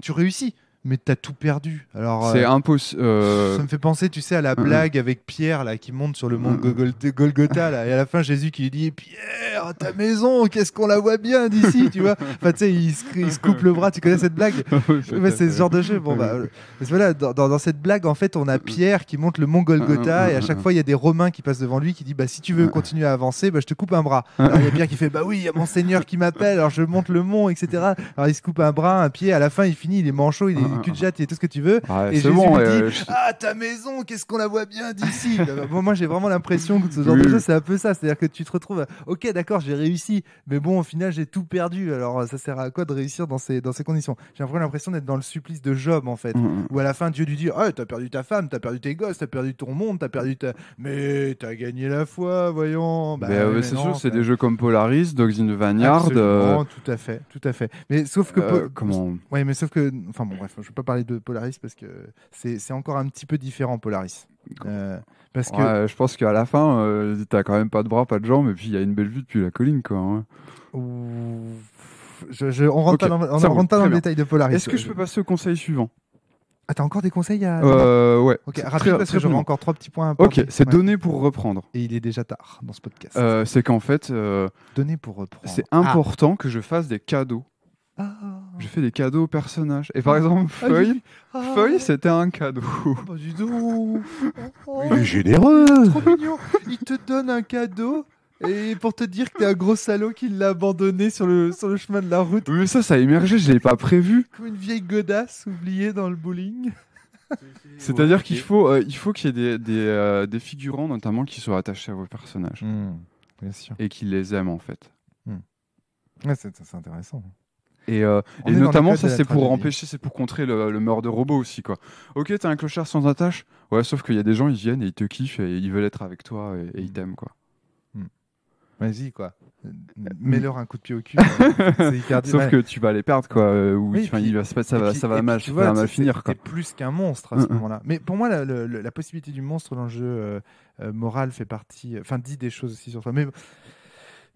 Tu réussis, mais t'as tout perdu. Alors c'est un euh, euh, Ça me fait penser, tu sais, à la euh, blague avec Pierre là qui monte sur le mont Golgotha là, et à la fin Jésus qui lui dit Pierre, ta maison, qu'est-ce qu'on la voit bien d'ici, tu vois Enfin, tu sais, il, se, coupe le bras. Tu connais cette blague C'est ce genre de jeu. Bon bah, voilà, dans, cette blague en fait, on a Pierre qui monte le mont Golgotha et à chaque fois il y a des Romains qui passent devant lui qui dit bah si tu veux continuer à avancer, bah, je te coupe un bras. Alors il y a Pierre qui fait bah oui, il y a mon Seigneur qui m'appelle, alors je monte le mont, etc. Alors il se coupe un bras, un pied. À la fin, il finit, il est manchot, il est Kudjat ah, ah. et tout ce que tu veux. Ah, et Jésus bon, euh, dit, ah ta maison, qu'est-ce qu'on la voit bien d'ici. bon, bah, moi j'ai vraiment l'impression que ce genre de jeu c'est un peu ça, c'est-à-dire que tu te retrouves, ok d'accord j'ai réussi, mais bon au final j'ai tout perdu. Alors ça sert à quoi de réussir dans ces dans ces conditions J'ai vraiment l'impression d'être dans le supplice de Job en fait, mm, mm. où à la fin Dieu lui dit, oh t'as perdu ta femme, t'as perdu tes gosses, t'as perdu ton monde, t'as perdu ta, mais t'as gagné la foi, voyons. Bah, euh, c'est sûr, c'est des jeux comme Polaris, Dogs in the Vineyard. Euh, tout à fait, tout à fait. Mais sauf que comment Ouais, mais sauf que, enfin bon, bref, je ne vais pas parler de Polaris parce que c'est encore un petit peu différent Polaris. Euh, parce que... je pense qu'à la fin, tu euh, t'as quand même pas de bras, pas de jambes, et puis il y a une belle vue depuis la colline. Quoi, hein. je, on rentre dans, rentre pas dans le détail de Polaris. Est-ce que je peux passer au conseil suivant ah, t'as encore des conseils à. Euh, ouais. Ok, parce encore trois petits points. Ok, c'est donné pour reprendre. Et il est déjà tard dans ce podcast. c'est qu'en fait. donné pour reprendre. C'est ah. important que je fasse des cadeaux. Ah. Je fais des cadeaux aux personnages. Et par ah, exemple, Feuille, ah, Feuille ah. c'était un cadeau. Pas du tout. Il est généreux Trop mignon Il te donne un cadeau et pour te dire que t'es un gros salaud qui l'a abandonné sur le, sur le chemin de la route. Oui, mais ça, ça a émergé, je l'ai pas prévu. Comme une vieille godasse oubliée dans le bowling. C'est-à-dire qu'il faut euh, il faut qu'il y ait des, euh, des, figurants notamment qui soient attachés à vos personnages. Hmm, et qui les aiment en fait. Hmm. Ouais, c'est intéressant. Et, euh, notamment, ça, c'est pour empêcher, c'est pour contrer le, meurtre de robot aussi, quoi. Ok, t'as un clochard sans attache. Ouais, sauf qu'il y a des gens, ils viennent et ils te kiffent et ils veulent être avec toi et, ils mm. t'aiment, quoi. Mm. Vas-y, quoi. Mm. Mets-leur un coup de pied au cul. sauf que tu vas les perdre, quoi. Euh, oui, il va, ça, va, ça va mal, vois, ça va finir, quoi. plus qu'un monstre à ce moment-là. Mais pour moi, la, possibilité du monstre dans le jeu euh, moral fait partie. Enfin, dit des choses aussi sur toi. Mais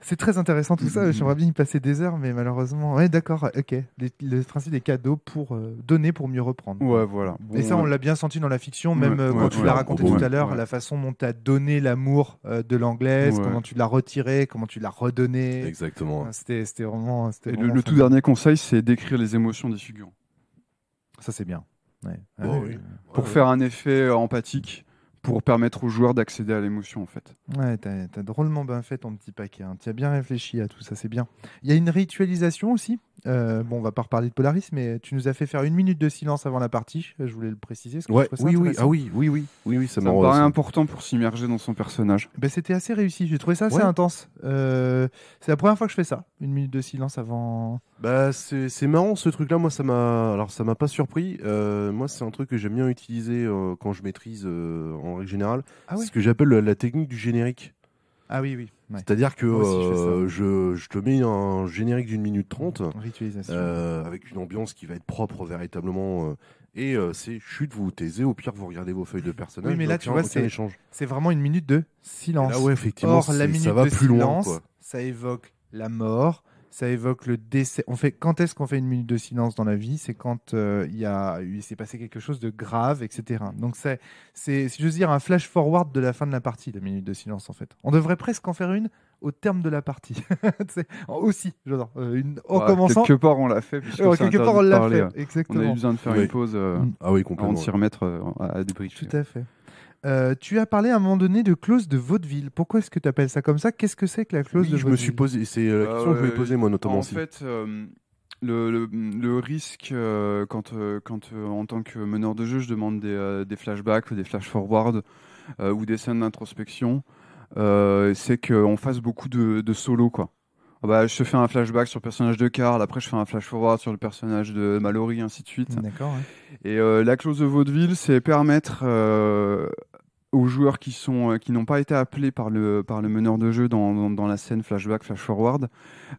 c'est très intéressant tout ça. Mm-hmm. J'aimerais bien y passer des heures, mais malheureusement. Ouais, d'accord, ok. le principe des cadeaux pour euh, donner pour mieux reprendre. Ouais, voilà. et ça, on l'a bien senti dans la fiction, même euh, quand tu l'as raconté tout à l'heure, la façon dont tu as donné l'amour euh, de l'anglaise, comment tu l'as retiré, comment tu l'as redonné. Exactement. C'était vraiment. le, tout dernier conseil, c'est d'écrire les émotions des figurants. Ça, c'est bien. Bah pour faire un effet empathique pour permettre aux joueurs d'accéder à l'émotion en fait. Ouais, t'as, as drôlement bien fait ton petit paquet. Hein. Tu as bien réfléchi à tout ça, c'est bien. Il y a une ritualisation aussi euh, bon, on va pas reparler de Polaris, mais tu nous as fait faire une minute de silence avant la partie. Je voulais le préciser. Parce que oui, oui, ah oui, oui, oui, oui, oui, ça, me paraît important pour s'immerger dans son personnage. Ben, c'était assez réussi. J'ai trouvé ça assez intense. Euh, c'est la première fois que je fais ça, une minute de silence avant. Bah, c'est marrant ce truc-là. Moi, ça m'a, alors, ça m'a pas surpris. Euh, moi, c'est un truc que j'aime bien utiliser quand je maîtrise en règle générale. Ah ce que j'appelle la technique du générique. Ah oui, oui. C'est-à-dire que euh, je, te mets un générique d'une minute trente euh, avec une ambiance qui va être propre véritablement. Euh, et c'est chute, vous vous taisez, au pire vous regardez vos feuilles de personnage. Oui, mais là tu vois, c'est, c'est vraiment une minute de silence. Là, ah ouais, effectivement, Or, la minute ça va plus silence, loin, ça évoque la mort, ça évoque le décès. On fait, quand est-ce qu'on fait une minute de silence dans la vie C'est quand euh, il, a, il s'est passé quelque chose de grave, etc. Donc c'est, c'est, si je veux dire, un flash forward de la fin de la partie, la minute de silence en fait. On devrait presque en faire une au terme de la partie. aussi, j'adore. Euh, une... En commençant. Quelque part on l'a fait. quelque part on l'a fait. Exactement. Euh. On a eu besoin de faire une pause. ah oui, complètement. Avant de s'y remettre à, à Tout à fait. Euh, tu as parlé à un moment donné de clause de vaudeville. Pourquoi est-ce que tu appelles ça comme ça Qu'est-ce que c'est que la clause de vaudeville me c'est euh, la bah question que je voulais poser moi notamment. En fait, euh, le, risque quand, en tant que meneur de jeu, je demande des, des flashbacks, des flash forward ou des scènes d'introspection, c'est qu'on fasse beaucoup de, de solo quoi. Ah bah, je fais un flashback sur le personnage de Carl, après je fais un flash forward sur le personnage de Mallory, ainsi de suite. Et euh, la clause de vaudeville, c'est permettre euh, aux joueurs qui sont euh, qui n'ont pas été appelés par le par le meneur de jeu dans la scène flashback, flash forward,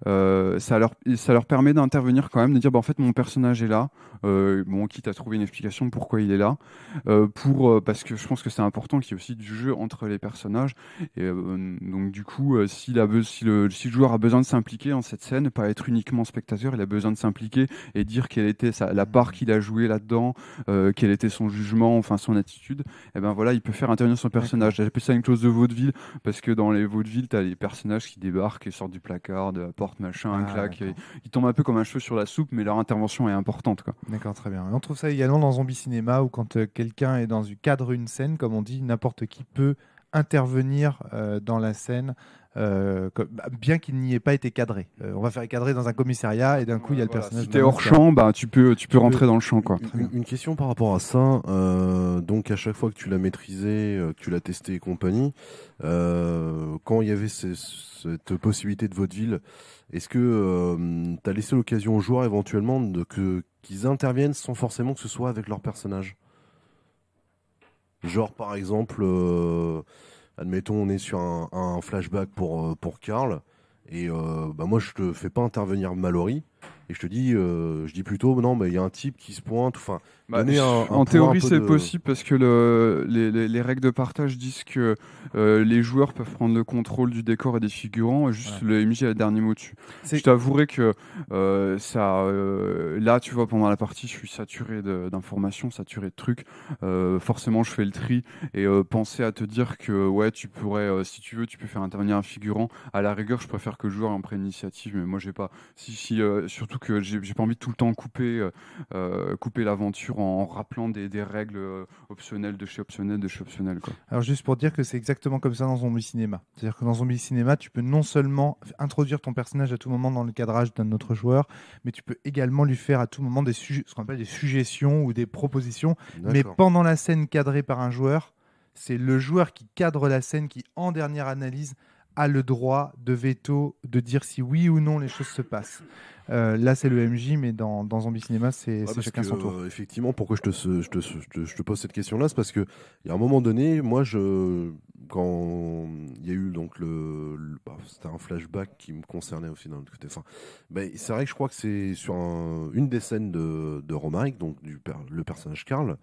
euh, ça, leur, ça leur permet d'intervenir quand même, de dire bah, en fait mon personnage est là, euh, bon, quitte à trouver une explication pourquoi il est là, euh, pour, euh, parce que je pense que c'est important qu'il y ait aussi du jeu entre les personnages. Et, euh, donc du coup, si, la, si, le, si le joueur a besoin de s'impliquer en cette scène, pas être uniquement spectateur, il a besoin de s'impliquer et dire quelle était la part qu'il a jouée là-dedans, quel était son jugement, enfin son attitude, et eh ben voilà, il peut faire intervenir son personnage. J'appelle ça une clause de vaudeville, parce que dans les vaudevilles, tu as les personnages qui débarquent et sortent du placard, machin, un ah, claque. Ils, tombent un peu comme un cheveu sur la soupe, mais leur intervention est importante. D'accord, très bien. on trouve ça également dans Zombie Cinéma, où quand euh, quelqu'un est dans cadre une scène, comme on dit, n'importe qui peut intervenir euh, dans la scène euh, bah, bien qu'il n'y ait pas été cadré. Euh, on va faire cadrer dans un commissariat et d'un coup il y a le personnage. Si t'es hors champ, bah, tu peux, tu peux rentrer dans le champ. Quoi. Une, question par rapport à ça. Euh, donc à chaque fois que tu l'as maîtrisé, que tu l'as testé et compagnie, quand il y avait cette possibilité de votre ville, est-ce que tu as laissé l'occasion aux joueurs éventuellement de, que, qu'ils interviennent sans forcément que ce soit avec leur personnage Genre par exemple admettons, on est sur un, flashback pour, euh, pour Karl, et euh, bah, moi je te fais pas intervenir Mallory, et je te dis, euh, je dis plutôt, non, mais il y a un type qui se pointe. Enfin, bah, en théorie, c'est possible parce que le, les, règles de partage disent que euh, les joueurs peuvent prendre le contrôle du décor et des figurants, juste le MJ a le dernier mot dessus. Je t'avouerai que euh, ça, là, tu vois, pendant la partie, je suis saturé d'informations, saturé de trucs. forcément, je fais le tri et penser à te dire que, ouais, tu pourrais, si tu veux, tu peux faire intervenir un figurant. À la rigueur, je préfère que le joueur en prenne l'initiative, mais moi, j'ai pas. Si, si, surtout que j'ai pas envie de tout le temps couper, euh, euh, couper l'aventure en rappelant des, règles euh, optionnelles de chez optionnel, de chez optionnel. Quoi. Alors juste pour dire que c'est exactement comme ça dans Zombie Cinéma. C'est-à-dire que dans Zombie Cinéma, tu peux non seulement introduire ton personnage à tout moment dans le cadrage d'un autre joueur, mais tu peux également lui faire à tout moment des ce qu'on appelle des suggestions ou des propositions. Mais pendant la scène cadrée par un joueur, c'est le joueur qui cadre la scène qui, en dernière analyse, a le droit de veto, de dire si oui ou non les choses se passent. Euh, là, c'est le MJ, mais dans, dans Zombie Cinéma, c'est chacun son tour. effectivement, pourquoi je te, je te, je te, pose cette question-là C'est parce qu'il y a un moment donné, moi, je, quand il y a eu donc le. Bah, c'était un flashback qui me concernait aussi d'un autre côté. Enfin, bah, c'est vrai que je crois que c'est sur une des scènes de, de Romaric, donc du, le personnage Karl,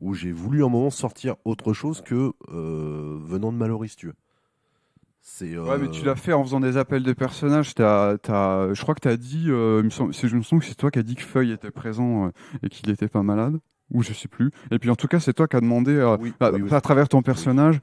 où j'ai voulu un moment sortir autre chose que euh, venant de Mallory, tu veux. Ouais, mais tu euh, l'as fait en faisant des appels de personnages. je crois que tu as dit, euh, je me sens que c'est toi qui as dit que Feuille était présent euh, et qu'il était pas malade. Ou je sais plus. Et puis en tout cas, c'est toi qui as demandé, à travers ton personnage,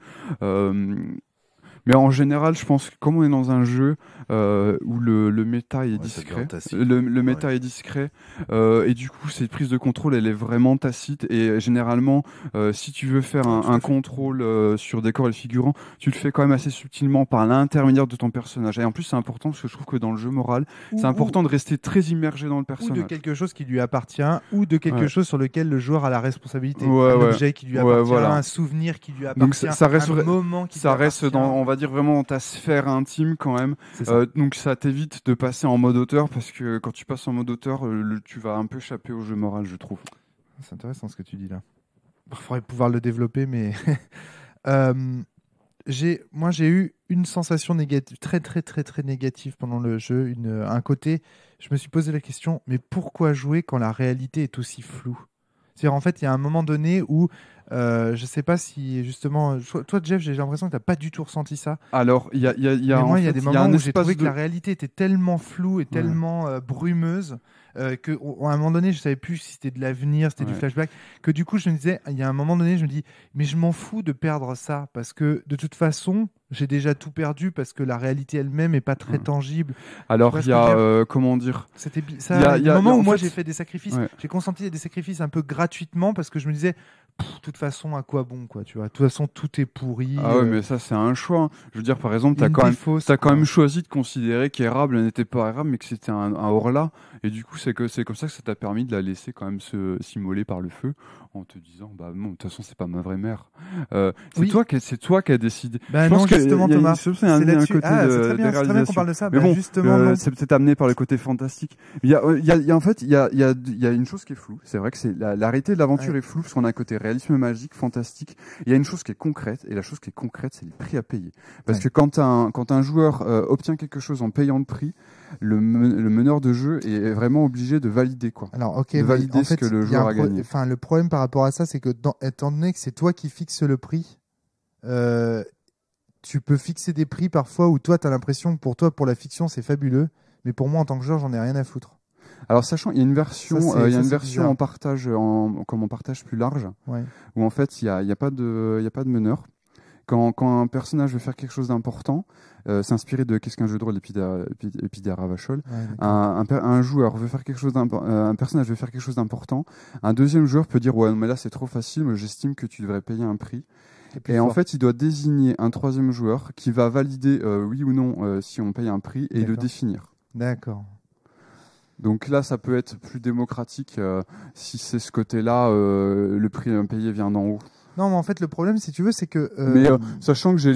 mais en général, je pense que comme on est dans un jeu euh, où le, le méta est discret, le, le, méta est discret, euh, et du coup, cette prise de contrôle, elle est vraiment tacite. Et généralement, euh, si tu veux faire un, contrôle sur des corps et figurant tu le fais quand même assez subtilement par l'intermédiaire de ton personnage. Et en plus, c'est important parce que je trouve que dans le jeu moral, c'est important de rester très immergé dans le personnage. Ou de quelque chose qui lui appartient, ou de quelque chose sur lequel le joueur a la responsabilité. un objet qui lui appartient, un souvenir qui lui appartient, Donc ça, reste, un moment qui ça reste dans, on va dire vraiment dans ta sphère intime quand même. Euh, donc ça t'évite de passer en mode auteur parce que quand tu passes en mode auteur, euh, tu vas un peu échapper au jeu moral, je trouve. C'est intéressant ce que tu dis là. Il faudrait pouvoir le développer, mais euh, moi j'ai eu une sensation négative, très très très très négative pendant le jeu. Une, un côté, je me suis posé la question, mais pourquoi jouer quand la réalité est aussi floue c'est-à-dire, en fait, il y a un moment donné où euh, je sais pas si justement, toi Jeff, j'ai l'impression que t'as pas du tout ressenti ça. Alors, il y a, y a des moments où j'ai trouvé que la réalité était tellement floue et tellement euh, brumeuse qu'à euh, que à un moment donné, je savais plus si c'était de l'avenir, c'était du flashback. Que du coup, je me disais, il y a un moment donné, je me dis, mais je m'en fous de perdre ça parce que de toute façon, j'ai déjà tout perdu parce que la réalité elle-même est pas très hmm. tangible. Alors il y a comment dire C'était ça. y a, moment où moi j'ai fait des sacrifices. J'ai consenti des sacrifices un peu gratuitement parce que je me disais de toute façon, à quoi bon, quoi, tu vois. De toute façon, tout est pourri. Ah ouais, euh, mais ça, c'est un choix. Hein. Je veux dire, par exemple, t'as quand, même, as quand même choisi de considérer qu'Erable n'était pas érable mais que c'était un, un Orla. Et du coup, c'est que c'est comme ça que ça t'a permis de la laisser quand même se s'immoler par le feu en te disant, bah non, de toute façon, c'est pas ma vraie mère. Euh, c'est toi qui, c'est toi qui as décidé. Bah je pense justement, que, Thomas. C'est un, côté ah, de, très bien, qu'on parle de ça. Mais bah, bon, justement, euh, c'est peut-être amené par le côté fantastique. Il y a, en fait, il y a, une chose qui est floue. C'est vrai que c'est l'arrêté de l'aventure est floue parce qu'on a un côté réalisme magique, fantastique. Il y a une chose qui est concrète, et la chose qui est concrète, c'est les prix à payer. Parce que quand un, quand un joueur euh, obtient quelque chose en payant le prix, le, meneur de jeu est vraiment obligé de valider quoi. Alors ok, valider ce que le joueur a, gagné. Enfin, le problème par rapport à ça, c'est que étant donné que c'est toi qui fixes le prix, euh, tu peux fixer des prix parfois où toi, tu as l'impression, pour toi, pour la fiction, c'est fabuleux, mais pour moi, en tant que joueur, j'en ai rien à foutre. Alors sachant, il y a une version, euh, une version en partage, comme en partage plus large, où en fait il n'y a, pas de, il y a pas de meneur. Quand, un personnage veut faire quelque chose d'important, euh, s'inspirer de qu'est-ce qu'un jeu de rôle et Ravachol, un, joueur veut faire quelque chose euh, un personnage veut faire quelque chose d'important, un deuxième joueur peut dire ouais mais là c'est trop facile, mais j'estime que tu devrais payer un prix. Et en fait, il doit désigner un troisième joueur qui va valider oui ou non si on paye un prix et le définir. D'accord. Donc là, ça peut être plus démocratique euh, si c'est ce côté-là, euh, le prix payé vient d'en haut. Non, mais en fait, le problème, si tu veux, c'est que. Euh, mais sachant que j'ai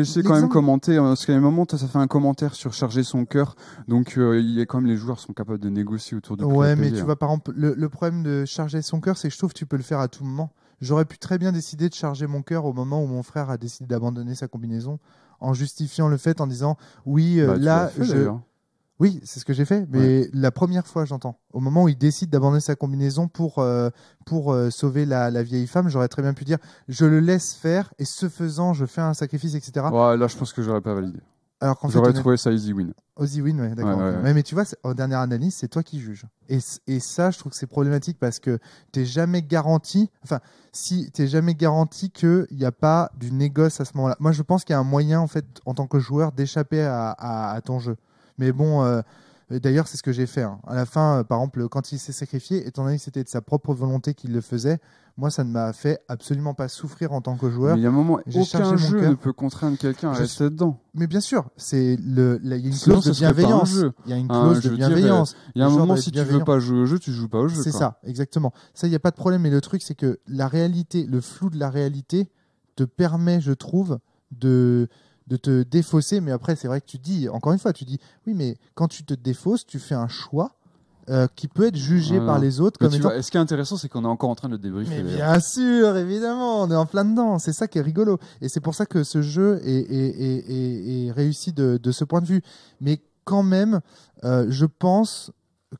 essayé quand même commenter, hein, parce qu'à un moment, ça fait un commentaire sur charger son cœur, donc il est comme les joueurs sont capables de négocier autour du. Ouais, mais tu hein. vois, par exemple, le, problème de charger son cœur, c'est que je trouve que tu peux le faire à tout moment. J'aurais pu très bien décider de charger mon cœur au moment où mon frère a décidé d'abandonner sa combinaison, en justifiant le fait en disant oui, bah, là, je oui, c'est ce que j'ai fait. Mais la première fois, j'entends, au moment où il décide d'abandonner sa combinaison pour, euh, pour euh, sauver la, vieille femme, j'aurais très bien pu dire je le laisse faire et ce faisant, je fais un sacrifice, etc. là, je pense que j'aurais pas validé. Alors j'aurais trouvé ça easy win. Easy win, ouais, d'accord. mais, tu vois, en dernière analyse, c'est toi qui juges. Et, et ça, je trouve que c'est problématique parce que t'es jamais garanti. Enfin, si t'es jamais garanti qu'il n'y a pas du négoce à ce moment-là. Moi, je pense qu'il y a un moyen, en fait, en tant que joueur, d'échapper à ton jeu. Mais bon, euh, d'ailleurs, c'est ce que j'ai fait. Hein. À la fin, euh, par exemple, quand il s'est sacrifié, étant donné que c'était de sa propre volonté qu'il le faisait, moi, ça ne m'a fait absolument pas souffrir en tant que joueur. Mais il y a un moment, aucun jeu ne peut contraindre quelqu'un à rester dedans. Mais bien sûr, c'est le, il y a une clause de bienveillance. Il y a une hein, clause de bienveillance. Il y a un moment, si tu ne veux pas jouer au jeu, tu joues pas au jeu. C'est ça, exactement. Ça, il n'y a pas de problème. Mais le truc, c'est que la réalité, le flou de la réalité, te permet, je trouve, de de te défausser. Mais après, c'est vrai que tu dis, encore une fois, tu dis, oui, mais quand tu te défausses, tu fais un choix. Euh, qui peut être jugé par les autres comme ce qui est intéressant, c'est qu'on est encore en train de débriefer. Mais bien sûr, évidemment, on est en plein dedans. C'est ça qui est rigolo. Et c'est pour ça que ce jeu est, réussi de, ce point de vue. Mais quand même, euh, je pense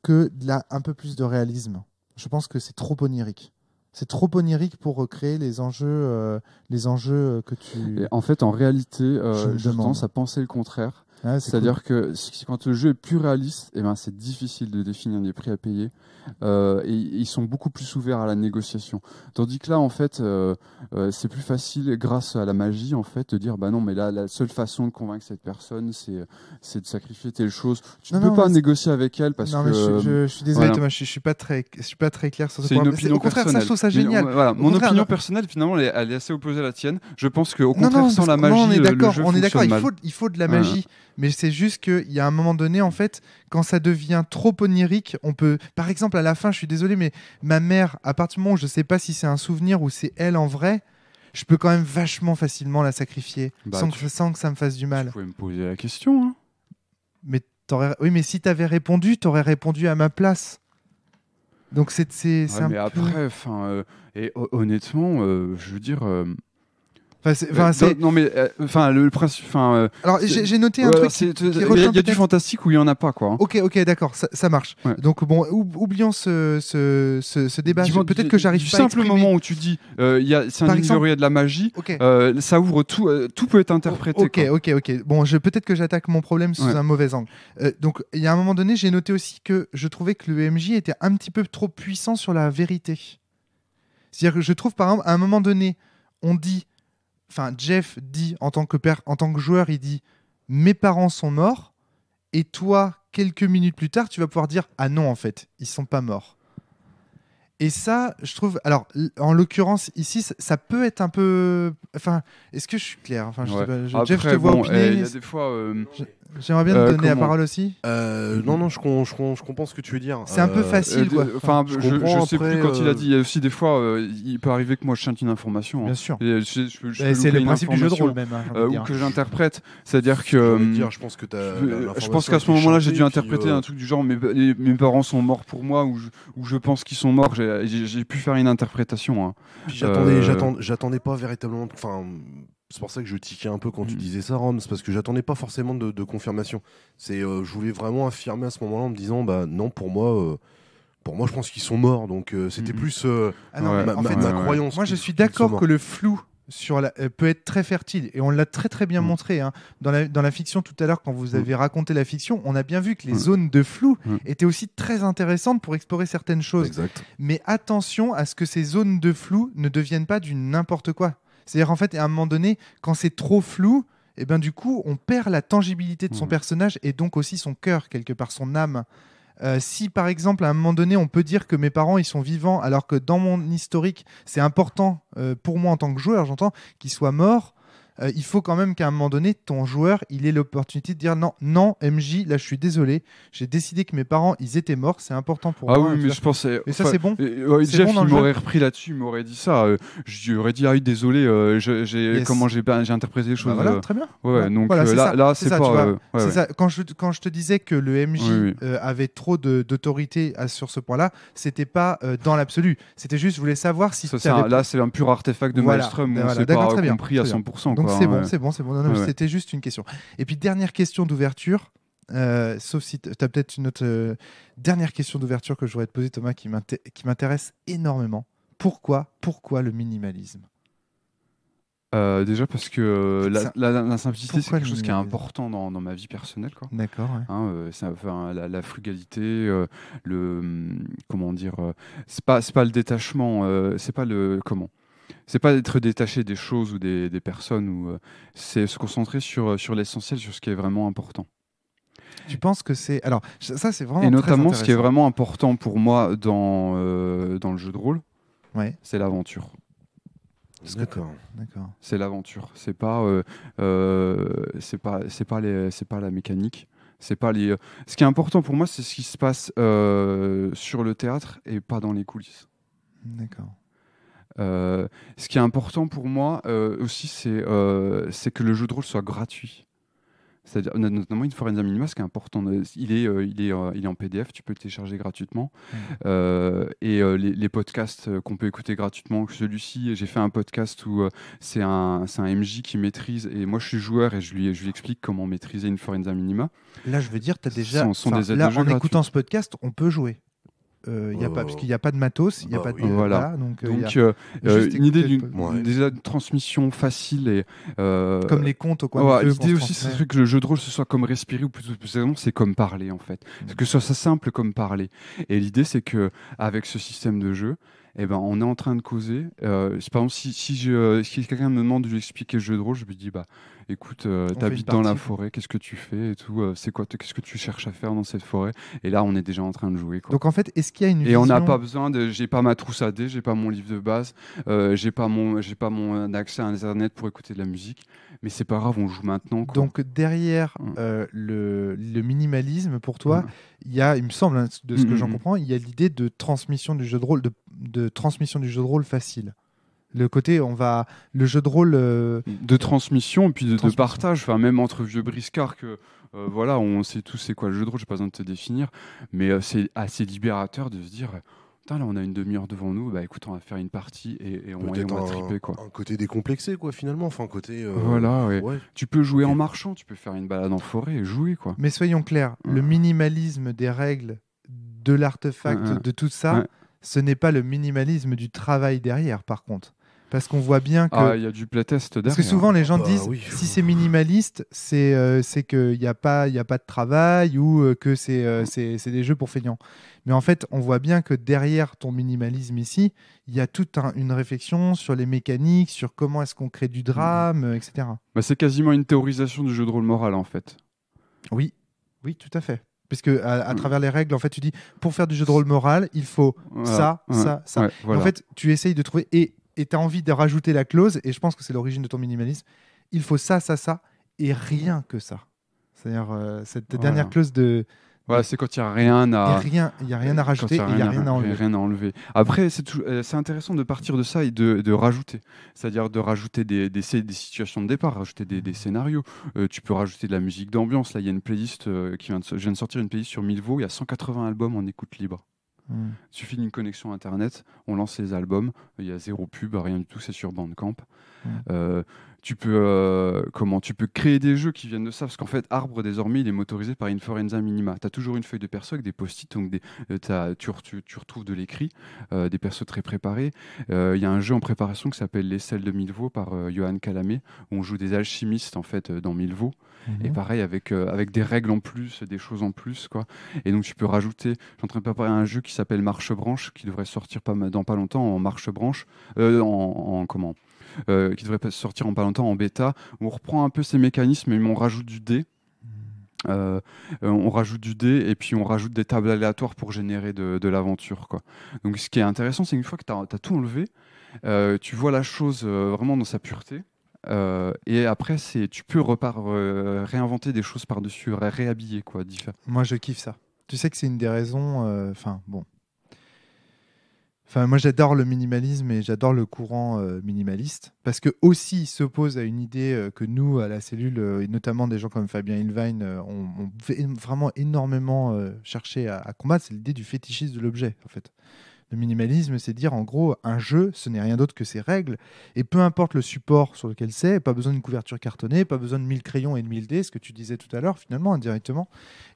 que là, un peu plus de réalisme. Je pense que c'est trop onirique c'est trop onirique pour recréer les enjeux, euh, les enjeux que tu. en fait, en réalité, je, euh, pense à penser le contraire. C'est-à-dire que quand le jeu est plus réaliste, eh ben, c'est difficile de définir des prix à payer. Euh, et, ils sont beaucoup plus ouverts à la négociation. Tandis que là, en fait, euh, euh, c'est plus facile, grâce à la magie, en fait, de dire bah non, mais là, la seule façon de convaincre cette personne, c'est de sacrifier telle chose. Tu ne peux pas négocier avec elle parce que. Non, mais je, suis désolé, Thomas, je, ne suis pas très, je suis pas très clair sur ce point. opinion au contraire, ça, je trouve ça génial. voilà, mon opinion personnelle, finalement, elle est, assez opposée à la tienne. Je pense qu'au contraire, sans la magie, on est d'accord. On est d'accord. Il il faut de la magie mais c'est juste qu'il y a un moment donné, en fait, quand ça devient trop onirique, on peut. Par exemple, à la fin, je suis désolé, mais ma mère, à partir du moment où je ne sais pas si c'est un souvenir ou c'est elle en vrai, je peux quand même vachement facilement la sacrifier bah, sans, que, ça me fasse du mal. Tu pouvais me poser la question. Hein. Mais oui, mais si tu avais répondu, tu aurais répondu à ma place. Donc c'est c'est. mais après, euh, et honnêtement, euh, je veux dire. Euh, euh, non mais euh, enfin le principe. Euh, alors j'ai noté un truc. Il y, a du fantastique ou il y en a pas quoi. Hein. Ok ok d'accord ça, marche. Donc bon oublions ce, ce, ce, débat. Peut-être que j'arrive. Du pas simple moment où tu dis c'est un exemple, il y a de la magie. ça ouvre tout tout peut être interprété. Ok ok ok bon je peut-être que j'attaque mon problème sous un mauvais angle. donc il y a un moment donné j'ai noté aussi que je trouvais que le MJ était un petit peu trop puissant sur la vérité. C'est-à-dire que je trouve par exemple à un moment donné on dit enfin Jeff dit en tant que joueur, il dit mes parents sont morts et toi quelques minutes plus tard, tu vas pouvoir dire ah non en fait, ils sont pas morts. Et ça, je trouve. Alors, en l'occurrence, ici, ça, peut être un peu. Enfin, est-ce que je suis clair Enfin, Jeff, te vois eh, Il y a des fois. Euh, J'aimerais bien te euh, donner la parole aussi. Euh, non, non, je, je, je, comprends ce que tu veux dire. C'est un peu euh, facile, quoi. Enfin, je, sais plus quand il a dit. Il y a aussi des fois, il peut arriver que moi je chante une information. Hein. Bien sûr. C'est le principe du jeu de rôle, même. Hein, ou que j'interprète. C'est-à-dire que. Je pense que Je pense qu'à ce moment-là, j'ai dû interpréter un truc du genre mes parents sont morts pour moi ou je pense qu'ils sont morts. J'ai pu faire une interprétation. Hein. J'attendais pas véritablement. Enfin c'est pour ça que je tiquais un peu quand tu mm. disais ça, Rome. parce que j'attendais pas forcément de, confirmation. C'est, euh, je voulais vraiment affirmer à ce moment-là en me disant, bah non, pour moi, euh, pour moi, je pense qu'ils sont morts. Donc c'était plus ma, croyance. Moi, je suis d'accord que le flou sur euh, peut être très fertile et on l'a très très bien mm. montré hein. dans, la, fiction tout à l'heure quand vous mm. avez raconté la fiction on a bien vu que les zones de flou étaient aussi très intéressantes pour explorer certaines choses mais attention à ce que ces zones de flou ne deviennent pas du n'importe quoi c'est-à-dire, en fait, à un moment donné, quand c'est trop flou, et eh ben, du coup, on perd la tangibilité de son mmh. personnage et donc aussi son cœur, quelque part, son âme. Euh, si par exemple à un moment donné on peut dire que mes parents ils sont vivants alors que dans mon historique c'est important euh, pour moi en tant que joueur j'entends qu'ils soient morts euh, il faut quand même qu'à un moment donné, ton joueur, il ait l'opportunité de dire non, non, MJ, là, je suis désolé, j'ai décidé que mes parents, ils étaient morts, c'est important pour ah moi. Ah oui, mais je pensais. et ça, c'est bon. Euh, Jeff, il m'aurait repris là-dessus, il m'aurait dit ça. Euh, j'aurais dit, ah oui, désolé, j'ai comment j'ai interprété les bah choses. voilà, très bien. Ouais, donc là, là c'est pas. ça. Quand, je, quand je te disais que le MJ avait trop d'autorité sur ce point-là, c'était pas dans l'absolu. C'était juste, je voulais savoir si. là, c'est un pur artefact de Maelstrom, ben on s'est pas compris à 100%. Hein, c'est bon, c'est bon, c'est bon. C'était juste une question. Et puis dernière question d'ouverture. Euh, sauf si tu as peut-être une autre euh, dernière question d'ouverture que je voudrais te poser, Thomas, qui m'intéresse énormément. Pourquoi, pourquoi le minimalisme euh, déjà parce que la, simplicité c'est quelque chose qui est important dans, ma vie personnelle D'accord. Hein, la, frugalité, le hum, comment dire, pas pas le détachement, c'est pas le comment, c'est pas d'être détaché des choses ou des, personnes, ou, euh, c'est se concentrer sur, euh, sur l'essentiel, sur ce qui est vraiment important. Tu penses que c'est. Alors, ça, c'est vraiment. Et notamment, ce qui est vraiment important pour moi dans, euh, dans le jeu de rôle, ouais. c'est l'aventure. D'accord. D'accord. C'est l'aventure. C'est pas, c'est pas, c'est pas les, c'est pas la mécanique. C'est pas Ce qui est important pour moi, c'est ce qui se passe sur le théâtre et pas dans les coulisses. D'accord. Euh, ce qui est important pour moi euh, aussi, euh, c'est que le jeu de rôle soit gratuit. C'est-à-dire, notamment une Forenza Minima, ce qui est important, il est, il, est, il est en PDF, tu peux le télécharger gratuitement. Mmh. et les, podcasts qu'on peut écouter gratuitement, celui-ci, j'ai fait un podcast où c'est un, MJ qui maîtrise, et moi je suis joueur et je lui, je explique comment maîtriser une Forenza Minima. Là, je veux dire, tu as déjà. en écoutant ce podcast, on peut jouer euh, y a pas, parce oh. qu'il n'y a pas de matos, il n'y a bah pas de voilà. donc, euh, donc euh, euh, une idée d'une transmission facile et comme les contes quoi. Ouais, L'idée aussi, c'est que le jeu de rôle ce soit comme respirer ou plutôt précisément c'est comme parler en fait, mm. que ce soit simple comme parler. Et l'idée c'est que avec ce système de jeu, et eh ben, on est en train de causer. par exemple, si, si, si quelqu'un me demande de lui expliquer le jeu de rôle, je lui dis bah, écoute, euh, t'habites dans la forêt, qu'est-ce que tu fais et tout, euh, c'est quoi, qu'est-ce que tu cherches à faire dans cette forêt Et là, on est déjà en train de jouer. Donc en fait, est-ce qu'il y a une Et on n'a pas besoin de, j'ai pas ma trousse à dés, j'ai pas mon livre de base, euh, j'ai pas mon, j'ai pas mon accès à internet pour écouter de la musique, mais c'est pas grave, on joue maintenant. Donc derrière hein. le, minimalisme, pour toi, hein. il y a, il me semble, hein, de ce que mm, j'en mm, mm. comprends, il y a l'idée de transmission du jeu de rôle, de transmission du jeu de rôle facile le côté on va le jeu de rôle euh, de transmission puis de, partage même entre vieux briscards que euh, voilà on sait tous c'est quoi le jeu de rôle j'ai pas besoin de te définir mais euh, c'est assez libérateur de se dire Putain, là, on a une demi-heure devant nous. Bah, écoute, on va faire une partie et, on, va triper, quoi. Un côté décomplexé, quoi, finalement. Enfin, côté. Voilà, Tu peux jouer en marchant, tu peux faire une balade en forêt et jouer, quoi. Mais soyons clairs, le minimalisme des règles, de l'artefact, de tout ça, ce n'est pas le minimalisme du travail derrière, par contre parce qu'on voit bien que. Ah, il y a du playtest derrière. Parce que souvent, les gens bah disent si c'est minimaliste, c'est euh, que qu'il n'y a, pas, a pas de travail ou euh, que euh, c'est c'est des jeux pour feignants. Mais en fait, on voit bien que derrière ton minimalisme ici, il y a toute une réflexion sur les mécaniques, sur comment est-ce qu'on crée du drame, etc. Bah, c'est quasiment une théorisation du jeu de rôle moral, en fait. Oui, oui, tout à fait Parce à, à mm. travers les règles, en fait, tu dis pour faire du jeu de rôle moral, il faut ça, ça, ça, En fait, tu essayes de trouver et et tu as envie de rajouter la clause, et je pense que c'est l'origine de ton minimalisme, il faut ça, ça, ça, et rien que ça. C'est-à-dire euh, cette dernière clause de... Voilà, c'est quand il n'y a rien à... Il n'y a, rien à rajouter, il n'y a, rien à enlever. Après, euh, c'est intéressant de partir de ça et de, rajouter. C'est-à-dire de rajouter des, des, situations de départ, rajouter des, scénarios. Euh, tu peux rajouter de la musique d'ambiance. Là, il y a une playlist qui vient de... de sortir une playlist sur Milvo, il y a 180 albums en écoute libre. Il suffit d'une connexion Internet, on lance les albums, il y a zéro pub, rien du tout, c'est sur Bandcamp. Mm. Euh, tu peux euh, comment tu peux créer des jeux qui viennent de ça parce qu'en fait Arbre désormais il est motorisé par forenza Minima tu as toujours une feuille de perso avec des post-it donc euh, tu, retrouves de l'écrit euh, des persos très préparés il y a un jeu en préparation qui s'appelle Les selles de Milvaux par Johan Calamé où on joue des alchimistes en fait dans Milvaux mhm. et pareil avec, des règles en plus des choses en plus quoi et donc tu peux rajouter je suis en train de préparer un jeu qui s'appelle Marche Branche qui devrait sortir pas, dans pas longtemps en Marche Branche en comment euh, qui devrait sortir en pas longtemps en bêta. On reprend un peu ces mécanismes, mais on rajoute du dé. Euh, euh, on rajoute du dé et puis on rajoute des tables aléatoires pour générer de, l'aventure. Quoi. Donc ce qui est intéressant, c'est une fois que tu as, tout enlevé, tu vois la chose vraiment dans sa pureté. et après, c'est, tu peux repart, réinventer des choses par-dessus, réhabiller quoi, Moi, je kiffe ça. Tu sais que c'est une des raisons. Enfin, bon, Enfin, moi, j'adore le minimalisme et j'adore le courant euh, minimaliste parce que aussi il s'oppose à une idée euh, que nous, à la cellule, euh, et notamment des gens comme Fabien Ilvine, on, vraiment énormément cherché à, à combattre. C'est l'idée du fétichisme de l'objet, en fait. Le minimalisme, c'est dire en gros, un jeu, ce n'est rien d'autre que ses règles. Et peu importe le support sur lequel c'est, pas besoin d'une couverture cartonnée, pas besoin de 1000 crayons et de 1000 dés, ce que tu disais tout à l'heure, finalement, indirectement.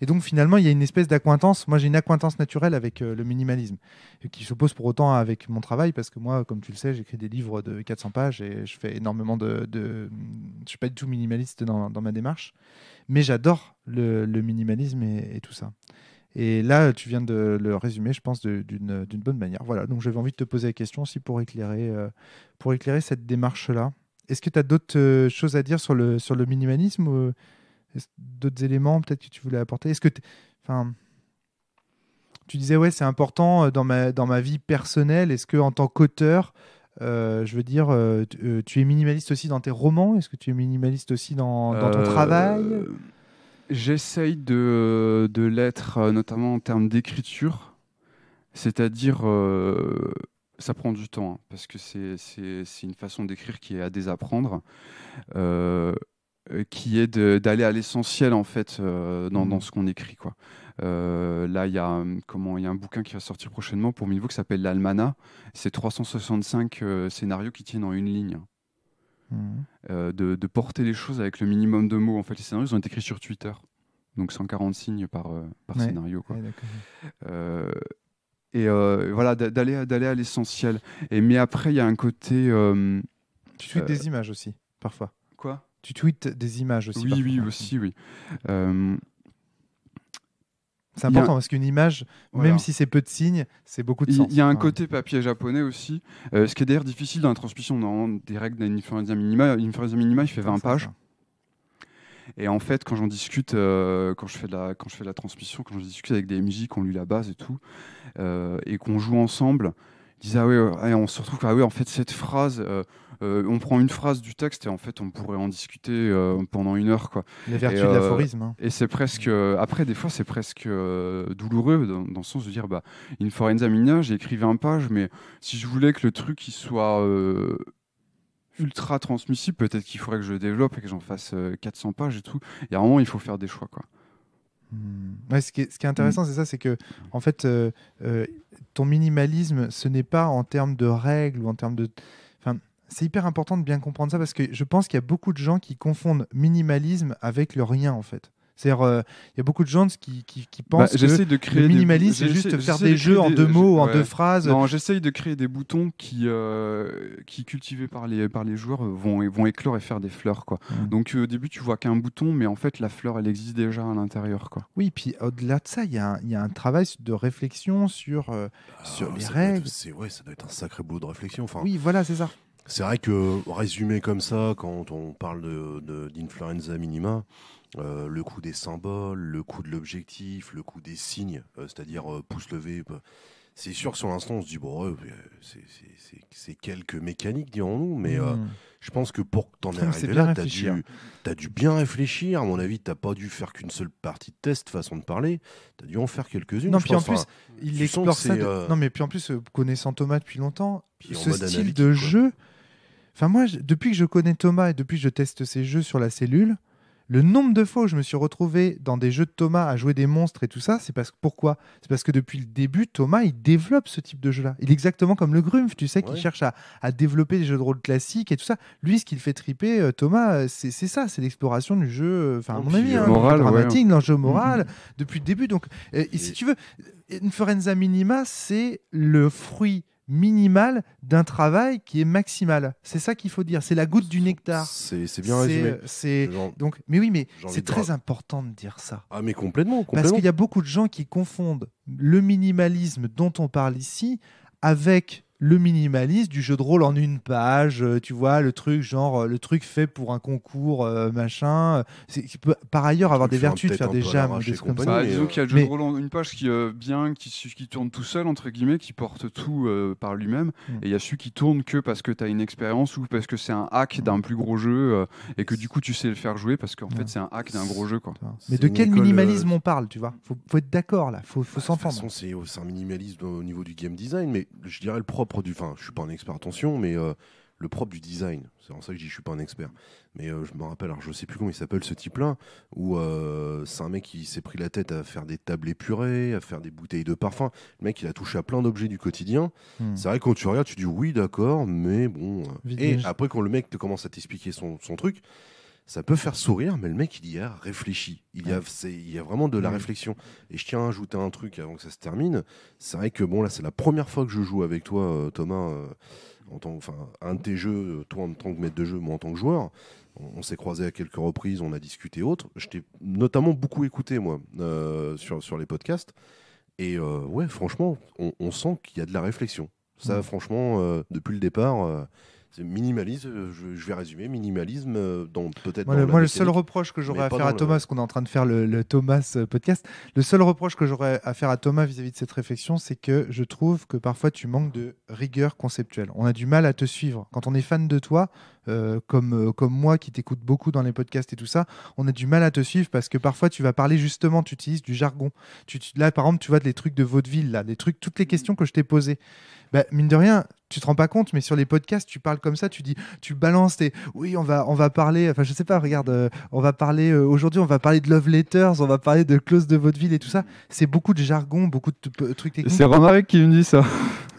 Et donc, finalement, il y a une espèce d'acquaintance. Moi, j'ai une acquaintance naturelle avec euh, le minimalisme, et qui s'oppose pour autant avec mon travail, parce que moi, comme tu le sais, j'écris des livres de 400 pages et je fais énormément de. je Je suis pas du tout minimaliste dans, ma démarche, mais j'adore le, minimalisme et tout ça. Et là, tu viens de le résumer, je pense, d'une bonne manière. Voilà, donc j'avais envie de te poser la question aussi pour éclairer, euh, pour éclairer cette démarche-là. Est-ce que tu as d'autres euh, choses à dire sur le, sur le minimalisme euh, d'autres éléments peut-être que tu voulais apporter Est-ce que enfin, tu disais, ouais, c'est important dans ma, dans ma vie personnelle. Est-ce que en tant qu'auteur, je veux dire, tu es minimaliste aussi dans tes romans Est-ce que tu es minimaliste aussi dans ton travail J'essaye de, l'être, euh, notamment en termes d'écriture. C'est-à-dire, euh, ça prend du temps, hein, parce que c'est une façon d'écrire qui est à désapprendre, euh, qui est d'aller à l'essentiel, en fait, mmh. dans, ce qu'on écrit. Quoi. là, il y, a, comment, y a un bouquin qui va sortir prochainement pour Milvaux qui s'appelle L'Almana. C'est 365 scénarios qui tiennent en une ligne. Euh, de, porter les choses avec le minimum de mots. En fait, les scénarios ont été écrits sur Twitter, donc 140 signes par, euh, par scénario. Quoi. Euh, et voilà, d'aller d'aller à l'essentiel. Et mais après, il y a un côté. tu tweets des images aussi, parfois. Quoi Tu tweets des images aussi. Oui, oui, aussi, oui. C'est important parce qu'une image, même si c'est peu de signes, c'est beaucoup de sens. Il y a un côté papier japonais aussi, euh, ce qui est d'ailleurs difficile dans la transmission. a des règles d'un minimum, minima, l'influenza minima, il fait 20 ah, pages. Et en fait, quand j'en discute, euh, quand, je fais de la, quand je fais la transmission, quand je discute avec des MJ qui ont lu la base et tout, euh, et qu'on joue ensemble, ils disent Ah oui, ah, on se retrouve, ah oui, en fait, cette phrase, euh, on prend une phrase du texte et en fait on pourrait en discuter euh, pendant une heure quoi. Les vertus de euh, l'aphorisme. Hein. Et c'est presque après des fois c'est presque douloureux dans, le sens de dire bah forenza Mina j'ai écrit 20 pages mais si je voulais que le truc il soit ultra transmissible peut-être qu'il faudrait que je le développe et que j'en fasse 400 pages et tout. Et à un il faut faire des choix quoi. Hmm. ce, qui est, ce, qui est, intéressant, hmm. c'est ça, c'est que en fait, ton minimalisme, ce n'est pas en termes de règles ou en termes de, c'est hyper important de bien comprendre ça parce que je pense qu'il y a beaucoup de gens qui confondent minimalisme avec le rien en fait. C'est-à-dire, euh, il y a beaucoup de gens qui, bah, pensent que de créer le minimalisme, c'est juste faire des jeux en deux mots, en deux phrases. Non, j'essaye de créer des boutons qui, euh, qui cultivés par les, par les joueurs, euh, vont, vont éclore et faire des fleurs. Quoi. Donc, au début, tu vois qu'un bouton, mais en fait, la fleur, elle existe déjà à l'intérieur. Quoi. Oui, puis au-delà de ça, il y, a un, y a un travail de réflexion sur, ah, sur les règles. Oui, ouais, ça doit être un sacré boulot de réflexion. Enfin, oui, voilà, c'est ça. C'est vrai que résumé comme ça, quand on parle d'influenza de, d'influenza minima, euh, le coût des symboles, le coût de l'objectif, le coût des signes, euh, c'est-à-dire euh, pouce levé. C'est sûr que sur l'instant, on se dit, bon, c'est quelques mécaniques, dirons-nous, mais hmm. je pense que pour que t'en aies là, t'as dû, as dû bien réfléchir. À mon avis, t'as pas dû faire qu'une seule partie de test, façon de parler. T'as dû en faire quelques-unes. Non, puis en plus, il explore Non, mais puis en plus, connaissant Thomas depuis longtemps, ce style de jeu. Enfin, moi, depuis que je connais Thomas et depuis que je teste ses jeux sur la cellule, le nombre de fois où je me suis retrouvé dans des jeux de Thomas à jouer des monstres et tout ça, c'est parce que pourquoi C'est parce que depuis le début, Thomas, il développe ce type de jeu-là. Il est exactement comme le Grumpf, tu sais, qui cherche à, développer des jeux de rôle classiques et tout ça. Lui, ce qu'il fait triper, euh, Thomas, euh, c'est ça, c'est l'exploration du jeu. Euh, enfin, à mon avis, hein, moral, dramatique, ouais. jeu mm-hmm. moral depuis le début. Donc, si tu veux, une Forenza Minima, c'est le fruit minimal d'un travail qui est maximal. C'est ça qu'il faut dire. C'est la goutte du nectar. C'est bien résumé. C'est donc, mais oui, mais c'est très important de dire ça. Ah, mais complètement. Parce qu'il y a beaucoup de gens qui confondent le minimalisme dont on parle ici avec le minimaliste du jeu de rôle en une page, euh, tu vois, le truc genre euh, le truc fait pour un concours euh, machin, qui peut par ailleurs avoir des vertus de faire des jams des comme disons qu'il y a le jeu de rôle en une page qui bien qui, qui tourne tout seul entre guillemets, qui porte tout par lui-même hmm. et il y a celui qui tourne que parce que tu as une expérience ou parce que c'est un hack hmm. d'un plus gros jeu et que du coup tu sais le faire jouer parce qu'en fait c'est un hack d'un gros jeu quoi. Mais de quel minimalisme on parle, tu vois Faut, faut être d'accord là, faut, faut bah, De toute façon, c'est un minimalisme au niveau du game design mais je dirais le propre je du. je suis pas un expert, attention, mais euh, le propre du design. C'est en ça que je dis je suis pas un expert. Mais euh, je me rappelle, alors je sais plus comment il s'appelle ce type-là, où euh, c'est un mec qui s'est pris la tête à faire des tables épurées, à faire des bouteilles de parfum. Le mec, il a touché à plein d'objets du quotidien. Hmm. C'est vrai quand tu regardes, tu dis oui, d'accord, mais bon. Et après, quand le mec te commence à t'expliquer son truc, ça peut faire sourire, mais le mec, il y a réfléchi. Il y a, il vraiment de la réflexion. Et je tiens à ajouter un truc avant que ça se termine. C'est vrai que bon, là, c'est la première fois que je joue avec toi, euh, Thomas, euh, en tant, enfin, un de tes jeux, euh, toi en tant que maître de jeu, moi en tant que joueur. On, s'est croisés à quelques reprises, on a discuté autres. Je t'ai notamment beaucoup écouté, moi, sur, sur les podcasts. Et ouais, franchement, on, sent qu'il y a de la réflexion. Ça, franchement, depuis le départ minimalisme, euh, je, vais résumer, minimalisme euh, dont peut-être. Moi, le seul reproche que j'aurais à faire à Thomas, qu'on est en train de faire le, Thomas euh, podcast, le seul reproche que j'aurais à faire à Thomas vis-à-vis de cette réflexion, c'est que je trouve que parfois tu manques de rigueur conceptuelle. On a du mal à te suivre. Quand on est fan de toi, comme, comme moi qui t'écoute beaucoup dans les podcasts et tout ça, on a du mal à te suivre parce que parfois tu vas parler justement, tu utilises du jargon. Tu, là, par exemple, tu vois des trucs de vaudeville, là, des trucs, toutes les questions que je t'ai posées. Bah, mine de rien, tu te rends pas compte, mais sur les podcasts, tu parles comme ça, tu dis, tu balances tes, oui, on va, on va parler, enfin, je sais pas, regarde, euh, on va parler euh, aujourd'hui, on va parler de love letters, on va parler de clause de vaudeville et tout ça. C'est beaucoup de jargon, beaucoup de trucs techniques. C'est Romaric qui me dit ça.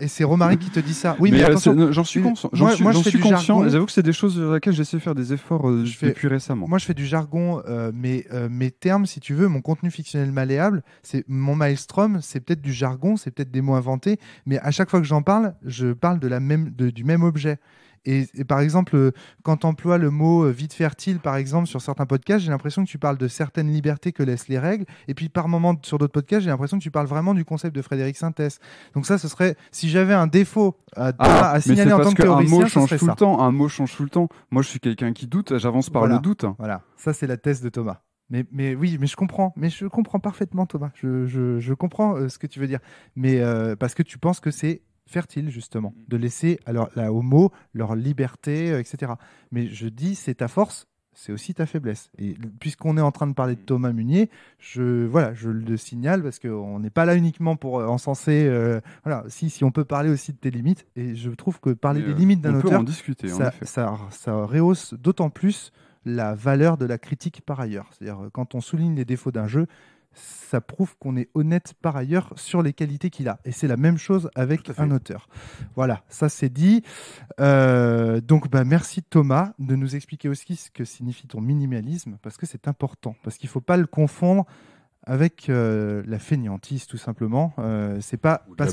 Et c'est Romaric qui te dit ça. Oui, mais, euh, J'en suis, conscient. J'en suis, je fais conscient. J'avoue que c'est des choses sur lesquelles j'essaie de faire des efforts euh, je depuis récemment. Moi, je fais du jargon, euh, mais mes termes, si tu veux, mon contenu fictionnel malléable, c'est mon maelstrom, c'est peut-être du jargon, c'est peut-être des mots inventés, mais à chaque fois que j'en parle, je parle de la même, de, du même objet. Et, par exemple, euh, quand tu emploies le mot euh, vite fertile, par exemple, sur certains podcasts, j'ai l'impression que tu parles de certaines libertés que laissent les règles. Et puis par moment, sur d'autres podcasts, j'ai l'impression que tu parles vraiment du concept de Frédéric Sintès. Donc ça, ce serait, si j'avais un défaut euh, à, ah, signaler en tant que, théoricien, un mot change tout le temps. Un mot change tout le temps. Moi, je suis quelqu'un qui doute. J'avance par le doute. Voilà. Ça, c'est la thèse de Thomas. Mais, mais, oui, mais je comprends, mais je comprends parfaitement Thomas. Je, je, comprends ce que tu veux dire, mais parce que tu penses que c'est fertile, justement, mm. de laisser alors la homo leur liberté, euh, etc. Mais je dis, c'est ta force, c'est aussi ta faiblesse. Et puisqu'on est en train de parler de mm. Thomas Munier, je, voilà, je le signale parce qu'on n'est pas là uniquement pour euh, encenser. Euh, voilà, si, si on peut parler aussi de tes limites, et je trouve que parler des limites d'un auteur, discuter, ça, en ça, ça rehausse d'autant plus la valeur de la critique par ailleurs. C'est-à-dire, quand on souligne les défauts d'un jeu, ça prouve qu'on est honnête par ailleurs sur les qualités qu'il a. Et c'est la même chose avec un auteur. Voilà, ça c'est dit. Euh, donc bah, merci Thomas de nous expliquer aussi ce que signifie ton minimalisme, parce que c'est important, parce qu'il ne faut pas le confondre avec euh, la fainéantise tout simplement. Euh, c'est pas pas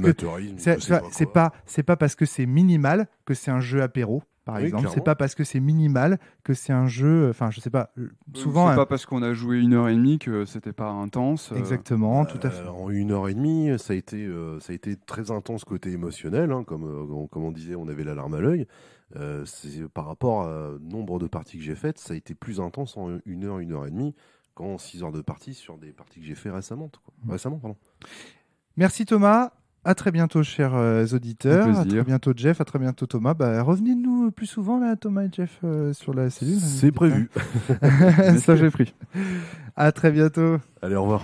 c'est pas parce que c'est minimal que c'est un jeu apéro par exemple. C'est pas parce que c'est minimal que c'est un jeu. Enfin, je sais pas. Euh, euh, souvent, c'est pas parce qu'on a joué une heure et demie que c'était pas intense. Euh. Exactement, tout à fait. En une heure et demie, ça a été, ça a été très intense côté émotionnel, hein, comme, comme on disait, on avait la larme à l'œil. par rapport au nombre de parties que j'ai faites, ça a été plus intense en une heure, une heure et demie qu'en six heures de partie sur des parties que j'ai fait récemment. Mmh. Récemment, pardon. Merci Thomas. À très bientôt, chers euh, auditeurs. À très bientôt, Jeff. À très bientôt, Thomas. Bah, revenez-nous plus souvent, là, Thomas et Jeff, euh, sur la cellule. C'est prévu. Ça, j'ai pris. À très bientôt. Allez, au revoir.